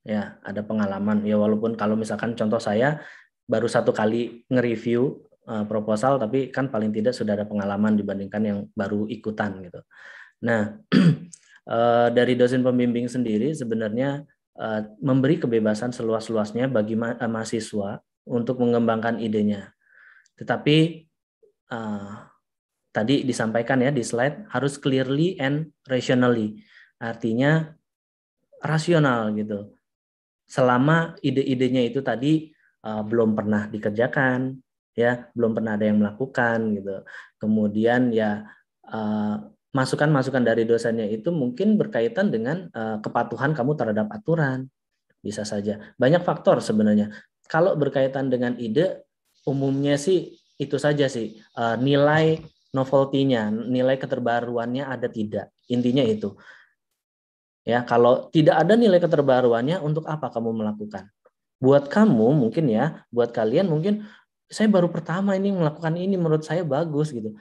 Ya, ada pengalaman. Ya walaupun kalau misalkan contoh saya baru satu kali nge-review Eh, proposal tapi kan paling tidak sudah ada pengalaman dibandingkan yang baru ikutan gitu. Nah, eh, dari dosen pembimbing sendiri sebenarnya eh, memberi kebebasan seluas-luasnya bagi ma mahasiswa untuk mengembangkan idenya. Tetapi tadi disampaikan ya di slide harus clearly and rationally. Artinya rasional gitu. Selama ide-idenya itu tadi uh, belum pernah dikerjakan, ya belum pernah ada yang melakukan gitu kemudian ya eh, masukan-masukan dari dosennya itu mungkin berkaitan dengan eh, kepatuhan kamu terhadap aturan bisa saja banyak faktor sebenarnya kalau berkaitan dengan ide umumnya sih itu saja sih eh, nilai novelty-nya nilai keterbaruannya ada tidak intinya itu ya kalau tidak ada nilai keterbaruannya untuk apa kamu melakukan buat kamu mungkin ya buat kalian mungkin saya baru pertama ini melakukan ini menurut saya bagus gitu.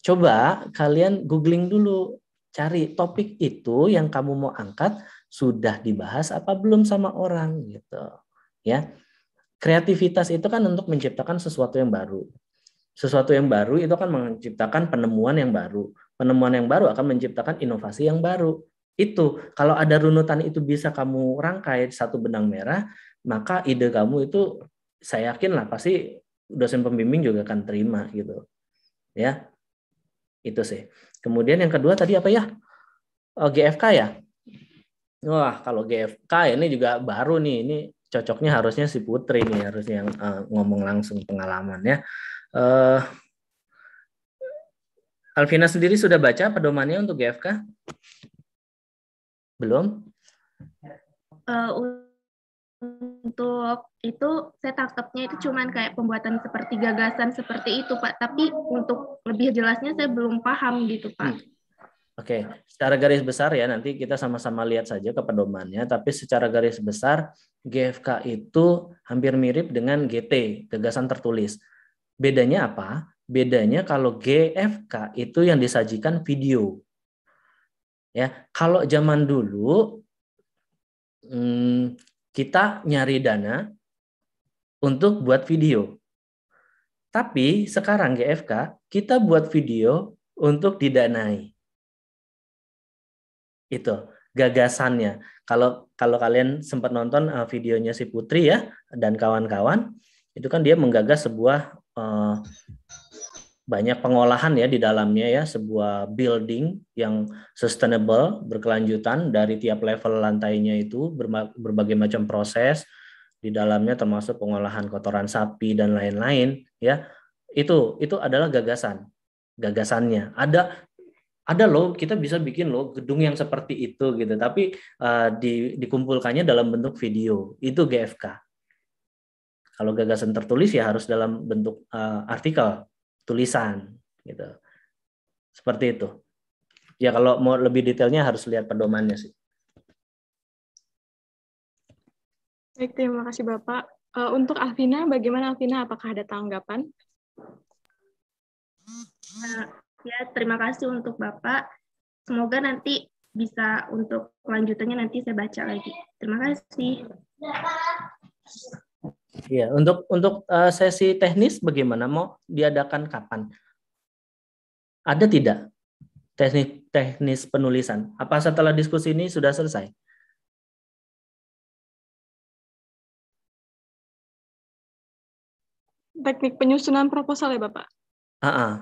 Coba kalian googling dulu cari topik itu yang kamu mau angkat sudah dibahas apa belum sama orang gitu ya kreativitas itu kan untuk menciptakan sesuatu yang baru sesuatu yang baru itu kan menciptakan penemuan yang baru penemuan yang baru akan menciptakan inovasi yang baru itu kalau ada runutan itu bisa kamu rangkai satu benang merah maka ide kamu itu saya yakin lah pasti dosen pembimbing juga akan terima gitu ya itu sih kemudian yang kedua tadi apa ya oh, eh, GFK ya wah kalau GFK ini juga baru nih ini cocoknya harusnya si Putri nih harusnya yang uh, ngomong langsung ya uh, Alvina sendiri sudah baca pedomannya untuk GFK belum uh, untuk itu saya tangkapnya itu cuman kayak pembuatan seperti gagasan seperti itu Pak, tapi untuk lebih jelasnya saya belum paham gitu Pak. Hmm. Oke, okay. secara garis besar ya nanti kita sama-sama lihat saja ke pedomannya, tapi secara garis besar GFK itu hampir mirip dengan GT, gagasan tertulis. Bedanya apa? Bedanya kalau GFK itu yang disajikan video. Ya, kalau zaman dulu hmm, kita nyari dana untuk buat video. Tapi sekarang GFK, kita buat video untuk didanai. Itu gagasannya. Kalau kalau kalian sempat nonton eh, videonya si Putri ya dan kawan-kawan, itu kan dia menggagas sebuah eh, banyak pengolahan ya di dalamnya ya sebuah building yang sustainable berkelanjutan dari tiap level lantainya itu berbagai macam proses di dalamnya termasuk pengolahan kotoran sapi dan lain-lain ya itu itu adalah gagasan gagasannya ada ada loh kita bisa bikin loh gedung yang seperti itu gitu tapi uh, di, dikumpulkannya dalam bentuk video itu GFK kalau gagasan tertulis ya harus dalam bentuk uh, artikel tulisan gitu. Seperti itu. Ya kalau mau lebih detailnya harus lihat pedomannya sih. Baik, terima kasih Bapak. Eh, untuk Alvina, bagaimana Alvina? Apakah ada tanggapan? Eh, ya, terima kasih untuk Bapak. Semoga nanti bisa untuk lanjutannya nanti saya baca lagi. Terima kasih. Iya, untuk untuk uh, sesi teknis bagaimana mau diadakan kapan? Ada tidak teknik teknis penulisan? Apa setelah diskusi ini sudah selesai? Teknik penyusunan proposal ya, Bapak? Uh -uh.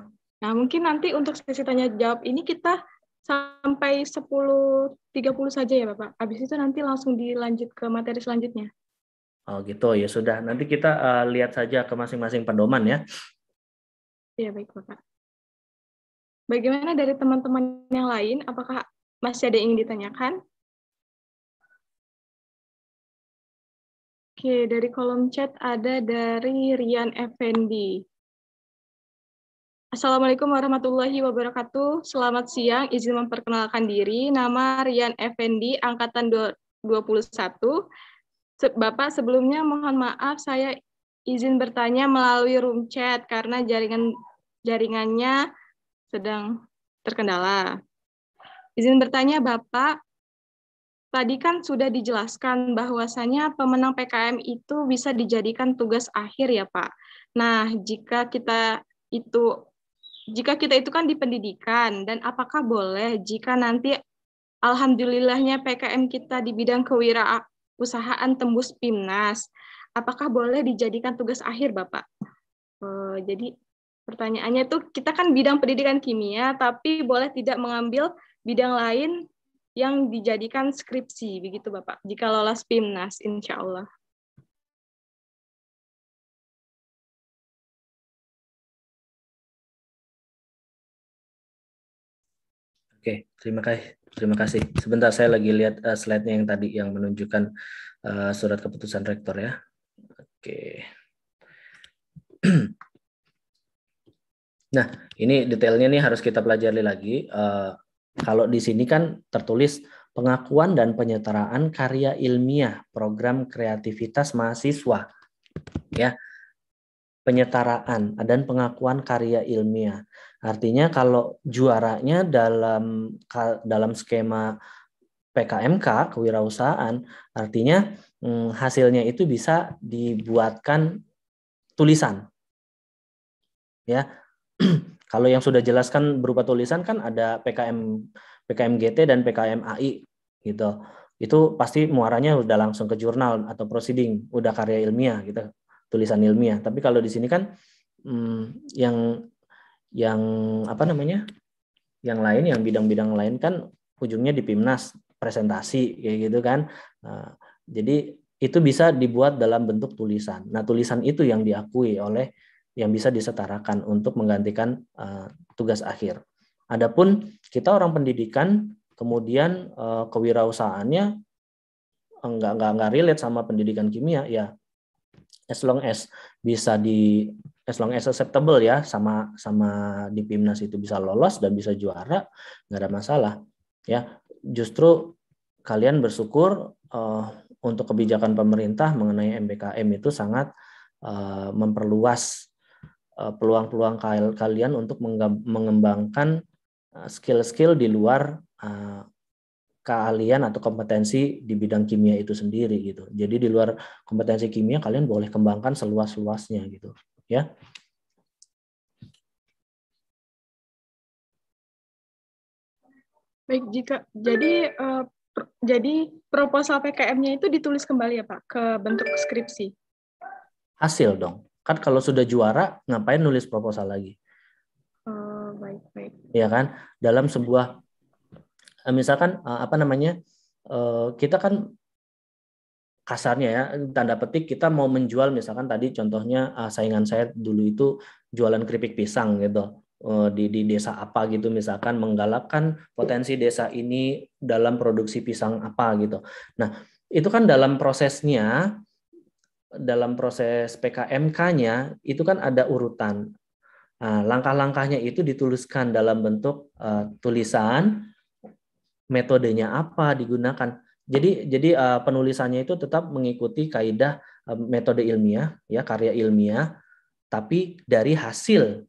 Nah, mungkin nanti untuk sesi tanya jawab ini kita sampai 10.30 saja ya Bapak. Habis itu nanti langsung dilanjut ke materi selanjutnya. Oh gitu, ya sudah. Nanti kita uh, lihat saja ke masing-masing pedoman ya. Iya baik Bapak. Bagaimana dari teman-teman yang lain? Apakah masih ada yang ingin ditanyakan? Oke, dari kolom chat ada dari Rian Effendi. Assalamualaikum warahmatullahi wabarakatuh. Selamat siang, izin memperkenalkan diri. Nama Rian Effendi, Angkatan 21 Bapak sebelumnya mohon maaf saya izin bertanya melalui room chat karena jaringan jaringannya sedang terkendala. Izin bertanya Bapak, tadi kan sudah dijelaskan bahwasannya pemenang PKM itu bisa dijadikan tugas akhir ya Pak. Nah, jika kita itu jika kita itu kan di pendidikan dan apakah boleh jika nanti alhamdulillahnya PKM kita di bidang kewira usahaan tembus PIMNAS. Apakah boleh dijadikan tugas akhir, Bapak? Uh, jadi pertanyaannya itu kita kan bidang pendidikan kimia, tapi boleh tidak mengambil bidang lain yang dijadikan skripsi, begitu Bapak, jika lolos PIMNAS, insya Allah. Oke, terima kasih. Terima kasih. Sebentar saya lagi lihat uh, slide-nya yang tadi yang menunjukkan uh, surat keputusan rektor ya. Oke. nah, ini detailnya nih harus kita pelajari lagi. Uh, kalau di sini kan tertulis pengakuan dan penyetaraan karya ilmiah program kreativitas mahasiswa. Ya. Penyetaraan dan pengakuan karya ilmiah. Artinya kalau juaranya dalam dalam skema PKMK kewirausahaan, artinya hmm, hasilnya itu bisa dibuatkan tulisan. Ya. kalau yang sudah jelaskan berupa tulisan kan ada PKM PKMGT dan PKMAI gitu. Itu pasti muaranya udah langsung ke jurnal atau proceeding, udah karya ilmiah gitu, tulisan ilmiah. Tapi kalau di sini kan hmm, yang yang apa namanya yang lain yang bidang-bidang lain kan ujungnya di Pimnas presentasi kayak gitu kan eh, jadi itu bisa dibuat dalam bentuk tulisan nah tulisan itu yang diakui oleh yang bisa disetarakan untuk menggantikan eh, tugas akhir. Adapun kita orang pendidikan kemudian uh, kewirausahaannya enggak enggak enggak relate sama pendidikan kimia ya as long as bisa di as long as acceptable ya sama sama di Pimnas itu bisa lolos dan bisa juara nggak ada masalah ya justru kalian bersyukur uh, untuk kebijakan pemerintah mengenai MBKM itu sangat uh, memperluas eh, peluang-peluang uh, kalian untuk mengembangkan skill-skill di luar uh, keahlian atau kompetensi di bidang kimia itu sendiri gitu. Jadi di luar kompetensi kimia kalian boleh kembangkan seluas-luasnya gitu ya. Baik, jika jadi uh, eh, pr, jadi proposal PKM-nya itu ditulis kembali ya Pak ke bentuk skripsi. Hasil dong. Kan kalau sudah juara ngapain nulis proposal lagi? Uh, baik, baik. Iya kan? Dalam sebuah eh, misalkan eh, apa namanya? kita kan kasarnya ya tanda petik kita mau menjual misalkan tadi contohnya uh, saingan saya dulu itu jualan keripik pisang gitu uh, di di desa apa gitu misalkan menggalakkan potensi desa ini dalam produksi pisang apa gitu. Nah, itu kan dalam prosesnya dalam proses PKMK-nya itu kan ada urutan. Nah, langkah-langkahnya itu dituliskan dalam bentuk uh, tulisan, metodenya apa digunakan jadi jadi uh, penulisannya itu tetap mengikuti kaidah uh, metode ilmiah ya karya ilmiah tapi dari hasil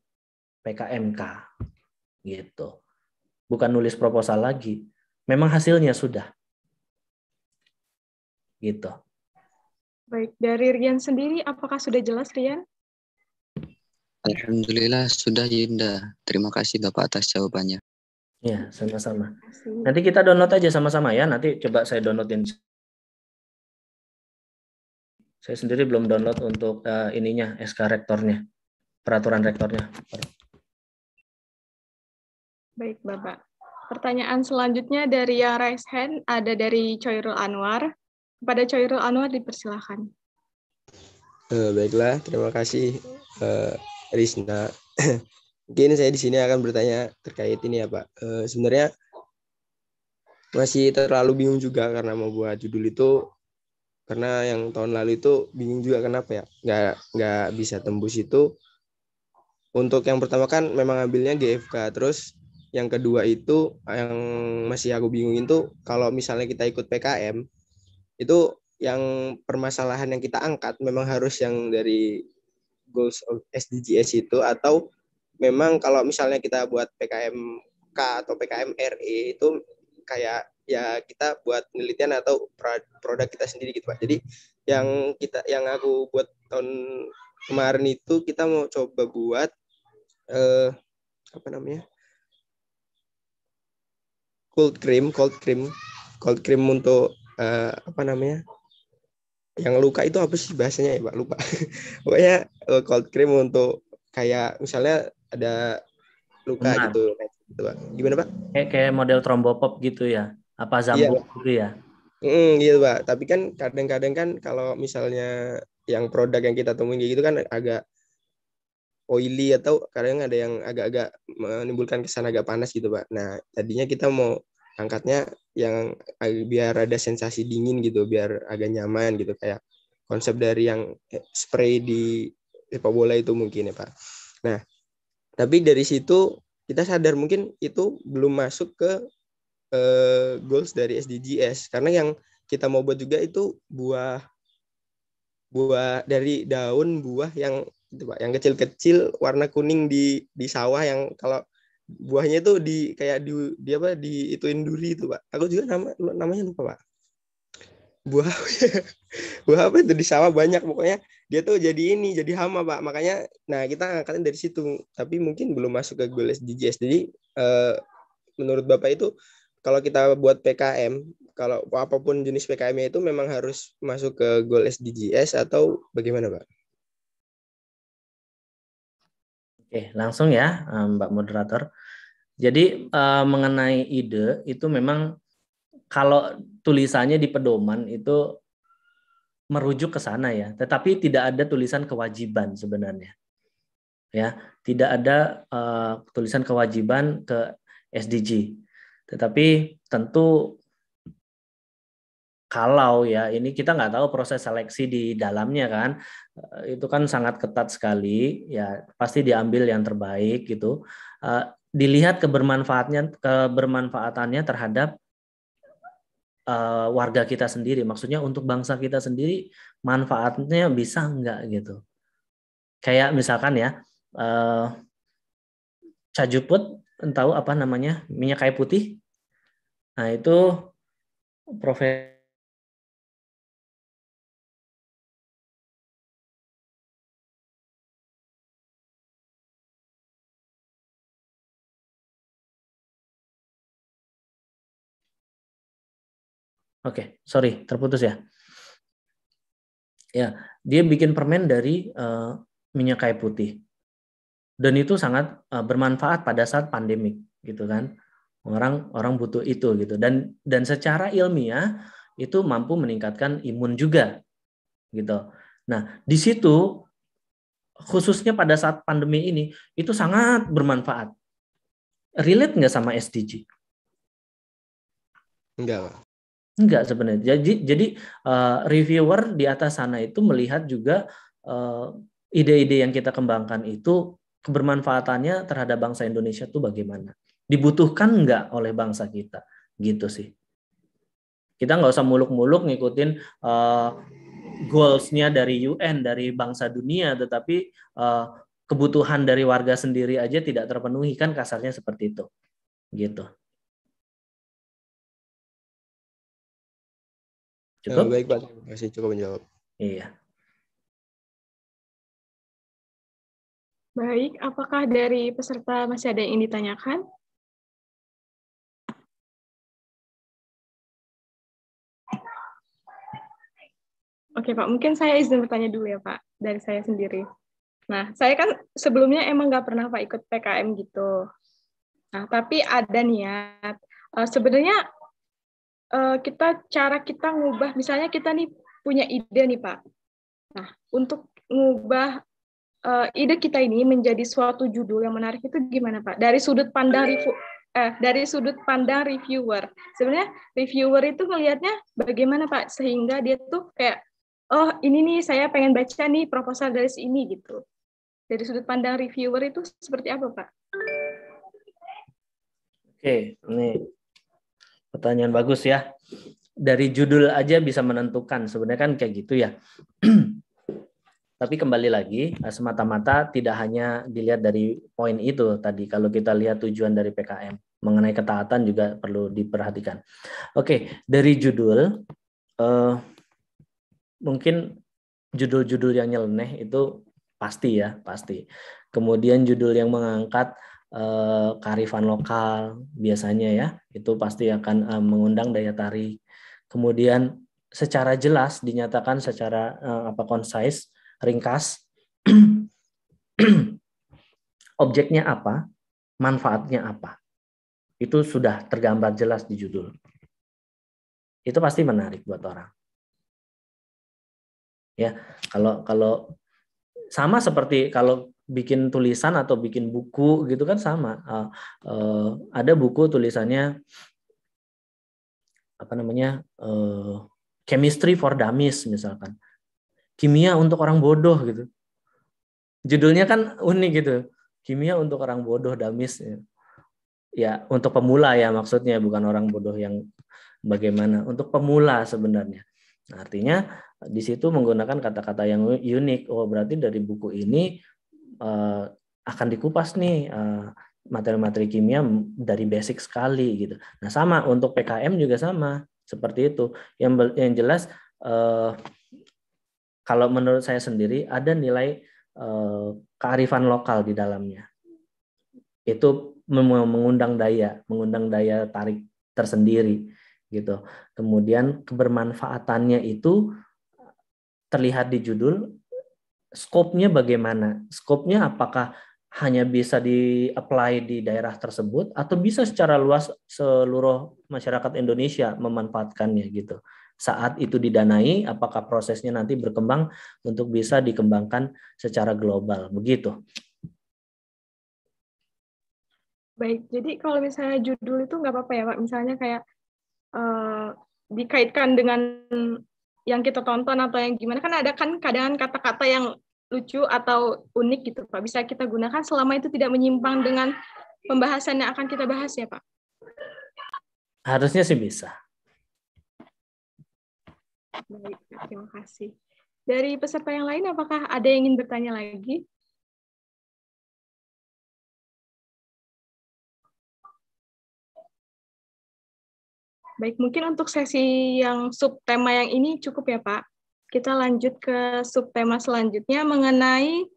PKMK gitu bukan nulis proposal lagi memang hasilnya sudah gitu baik dari Rian sendiri apakah sudah jelas Rian Alhamdulillah sudah Yinda terima kasih Bapak atas jawabannya Iya, sama-sama. Nanti kita download aja sama-sama ya. Nanti coba saya downloadin. Saya sendiri belum download untuk uh, ininya SK rektornya, peraturan rektornya. Baik, Bapak. Pertanyaan selanjutnya dari yang raise hand ada dari Choirul Anwar. Pada Choirul Anwar dipersilahkan. Uh, eh, baiklah, terima kasih uh, eh, Rizna. Mungkin saya di sini akan bertanya terkait ini ya Pak. E, sebenarnya masih terlalu bingung juga karena mau buat judul itu karena yang tahun lalu itu bingung juga kenapa ya nggak nggak bisa tembus itu untuk yang pertama kan memang ambilnya GFK terus yang kedua itu yang masih aku bingung itu kalau misalnya kita ikut PKM itu yang permasalahan yang kita angkat memang harus yang dari goals of SDGs itu atau memang kalau misalnya kita buat PKMK atau PKMRE itu kayak ya kita buat penelitian atau produk kita sendiri gitu pak. Jadi yang kita yang aku buat tahun kemarin itu kita mau coba buat eh, apa namanya cold cream, cold cream, cold cream untuk eh, apa namanya yang luka itu apa sih bahasanya ya pak lupa. Pokoknya eh, cold cream untuk kayak misalnya ada luka Benar. gitu gitu pak gimana pak kayak kayak model trombopop gitu ya apa zambu iya, gitu ya mm, gitu pak tapi kan kadang-kadang kan kalau misalnya yang produk yang kita temuin gitu kan agak oily atau kadang ada yang agak-agak menimbulkan kesan agak panas gitu pak nah tadinya kita mau angkatnya yang biar ada sensasi dingin gitu biar agak nyaman gitu kayak konsep dari yang eh, spray di sepak bola itu mungkin ya pak nah tapi dari situ kita sadar mungkin itu belum masuk ke uh, goals dari SDGs karena yang kita mau buat juga itu buah buah dari daun buah yang itu pak yang kecil-kecil warna kuning di di sawah yang kalau buahnya itu di kayak di, di apa di itu induri itu pak aku juga nama namanya lupa pak buah buah apa itu di sawah banyak pokoknya dia tuh jadi ini jadi hama pak makanya nah kita angkatnya dari situ tapi mungkin belum masuk ke goal SDGs jadi uh, menurut bapak itu kalau kita buat PKM kalau apapun jenis PKM itu memang harus masuk ke goal SDGs atau bagaimana pak? Oke langsung ya eh, Mbak moderator. Jadi uh, mengenai ide itu memang kalau tulisannya di pedoman itu merujuk ke sana ya, tetapi tidak ada tulisan kewajiban sebenarnya. Ya, tidak ada uh, tulisan kewajiban ke SDG. Tetapi tentu kalau ya ini kita nggak tahu proses seleksi di dalamnya kan eh, itu kan sangat ketat sekali ya pasti diambil yang terbaik gitu eh, dilihat kebermanfaatnya kebermanfaatannya terhadap uh, warga kita sendiri, maksudnya untuk bangsa kita sendiri manfaatnya bisa enggak gitu. Kayak misalkan ya, uh, eh, cajuput entau apa namanya minyak kayu putih. Nah itu profesor Oke, okay, sorry, terputus ya. Ya, dia bikin permen dari uh, minyak kayu putih. Dan itu sangat uh, bermanfaat pada saat pandemik, gitu kan. Orang orang butuh itu gitu dan dan secara ilmiah itu mampu meningkatkan imun juga. Gitu. Nah, di situ khususnya pada saat pandemi ini itu sangat bermanfaat. Relate nggak sama SDG? Enggak, Pak. Enggak sebenarnya. Jadi jadi uh, reviewer di atas sana itu melihat juga uh, ide-ide yang kita kembangkan itu kebermanfaatannya terhadap bangsa Indonesia itu bagaimana? Dibutuhkan enggak oleh bangsa kita? Gitu sih. Kita nggak usah muluk-muluk ngikutin uh, goalsnya dari UN, dari bangsa dunia, tetapi uh, kebutuhan dari warga sendiri aja tidak terpenuhi kan kasarnya seperti itu. Gitu. Cukup? Ya, baik Pak, terima kasih cukup menjawab. Iya. Baik, apakah dari peserta masih ada yang ingin ditanyakan? Oke Pak, mungkin saya izin bertanya dulu ya Pak, dari saya sendiri. Nah, saya kan sebelumnya emang nggak pernah Pak ikut PKM gitu. Nah, tapi ada niat. Uh, sebenarnya Eh, kita cara kita ngubah misalnya kita nih punya ide nih Pak. Nah, untuk ngubah uh, ide kita ini menjadi suatu judul yang menarik itu gimana Pak? Dari sudut pandang review eh, dari sudut pandang reviewer. Sebenarnya reviewer itu melihatnya bagaimana Pak sehingga dia tuh kayak oh ini nih saya pengen baca nih proposal dari sini gitu. Dari sudut pandang reviewer itu seperti apa Pak? Oke, ini. Pertanyaan bagus ya. Dari judul aja bisa menentukan. Sebenarnya kan kayak gitu ya. Tapi kembali lagi, eh, semata-mata tidak hanya dilihat dari poin itu tadi. Kalau kita lihat tujuan dari PKM mengenai ketaatan juga perlu diperhatikan. Oke, dari judul, eh, mungkin judul-judul yang nyeleneh itu pasti ya, pasti. Kemudian judul yang mengangkat Eh, kearifan karifan lokal biasanya ya itu pasti akan eh, mengundang daya tarik kemudian secara jelas dinyatakan secara eh, apa concise ringkas objeknya apa manfaatnya apa itu sudah tergambar jelas di judul itu pasti menarik buat orang ya kalau kalau sama seperti kalau bikin tulisan atau bikin buku gitu kan sama. Uh, uh, ada buku tulisannya apa namanya uh, chemistry for dummies misalkan, kimia untuk orang bodoh gitu. Judulnya kan unik gitu, kimia untuk orang bodoh dummies. Ya. ya, untuk pemula ya maksudnya bukan orang bodoh yang bagaimana untuk pemula sebenarnya. artinya di situ menggunakan kata-kata yang unik. Oh berarti dari buku ini Eh, akan dikupas nih eh, materi-materi kimia dari basic sekali gitu. Nah sama untuk PKM juga sama seperti itu. Yang yang jelas eh, kalau menurut saya sendiri ada nilai kearifan lokal di dalamnya. Itu mengundang daya, mengundang daya tarik tersendiri gitu. Kemudian kebermanfaatannya itu terlihat di judul skopnya bagaimana? Skopnya apakah hanya bisa di-apply di daerah tersebut atau bisa secara luas seluruh masyarakat Indonesia memanfaatkannya gitu. Saat itu didanai, apakah prosesnya nanti berkembang untuk bisa dikembangkan secara global begitu. Baik, jadi kalau misalnya judul itu nggak apa-apa ya Pak, misalnya kayak uh, dikaitkan dengan yang kita tonton atau yang gimana kan ada kan kadang kata-kata yang lucu atau unik gitu Pak bisa kita gunakan selama itu tidak menyimpang dengan pembahasan yang akan kita bahas ya Pak. Harusnya sih bisa. Baik, terima kasih. Dari peserta yang lain, apakah ada yang ingin bertanya lagi? Baik, mungkin untuk sesi yang subtema yang ini cukup ya, Pak kita lanjut ke subtema selanjutnya mengenai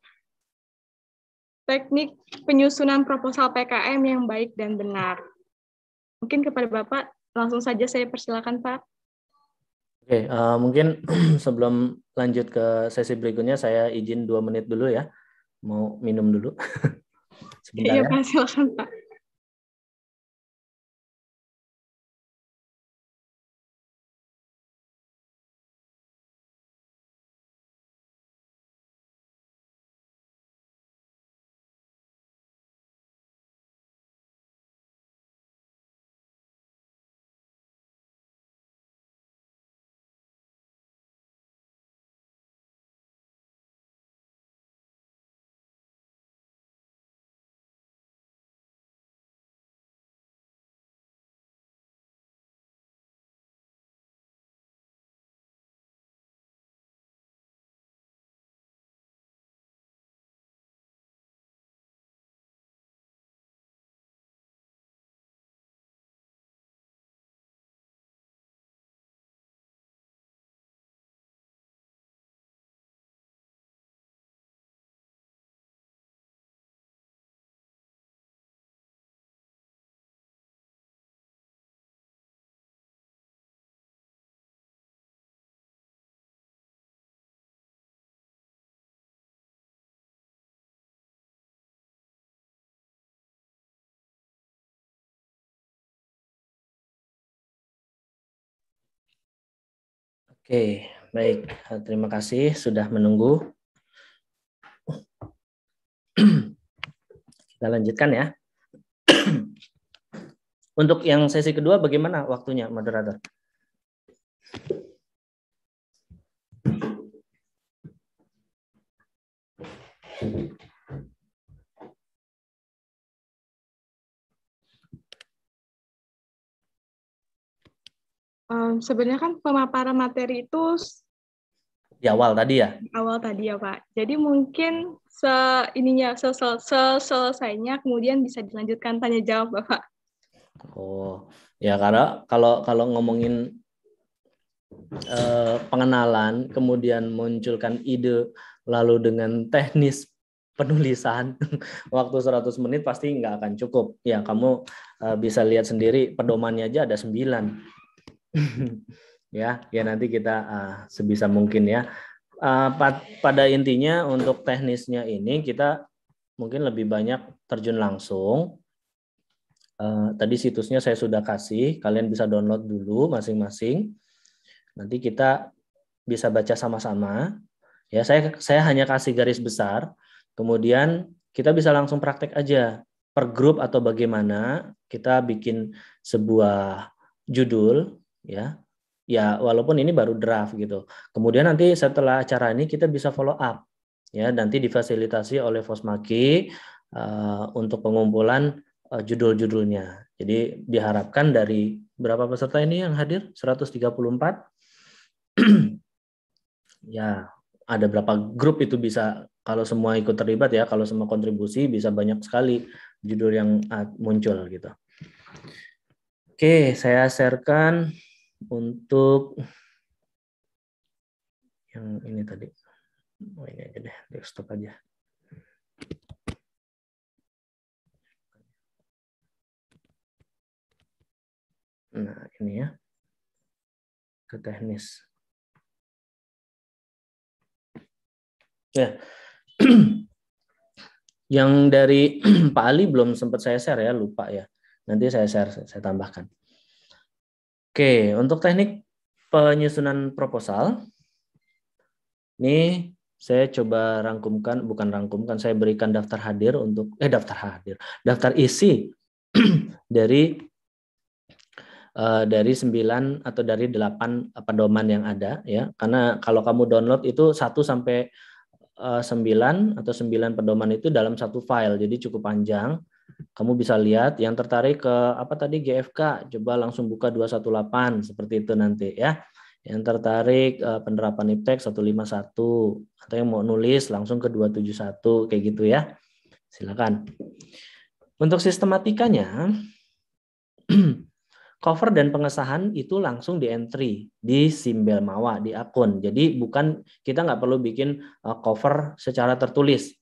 teknik penyusunan proposal PKM yang baik dan benar. Mungkin kepada Bapak langsung saja saya persilakan Pak. Oke, uh, mungkin sebelum lanjut ke sesi berikutnya saya izin dua menit dulu ya, mau minum dulu. Sebentar iya, ya. Pak, silakan Pak. Oke, baik. Eh, terima kasih sudah menunggu. Kita lanjutkan ya. Untuk yang sesi kedua bagaimana waktunya, moderator? Thank you. um, sebenarnya kan pemaparan materi itu di awal tadi ya? Awal tadi ya Pak. Jadi mungkin se ininya -sel selesainya kemudian bisa dilanjutkan tanya jawab Bapak. Oh ya karena kalau kalau ngomongin eh, pengenalan kemudian munculkan ide lalu dengan teknis penulisan waktu 100 menit pasti nggak akan cukup. Ya, kamu eh, bisa lihat sendiri pedomannya aja ada 9. ya, ya nanti kita uh, sebisa mungkin ya. Uh, ah, pad pada intinya untuk teknisnya ini kita mungkin lebih banyak terjun langsung. Uh, tadi situsnya saya sudah kasih, kalian bisa download dulu masing-masing. Nanti kita bisa baca sama-sama. Ya, saya saya hanya kasih garis besar. Kemudian kita bisa langsung praktek aja per grup atau bagaimana kita bikin sebuah judul ya ya walaupun ini baru draft gitu. Kemudian nanti setelah acara ini kita bisa follow up ya nanti difasilitasi oleh Fosmaki uh, eh, untuk pengumpulan uh, judul-judulnya. Jadi diharapkan dari berapa peserta ini yang hadir? 134. ya, ada berapa grup itu bisa kalau semua ikut terlibat ya, kalau semua kontribusi bisa banyak sekali judul yang ah, muncul gitu. Oke, saya sharekan untuk yang ini tadi. Oh, ini aja deh, desktop aja. Nah, ini ya. Ke teknis. Ya. yang dari Pak Ali belum sempat saya share ya, lupa ya. Nanti saya share, saya tambahkan. Oke, untuk teknik penyusunan proposal, ini saya coba rangkumkan, bukan rangkumkan, saya berikan daftar hadir untuk, eh daftar hadir, daftar isi dari uh, dari 9 atau dari 8 pedoman yang ada ya. Karena kalau kamu download itu 1 sampai uh, eh, 9 atau 9 pedoman itu dalam satu file. Jadi cukup panjang. Kamu bisa lihat yang tertarik ke apa tadi GFK, coba langsung buka 218 seperti itu nanti ya. Yang tertarik eh, penerapan IPTEK 151 atau yang mau nulis langsung ke 271 kayak gitu ya. Silakan. Untuk sistematikanya cover dan pengesahan itu langsung di entry di Simbel Mawa di akun. Jadi bukan kita nggak perlu bikin eh, cover secara tertulis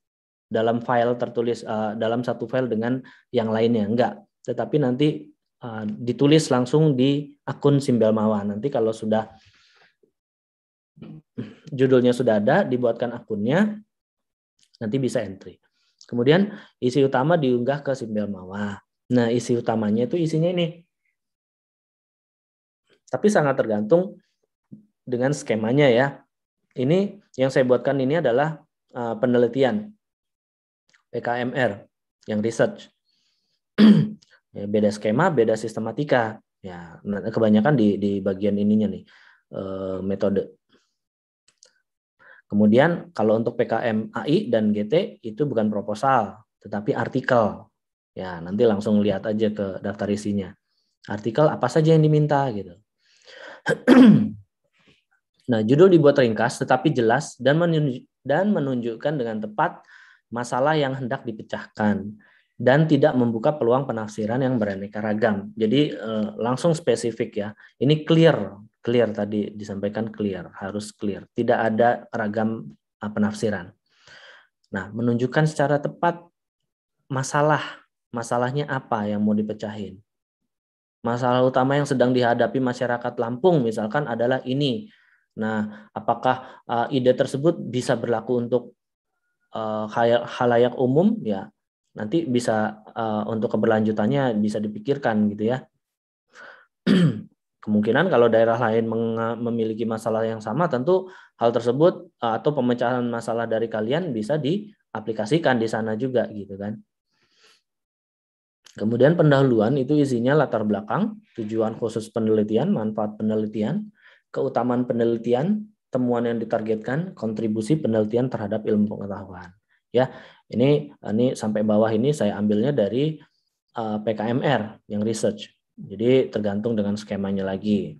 dalam file tertulis uh, dalam satu file dengan yang lainnya enggak tetapi nanti uh, ditulis langsung di akun simbel mawa nanti kalau sudah judulnya sudah ada dibuatkan akunnya nanti bisa entry kemudian isi utama diunggah ke simbel mawa nah isi utamanya itu isinya ini tapi sangat tergantung dengan skemanya ya ini yang saya buatkan ini adalah eh, penelitian PKMR yang research. ya, beda skema, beda sistematika. Ya, nah, kebanyakan di di bagian ininya nih e, metode. Kemudian kalau untuk PKM AI dan GT itu bukan proposal, tetapi artikel. Ya, nanti langsung lihat aja ke daftar isinya. Artikel apa saja yang diminta gitu. nah, judul dibuat ringkas tetapi jelas dan menunjukkan dengan tepat masalah yang hendak dipecahkan dan tidak membuka peluang penafsiran yang beraneka ragam. Jadi eh, langsung spesifik ya. Ini clear, clear tadi disampaikan clear, harus clear. Tidak ada ragam eh, penafsiran. Nah, menunjukkan secara tepat masalah, masalahnya apa yang mau dipecahin. Masalah utama yang sedang dihadapi masyarakat Lampung misalkan adalah ini. Nah, apakah uh, ide tersebut bisa berlaku untuk uh, eh, halayak umum ya nanti bisa uh, untuk keberlanjutannya bisa dipikirkan gitu ya. Kemungkinan kalau daerah lain memiliki masalah yang sama tentu hal tersebut uh, atau pemecahan masalah dari kalian bisa diaplikasikan di sana juga gitu kan. Kemudian pendahuluan itu isinya latar belakang, tujuan khusus penelitian, manfaat penelitian, keutamaan penelitian, temuan yang ditargetkan, kontribusi penelitian terhadap ilmu pengetahuan. Ya, ini ini sampai bawah ini saya ambilnya dari uh, eh, PKMR yang research. Jadi tergantung dengan skemanya lagi.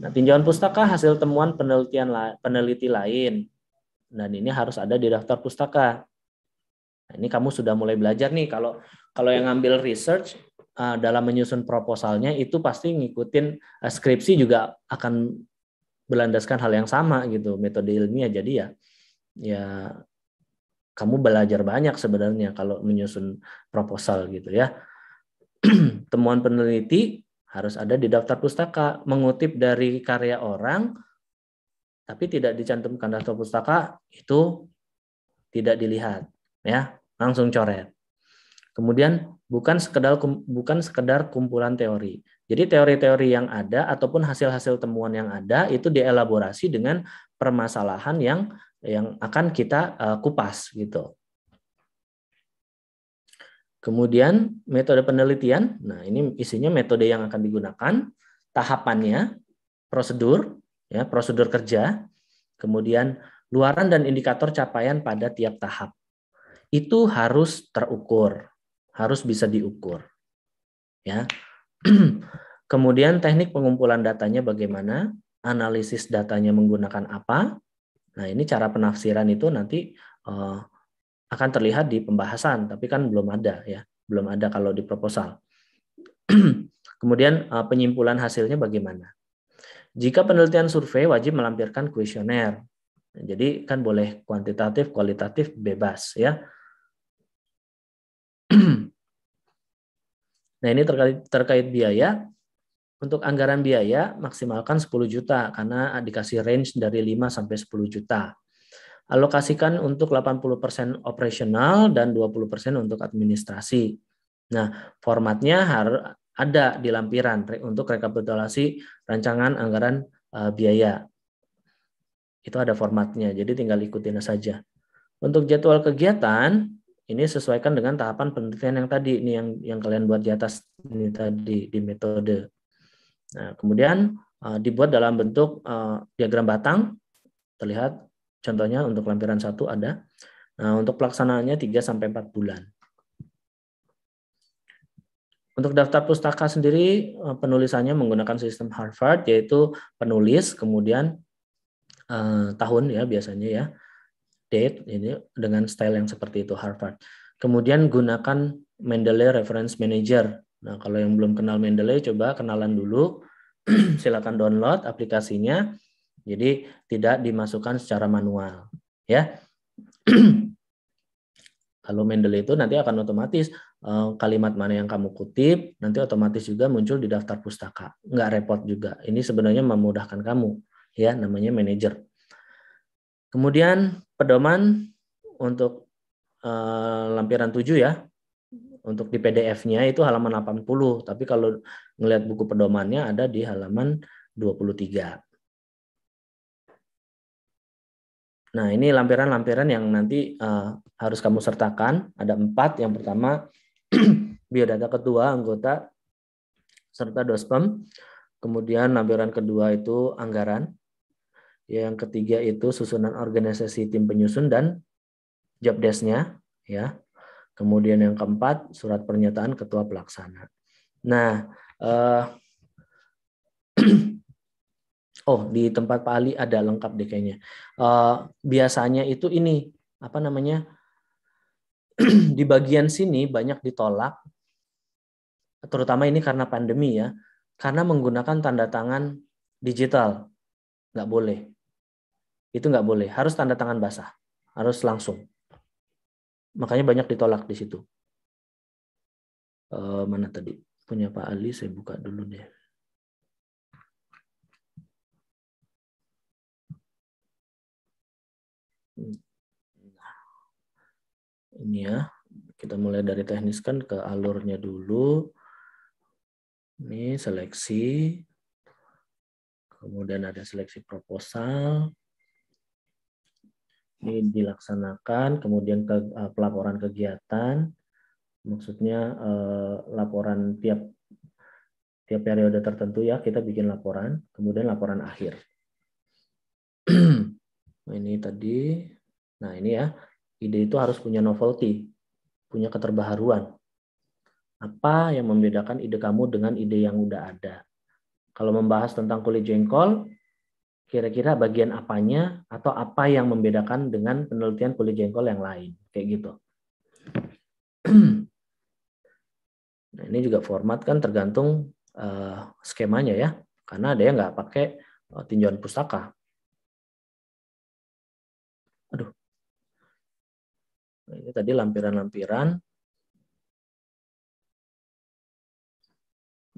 Nah, tinjauan pustaka hasil temuan penelitian la, peneliti lain. Dan ini harus ada di daftar pustaka. Nah, ini kamu sudah mulai belajar nih kalau kalau yang ngambil research eh, dalam menyusun proposalnya itu pasti ngikutin eh, skripsi juga akan berlandaskan hal yang sama gitu metode ilmiah jadi ya ya kamu belajar banyak sebenarnya kalau menyusun proposal gitu ya temuan peneliti harus ada di daftar pustaka mengutip dari karya orang tapi tidak dicantumkan daftar pustaka itu tidak dilihat ya langsung coret kemudian bukan sekedar bukan sekedar kumpulan teori jadi teori-teori yang ada ataupun hasil-hasil temuan yang ada itu dielaborasi dengan permasalahan yang yang akan kita uh, kupas gitu. Kemudian metode penelitian. Nah, ini isinya metode yang akan digunakan, tahapannya, prosedur, ya, prosedur kerja, kemudian luaran dan indikator capaian pada tiap tahap. Itu harus terukur, harus bisa diukur. Ya. Kemudian teknik pengumpulan datanya bagaimana, analisis datanya menggunakan apa. Nah ini cara penafsiran itu nanti uh, akan terlihat di pembahasan, tapi kan belum ada ya, belum ada kalau di proposal. Kemudian uh, penyimpulan hasilnya bagaimana. Jika penelitian survei wajib melampirkan kuesioner. Jadi kan boleh kuantitatif, kualitatif, bebas ya. Nah, ini terkait terkait biaya. Untuk anggaran biaya maksimalkan 10 juta karena dikasih range dari 5 sampai 10 juta. Alokasikan untuk 80% operasional dan 20% untuk administrasi. Nah, formatnya harus ada di lampiran untuk rekapitulasi rancangan anggaran eh, biaya. Itu ada formatnya, jadi tinggal ikutin saja. Untuk jadwal kegiatan, ini sesuaikan dengan tahapan penelitian yang tadi ini yang yang kalian buat di atas ini tadi di metode. Nah, kemudian uh, dibuat dalam bentuk uh, diagram batang. Terlihat contohnya untuk lampiran satu ada. Nah, untuk pelaksanaannya 3 sampai empat bulan. Untuk daftar pustaka sendiri uh, penulisannya menggunakan sistem Harvard yaitu penulis kemudian uh, tahun ya biasanya ya date ini dengan style yang seperti itu Harvard. Kemudian gunakan Mendeley Reference Manager. Nah, kalau yang belum kenal Mendeley coba kenalan dulu. Silakan download aplikasinya. Jadi tidak dimasukkan secara manual, ya. Kalau Mendeley itu nanti akan otomatis eh, kalimat mana yang kamu kutip nanti otomatis juga muncul di daftar pustaka. Nggak repot juga. Ini sebenarnya memudahkan kamu, ya namanya Manager. Kemudian pedoman untuk uh, lampiran 7 ya. Untuk di PDF-nya itu halaman 80, tapi kalau ngelihat buku pedomannya ada di halaman 23. Nah, ini lampiran-lampiran yang nanti uh, harus kamu sertakan. Ada empat. Yang pertama, biodata ketua, anggota, serta dospem. Kemudian lampiran kedua itu anggaran. Yang ketiga itu susunan organisasi tim penyusun dan job desk-nya ya. Kemudian yang keempat surat pernyataan ketua pelaksana. Nah, eh, oh di tempat Pak Ali ada lengkap deh kayaknya. Eh, biasanya itu ini apa namanya di bagian sini banyak ditolak, terutama ini karena pandemi ya, karena menggunakan tanda tangan digital nggak boleh. Itu nggak boleh. Harus tanda tangan basah. Harus langsung. Makanya banyak ditolak di situ. E, mana tadi? Punya Pak Ali, saya buka dulu deh. Hmm. Ini ya, kita mulai dari teknis kan ke alurnya dulu. Ini seleksi, kemudian ada seleksi proposal, ini dilaksanakan, kemudian ke, uh, pelaporan kegiatan, maksudnya uh, laporan tiap tiap periode tertentu ya kita bikin laporan, kemudian laporan akhir. Nah, ini tadi, nah ini ya ide itu harus punya novelty, punya keterbaharuan. Apa yang membedakan ide kamu dengan ide yang udah ada? Kalau membahas tentang kulit jengkol, kira-kira bagian apanya atau apa yang membedakan dengan penelitian kulit jengkol yang lain kayak gitu. nah ini juga format kan tergantung uh, skemanya ya karena ada yang nggak pakai uh, tinjauan pustaka. Aduh, nah, ini tadi lampiran-lampiran.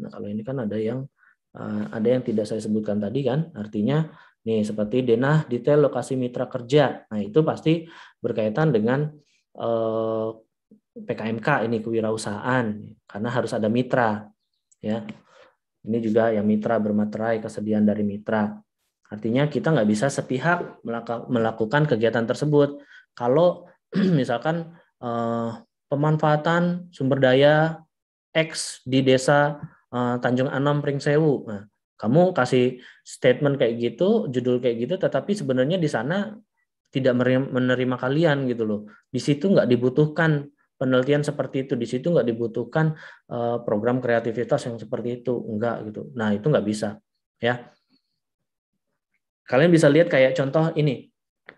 Nah kalau ini kan ada yang eh, ada yang tidak saya sebutkan tadi kan artinya Nih, seperti denah detail lokasi mitra kerja. Nah, itu pasti berkaitan dengan eh, PKMK ini kewirausahaan karena harus ada mitra ya. Ini juga yang mitra bermaterai kesediaan dari mitra. Artinya kita nggak bisa sepihak melakukan kegiatan tersebut. Kalau misalkan eh, pemanfaatan sumber daya X di desa eh, Tanjung Anom, Pringsewu, nah, kamu kasih statement kayak gitu, judul kayak gitu, tetapi sebenarnya di sana tidak menerima kalian gitu loh. Di situ nggak dibutuhkan penelitian seperti itu. Di situ nggak dibutuhkan eh, program kreativitas yang seperti itu, enggak gitu. Nah itu nggak bisa ya. Kalian bisa lihat kayak contoh ini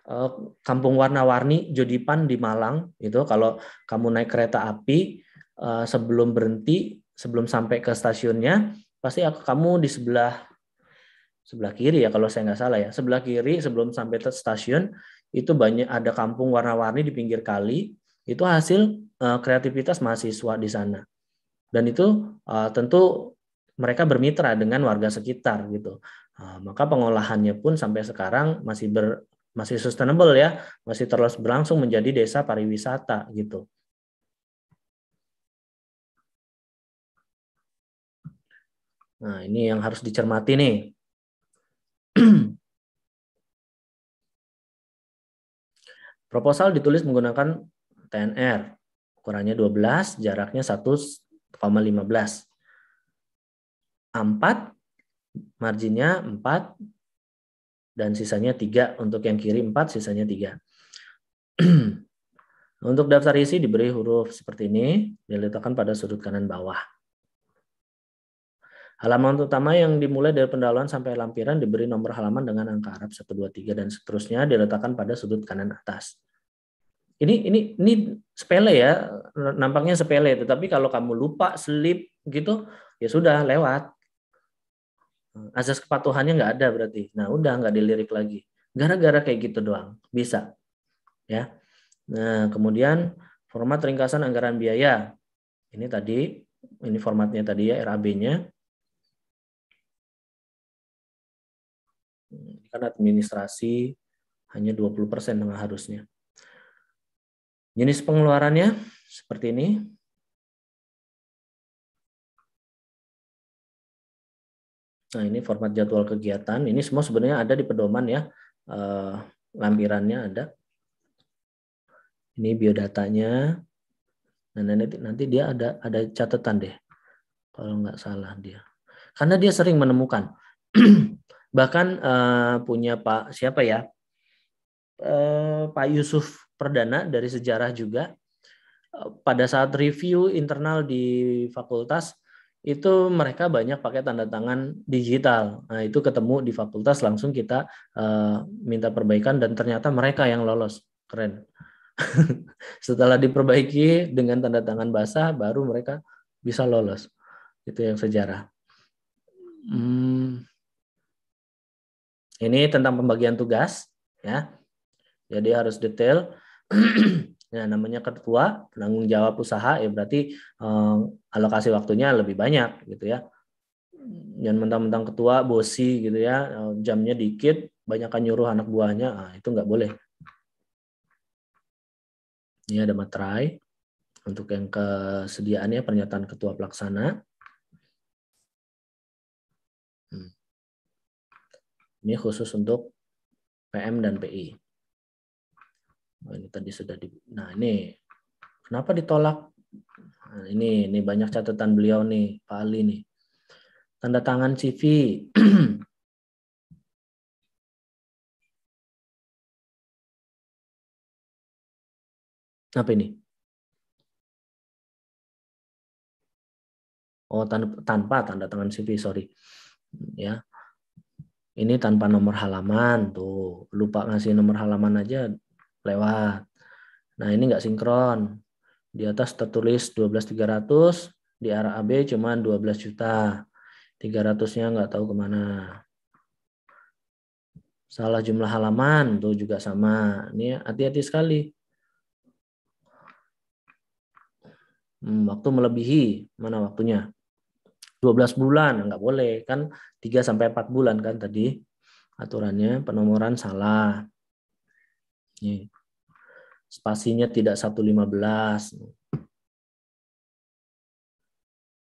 eh, kampung warna-warni Jodipan di Malang itu kalau kamu naik kereta api eh, sebelum berhenti sebelum sampai ke stasiunnya pasti aku, kamu di sebelah sebelah kiri ya kalau saya nggak salah ya sebelah kiri sebelum sampai ke stasiun itu banyak ada kampung warna-warni di pinggir kali itu hasil uh, kreativitas mahasiswa di sana dan itu uh, tentu mereka bermitra dengan warga sekitar gitu uh, maka pengolahannya pun sampai sekarang masih ber masih sustainable ya masih terus berlangsung menjadi desa pariwisata gitu Nah, ini yang harus dicermati nih. Proposal ditulis menggunakan TNR, ukurannya 12, jaraknya 1,15. 4, marginnya 4, dan sisanya 3. Untuk yang kiri 4, sisanya 3. Untuk daftar isi diberi huruf seperti ini, diletakkan pada sudut kanan bawah. Halaman utama yang dimulai dari pendahuluan sampai lampiran diberi nomor halaman dengan angka Arab 1, 2, 3, dan seterusnya diletakkan pada sudut kanan atas. Ini ini ini sepele ya, nampaknya sepele, tetapi kalau kamu lupa selip gitu, ya sudah lewat. asas kepatuhannya nggak ada berarti. Nah udah nggak dilirik lagi. Gara-gara kayak gitu doang bisa, ya. Nah kemudian format ringkasan anggaran biaya ini tadi ini formatnya tadi ya RAB-nya pendidikan administrasi hanya 20% dengan harusnya. Jenis pengeluarannya seperti ini. Nah, ini format jadwal kegiatan. Ini semua sebenarnya ada di pedoman ya. Eh, lampirannya ada. Ini biodatanya. Nah, nanti nanti dia ada ada catatan deh. Kalau nggak salah dia. Karena dia sering menemukan bahkan uh, punya Pak siapa ya uh, Pak Yusuf Perdana dari sejarah juga eh, pada saat review internal di fakultas itu mereka banyak pakai tanda tangan digital. Nah, itu ketemu di fakultas langsung kita uh, minta perbaikan dan ternyata mereka yang lolos. Keren. Setelah diperbaiki dengan tanda tangan basah baru mereka bisa lolos. Itu yang sejarah. Hmm ini tentang pembagian tugas ya. Jadi harus detail. ya namanya ketua penanggung jawab usaha ya berarti eh, alokasi waktunya lebih banyak gitu ya. Jangan mentang-mentang ketua bosi gitu ya, eh, jamnya dikit, banyak kan nyuruh anak buahnya, nah, itu nggak boleh. Ini ada materai untuk yang kesediaannya pernyataan ketua pelaksana. Ini khusus untuk PM dan PI. Oh, ini tadi sudah di. Nah ini kenapa ditolak? Nah, ini ini banyak catatan beliau nih, Pak Ali nih. Tanda tangan CV. Apa ini? Oh, tanpa tanda tangan CV, sorry. Ya, ini tanpa nomor halaman tuh. Lupa ngasih nomor halaman aja lewat. Nah, ini nggak sinkron. Di atas tertulis 12.300, di arah AB cuma 12 juta. 300-nya nggak tahu kemana. Salah jumlah halaman tuh juga sama. Ini hati-hati sekali. Hmm, waktu melebihi mana waktunya? 12 bulan nggak boleh kan 3 sampai 4 bulan kan tadi aturannya penomoran salah. ini Spasinya tidak 115.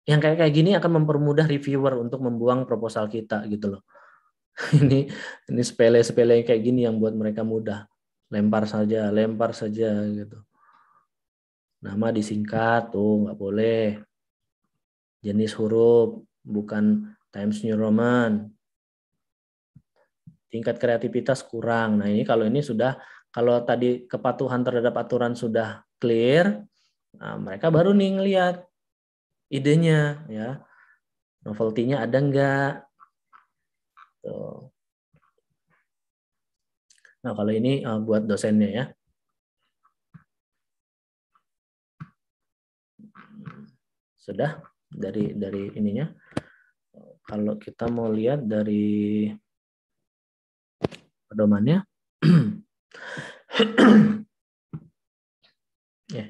Yang kayak kayak gini akan mempermudah reviewer untuk membuang proposal kita gitu loh. ini ini sepele-sepele kayak gini yang buat mereka mudah. Lempar saja, lempar saja gitu. Nama disingkat tuh nggak boleh jenis huruf, bukan Times New Roman. Tingkat kreativitas kurang. Nah, ini kalau ini sudah kalau tadi kepatuhan terhadap aturan sudah clear, nah mereka baru nih ngelihat idenya ya. Novelty-nya ada enggak? Tuh. Nah, kalau ini eh, buat dosennya ya. Sudah? dari dari ininya kalau kita mau lihat dari pedomannya ya yeah.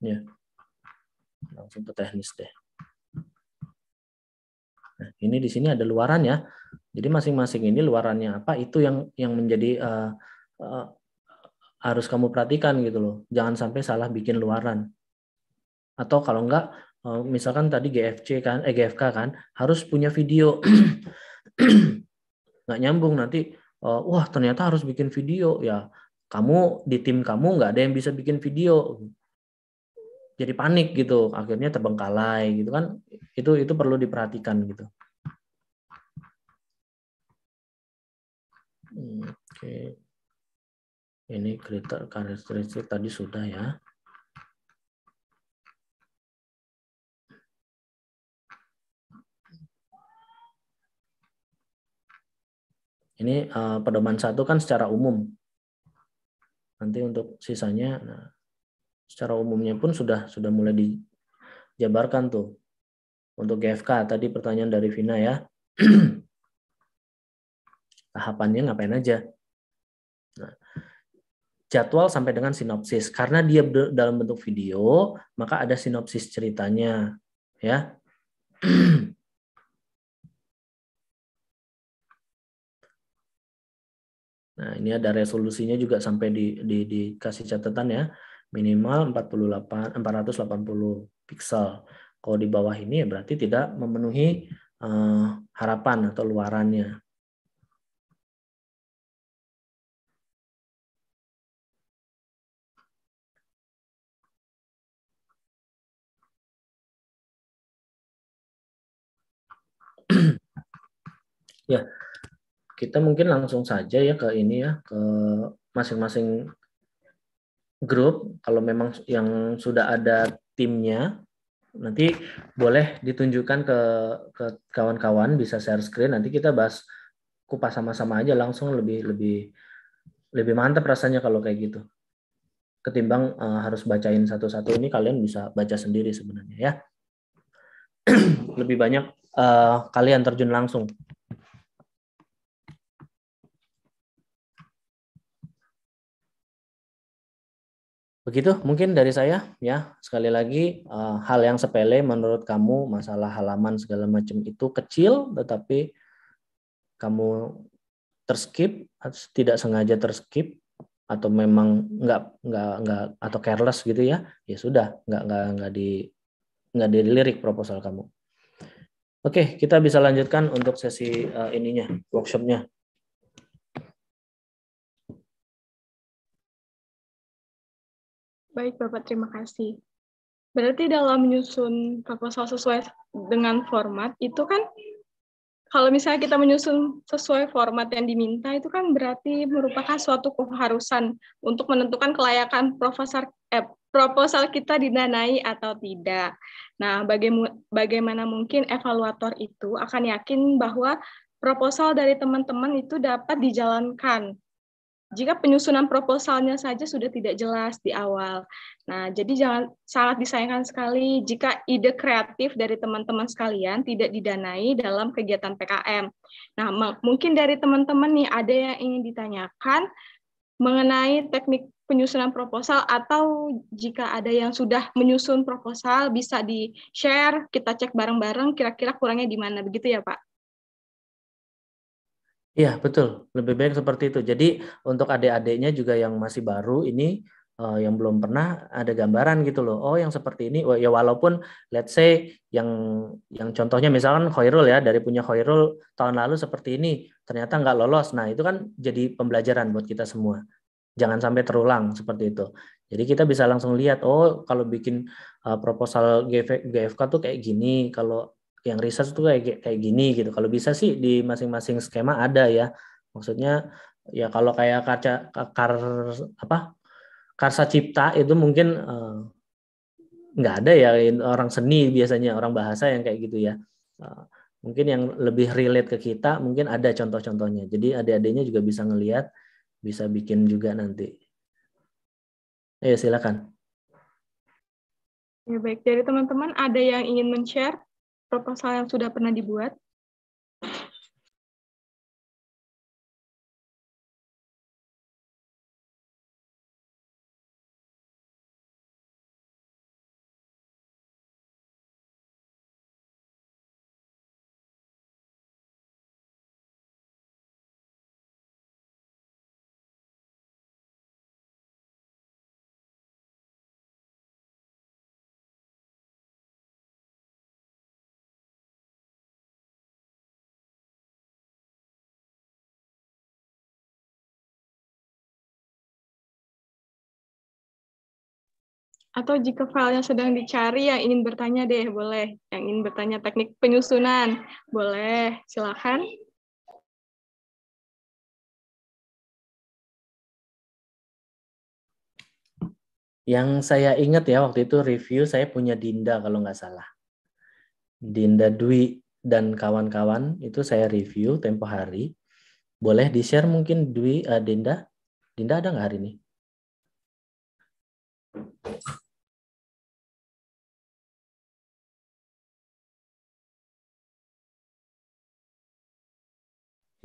yeah. langsung ke teknis deh nah, ini di sini ada luaran ya jadi masing-masing ini luarannya apa itu yang yang menjadi uh, harus kamu perhatikan gitu loh. Jangan sampai salah bikin luaran. Atau kalau enggak eh, misalkan tadi GFC kan eh GFK kan harus punya video. nggak nyambung nanti eh, wah ternyata harus bikin video ya. Kamu di tim kamu nggak ada yang bisa bikin video. Jadi panik gitu, akhirnya terbengkalai gitu kan. Itu itu perlu diperhatikan gitu. Hmm, oke. Okay. Ini kriteria karakteristik tadi sudah ya. Ini uh, pedoman satu kan secara umum. Nanti untuk sisanya, nah, secara umumnya pun sudah sudah mulai dijabarkan tuh. Untuk GFK tadi pertanyaan dari Vina ya. Tahapannya ngapain aja? jadwal sampai dengan sinopsis. Karena dia dalam bentuk video, maka ada sinopsis ceritanya, ya. Nah, ini ada resolusinya juga sampai di, di dikasih catatan ya. Minimal 48 480 piksel. Kalau di bawah ini ya berarti tidak memenuhi uh, harapan atau luarannya. ya, kita mungkin langsung saja ya ke ini ya ke masing-masing grup. Kalau memang yang sudah ada timnya, nanti boleh ditunjukkan ke ke kawan-kawan bisa share screen. Nanti kita bahas kupas sama-sama aja langsung lebih lebih lebih mantap rasanya kalau kayak gitu. Ketimbang uh, harus bacain satu-satu ini kalian bisa baca sendiri sebenarnya ya. lebih banyak uh, kalian terjun langsung. Begitu mungkin dari saya ya. Sekali lagi uh, hal yang sepele menurut kamu masalah halaman segala macam itu kecil tetapi kamu terskip tidak sengaja terskip atau memang nggak nggak nggak atau careless gitu ya ya sudah nggak nggak nggak di nggak dilirik proposal kamu Oke, kita bisa lanjutkan untuk sesi uh, ininya, workshopnya. Baik, Bapak, terima kasih. Berarti dalam menyusun proposal sesuai dengan format, itu kan kalau misalnya kita menyusun sesuai format yang diminta, itu kan berarti merupakan suatu keharusan untuk menentukan kelayakan profesor eh, proposal kita didanai atau tidak. Nah, bagaimana, bagaimana mungkin evaluator itu akan yakin bahwa proposal dari teman-teman itu dapat dijalankan jika penyusunan proposalnya saja sudah tidak jelas di awal. Nah, jadi jangan sangat disayangkan sekali jika ide kreatif dari teman-teman sekalian tidak didanai dalam kegiatan PKM. Nah, mungkin dari teman-teman nih ada yang ingin ditanyakan mengenai teknik penyusunan proposal atau jika ada yang sudah menyusun proposal bisa di-share, kita cek bareng-bareng kira-kira kurangnya di mana begitu ya, Pak? Iya, betul. Lebih baik seperti itu. Jadi untuk adik-adiknya juga yang masih baru ini uh, yang belum pernah ada gambaran gitu loh. Oh, yang seperti ini ya walaupun let's say yang yang contohnya misalkan Khairul ya dari punya Khairul tahun lalu seperti ini ternyata nggak lolos. Nah, itu kan jadi pembelajaran buat kita semua. Jangan sampai terulang seperti itu. Jadi kita bisa langsung lihat oh kalau bikin uh, proposal GF, GFK tuh kayak gini, kalau yang riset tuh kayak kayak gini gitu. Kalau bisa sih di masing-masing skema ada ya. Maksudnya ya kalau kayak kaca kar apa karsa cipta itu mungkin uh, nggak ada ya orang seni biasanya orang bahasa yang kayak gitu ya uh, mungkin yang lebih relate ke kita mungkin ada contoh-contohnya jadi adik-adiknya juga bisa ngelihat bisa bikin juga nanti eh silakan ya baik dari teman-teman ada yang ingin men-share proposal yang sudah pernah dibuat Atau jika filenya sedang dicari yang ingin bertanya deh, boleh. Yang ingin bertanya teknik penyusunan, boleh. Silakan. Yang saya ingat ya waktu itu review saya punya Dinda kalau nggak salah. Dinda Dwi dan kawan-kawan itu saya review tempo hari. Boleh di-share mungkin Dwi uh, Dinda? Dinda ada nggak hari ini?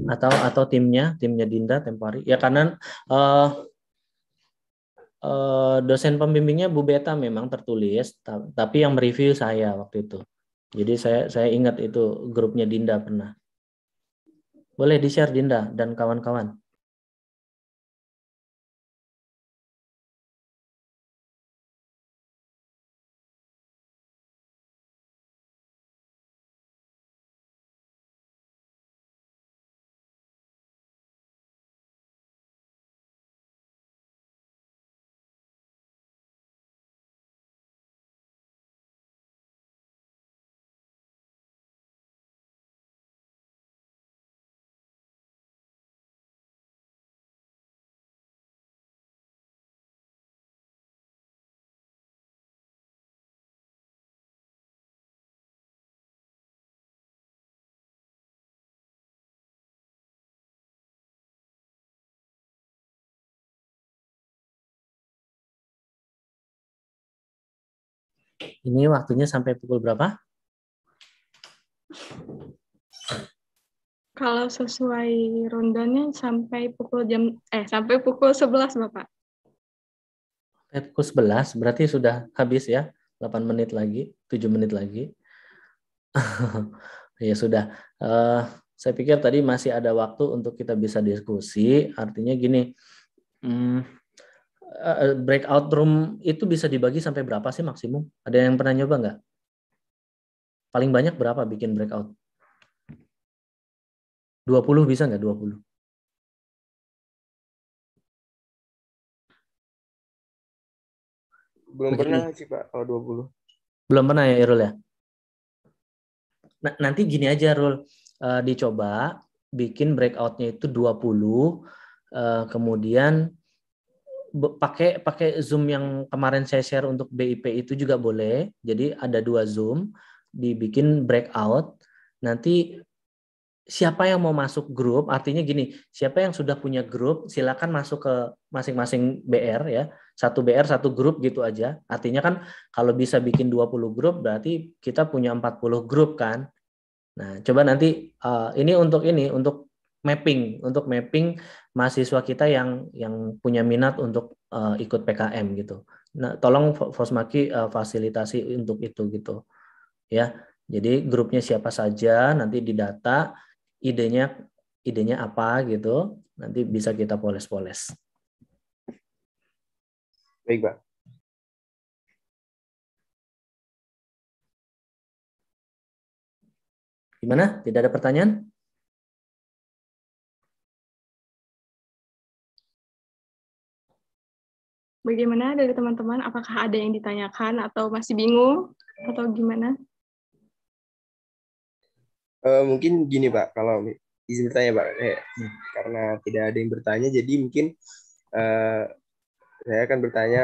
atau atau timnya timnya Dinda Tempari ya karena uh, uh, dosen pembimbingnya Bu Beta memang tertulis tapi yang mereview saya waktu itu jadi saya saya ingat itu grupnya Dinda pernah boleh di share Dinda dan kawan-kawan Ini waktunya sampai pukul berapa? Kalau sesuai rondanya sampai pukul jam eh sampai pukul 11, Bapak. Sampai pukul 11 berarti sudah habis ya. 8 menit lagi, 7 menit lagi. ya sudah. Uh, saya pikir tadi masih ada waktu untuk kita bisa diskusi. Artinya gini, hmm, uh, breakout room itu bisa dibagi sampai berapa sih maksimum? Ada yang pernah nyoba nggak? Paling banyak berapa bikin breakout? 20 bisa nggak 20? Belum Begini. pernah sih Pak kalau 20. Belum pernah ya Irul ya? Nah, nanti gini aja Rul, uh, eh, dicoba bikin breakoutnya itu 20, uh, kemudian pakai pakai Zoom yang kemarin saya share untuk BIP itu juga boleh. Jadi ada dua Zoom dibikin breakout. Nanti siapa yang mau masuk grup, artinya gini, siapa yang sudah punya grup silakan masuk ke masing-masing BR ya. Satu BR satu grup gitu aja. Artinya kan kalau bisa bikin 20 grup berarti kita punya 40 grup kan. Nah, coba nanti uh, ini untuk ini untuk mapping untuk mapping mahasiswa kita yang yang punya minat untuk uh, ikut PKM gitu. Nah, tolong Fosmaki uh, fasilitasi untuk itu gitu. Ya. Jadi grupnya siapa saja nanti didata idenya idenya apa gitu. Nanti bisa kita poles-poles. Baik, Pak. Gimana? Tidak ada pertanyaan? Bagaimana dari teman-teman? Apakah ada yang ditanyakan atau masih bingung atau gimana? Uh, mungkin gini Pak, kalau izin bertanya Pak, eh, hmm. karena tidak ada yang bertanya, jadi mungkin uh, saya akan bertanya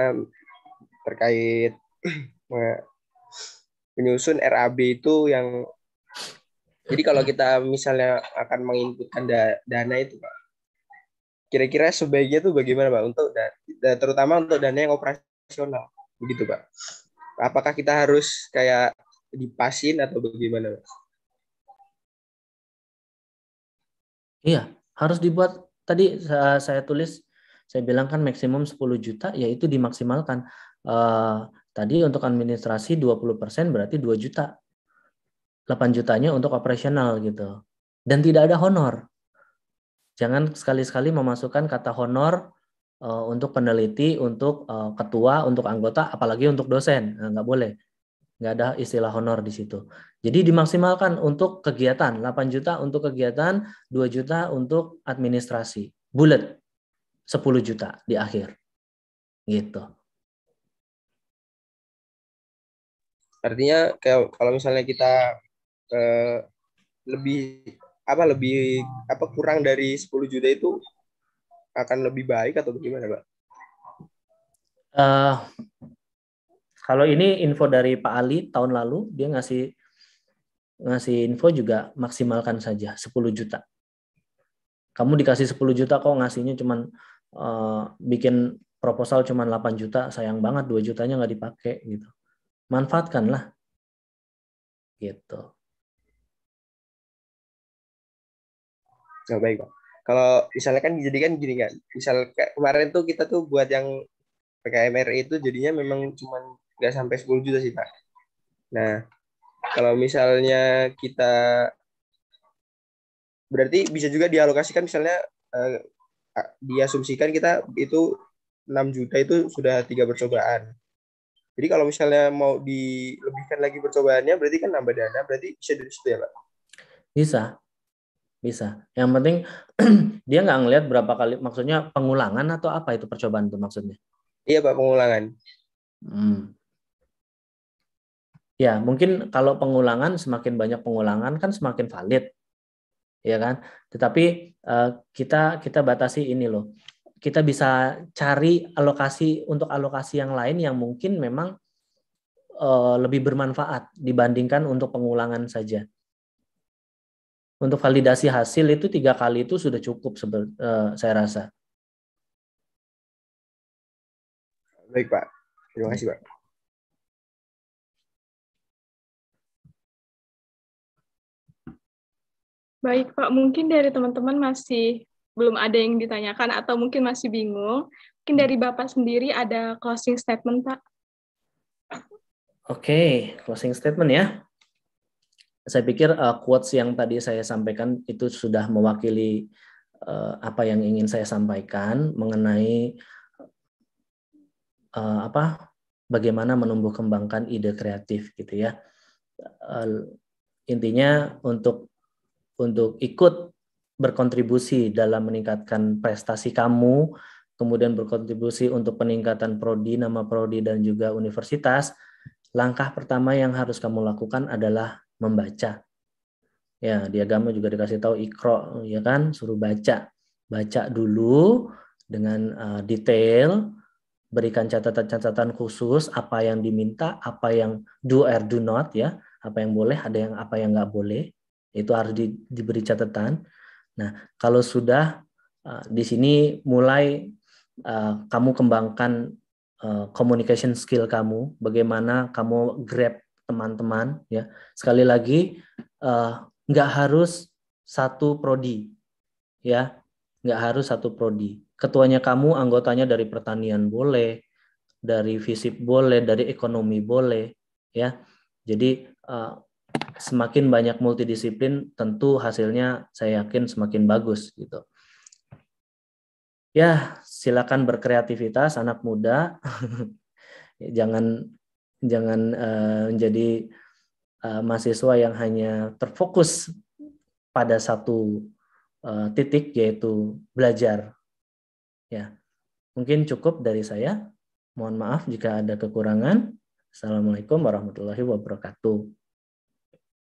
terkait menyusun RAB itu yang jadi kalau kita misalnya akan menginputkan da dana itu Pak, kira-kira sebaiknya tuh bagaimana pak untuk dan, terutama untuk dana yang operasional begitu pak apakah kita harus kayak dipasin atau bagaimana pak? iya harus dibuat tadi saya, tulis saya bilang kan maksimum 10 juta yaitu dimaksimalkan eh, tadi untuk administrasi 20% berarti 2 juta 8 jutanya untuk operasional gitu dan tidak ada honor Jangan sekali-sekali memasukkan kata honor uh, untuk peneliti, untuk uh, ketua, untuk anggota, apalagi untuk dosen. Eh, nggak boleh. Nggak ada istilah honor di situ. Jadi dimaksimalkan untuk kegiatan. 8 juta untuk kegiatan, 2 juta untuk administrasi. Bullet. 10 juta di akhir. Gitu. Artinya kalau misalnya kita eh, lebih apa lebih apa kurang dari 10 juta itu akan lebih baik atau gimana, Pak? Uh, kalau ini info dari Pak Ali tahun lalu dia ngasih ngasih info juga maksimalkan saja 10 juta. Kamu dikasih 10 juta kok ngasihnya cuman uh, bikin proposal cuman 8 juta, sayang banget 2 jutanya nggak dipakai gitu. Manfaatkanlah. Gitu. gak baik Pak. Kalau misalnya kan dijadikan gini kan, misal kemarin tuh kita tuh buat yang PKMR itu jadinya memang cuma nggak sampai 10 juta sih Pak. Nah, kalau misalnya kita berarti bisa juga dialokasikan misalnya eh, diasumsikan kita itu 6 juta itu sudah tiga percobaan. Jadi kalau misalnya mau dilebihkan lagi percobaannya berarti kan nambah dana, berarti bisa dari situ ya Pak? Bisa bisa. Yang penting dia nggak ngelihat berapa kali, maksudnya pengulangan atau apa itu percobaan itu maksudnya? Iya pak pengulangan. Hmm. Ya mungkin kalau pengulangan semakin banyak pengulangan kan semakin valid, ya kan? Tetapi uh, kita kita batasi ini loh. Kita bisa cari alokasi untuk alokasi yang lain yang mungkin memang eh, lebih bermanfaat dibandingkan untuk pengulangan saja untuk validasi hasil itu tiga kali itu sudah cukup uh, saya rasa. Baik Pak, terima kasih Pak. Baik Pak, mungkin dari teman-teman masih belum ada yang ditanyakan atau mungkin masih bingung. Mungkin dari Bapak sendiri ada closing statement Pak. Oke, okay, closing statement ya saya pikir uh, quotes yang tadi saya sampaikan itu sudah mewakili uh, apa yang ingin saya sampaikan mengenai uh, apa bagaimana menumbuh kembangkan ide kreatif gitu ya uh, intinya untuk untuk ikut berkontribusi dalam meningkatkan prestasi kamu kemudian berkontribusi untuk peningkatan prodi nama prodi dan juga universitas langkah pertama yang harus kamu lakukan adalah membaca. Ya, di agama juga dikasih tahu ikro, ya kan, suruh baca. Baca dulu dengan uh, detail, berikan catatan-catatan khusus apa yang diminta, apa yang do or do not ya, apa yang boleh, ada yang apa yang nggak boleh, itu harus di, diberi catatan. Nah, kalau sudah uh, di sini mulai uh, kamu kembangkan uh, communication skill kamu, bagaimana kamu grab teman-teman ya sekali lagi uh, harus satu prodi ya nggak harus satu prodi ketuanya kamu anggotanya dari pertanian boleh dari fisip boleh dari ekonomi boleh ya jadi uh, semakin banyak multidisiplin tentu hasilnya saya yakin semakin bagus gitu ya silakan berkreativitas anak muda jangan jangan uh, menjadi uh, mahasiswa yang hanya terfokus pada satu uh, titik yaitu belajar. Ya. Mungkin cukup dari saya. Mohon maaf jika ada kekurangan. Assalamualaikum warahmatullahi wabarakatuh.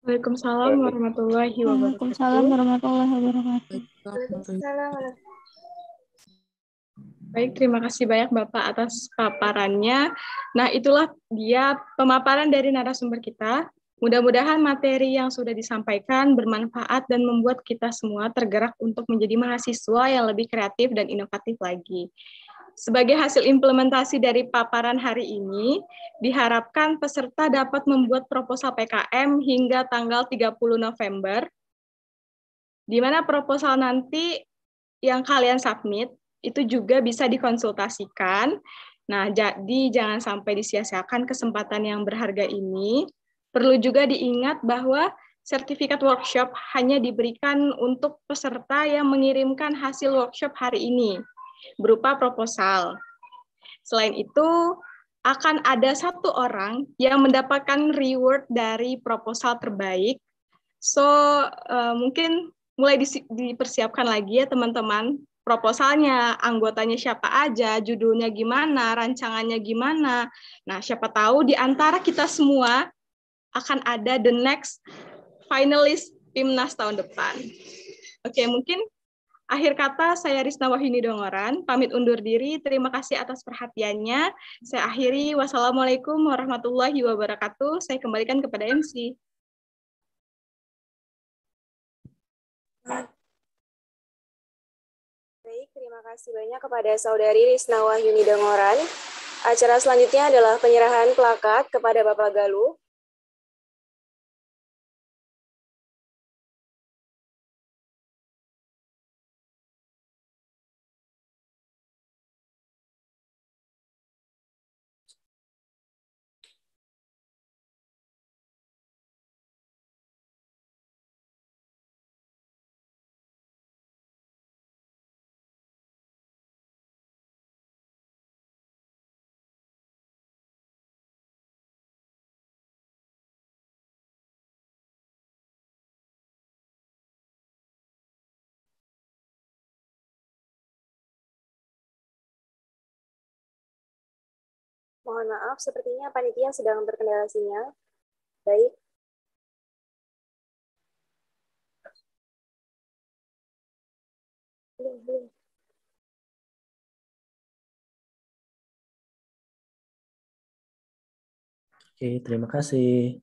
Waalaikumsalam warahmatullahi wabarakatuh. Waalaikumsalam warahmatullahi wabarakatuh. Waalaikumsalam warahmatullahi wabarakatuh. Baik, terima kasih banyak Bapak atas paparannya. Nah, itulah dia pemaparan dari narasumber kita. Mudah-mudahan materi yang sudah disampaikan bermanfaat dan membuat kita semua tergerak untuk menjadi mahasiswa yang lebih kreatif dan inovatif lagi. Sebagai hasil implementasi dari paparan hari ini, diharapkan peserta dapat membuat proposal PKM hingga tanggal 30 November, di mana proposal nanti yang kalian submit itu juga bisa dikonsultasikan. Nah, jadi jangan sampai disia-siakan kesempatan yang berharga ini. Perlu juga diingat bahwa sertifikat workshop hanya diberikan untuk peserta yang mengirimkan hasil workshop hari ini berupa proposal. Selain itu, akan ada satu orang yang mendapatkan reward dari proposal terbaik. So, uh, mungkin mulai dipersiapkan lagi ya teman-teman proposalnya, anggotanya siapa aja, judulnya gimana, rancangannya gimana. Nah, siapa tahu di antara kita semua akan ada the next finalist Timnas tahun depan. Oke, mungkin akhir kata saya Rizna Wahini Dongoran, pamit undur diri. Terima kasih atas perhatiannya. Saya akhiri, wassalamualaikum warahmatullahi wabarakatuh. Saya kembalikan kepada MC kasih banyak kepada saudari Risnawa Yunida Dangoran. Acara selanjutnya adalah penyerahan plakat kepada Bapak Galuh Mohon maaf, sepertinya panitia sedang terkendala sinyal. Baik, belum belum oke terima kasih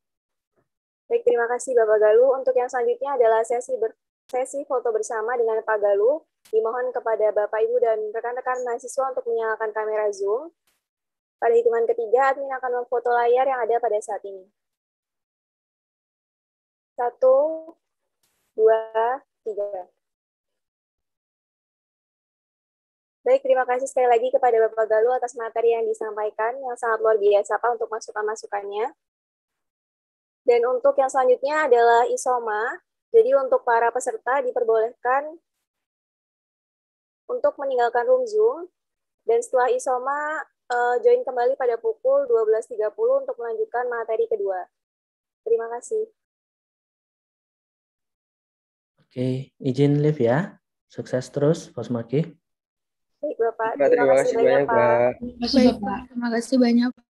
baik terima kasih bapak Galuh untuk yang selanjutnya adalah sesi ber sesi foto bersama dengan Pak Galuh dimohon kepada bapak ibu dan rekan-rekan mahasiswa untuk menyalakan kamera zoom pada hitungan ketiga, admin akan memfoto layar yang ada pada saat ini. Satu, dua, tiga. Baik, terima kasih sekali lagi kepada Bapak Galuh atas materi yang disampaikan yang sangat luar biasa Pak untuk masukan-masukannya. Dan untuk yang selanjutnya adalah isoma. Jadi untuk para peserta diperbolehkan untuk meninggalkan room Zoom dan setelah isoma uh, join kembali pada pukul 12.30 untuk melanjutkan materi kedua. Terima kasih. Oke, izin live ya. Sukses terus, Bos Maki. Baik, Bapak. Terima, terima kasih banyak, Pak. Terima kasih, Bapak. Terima kasih banyak, Pak.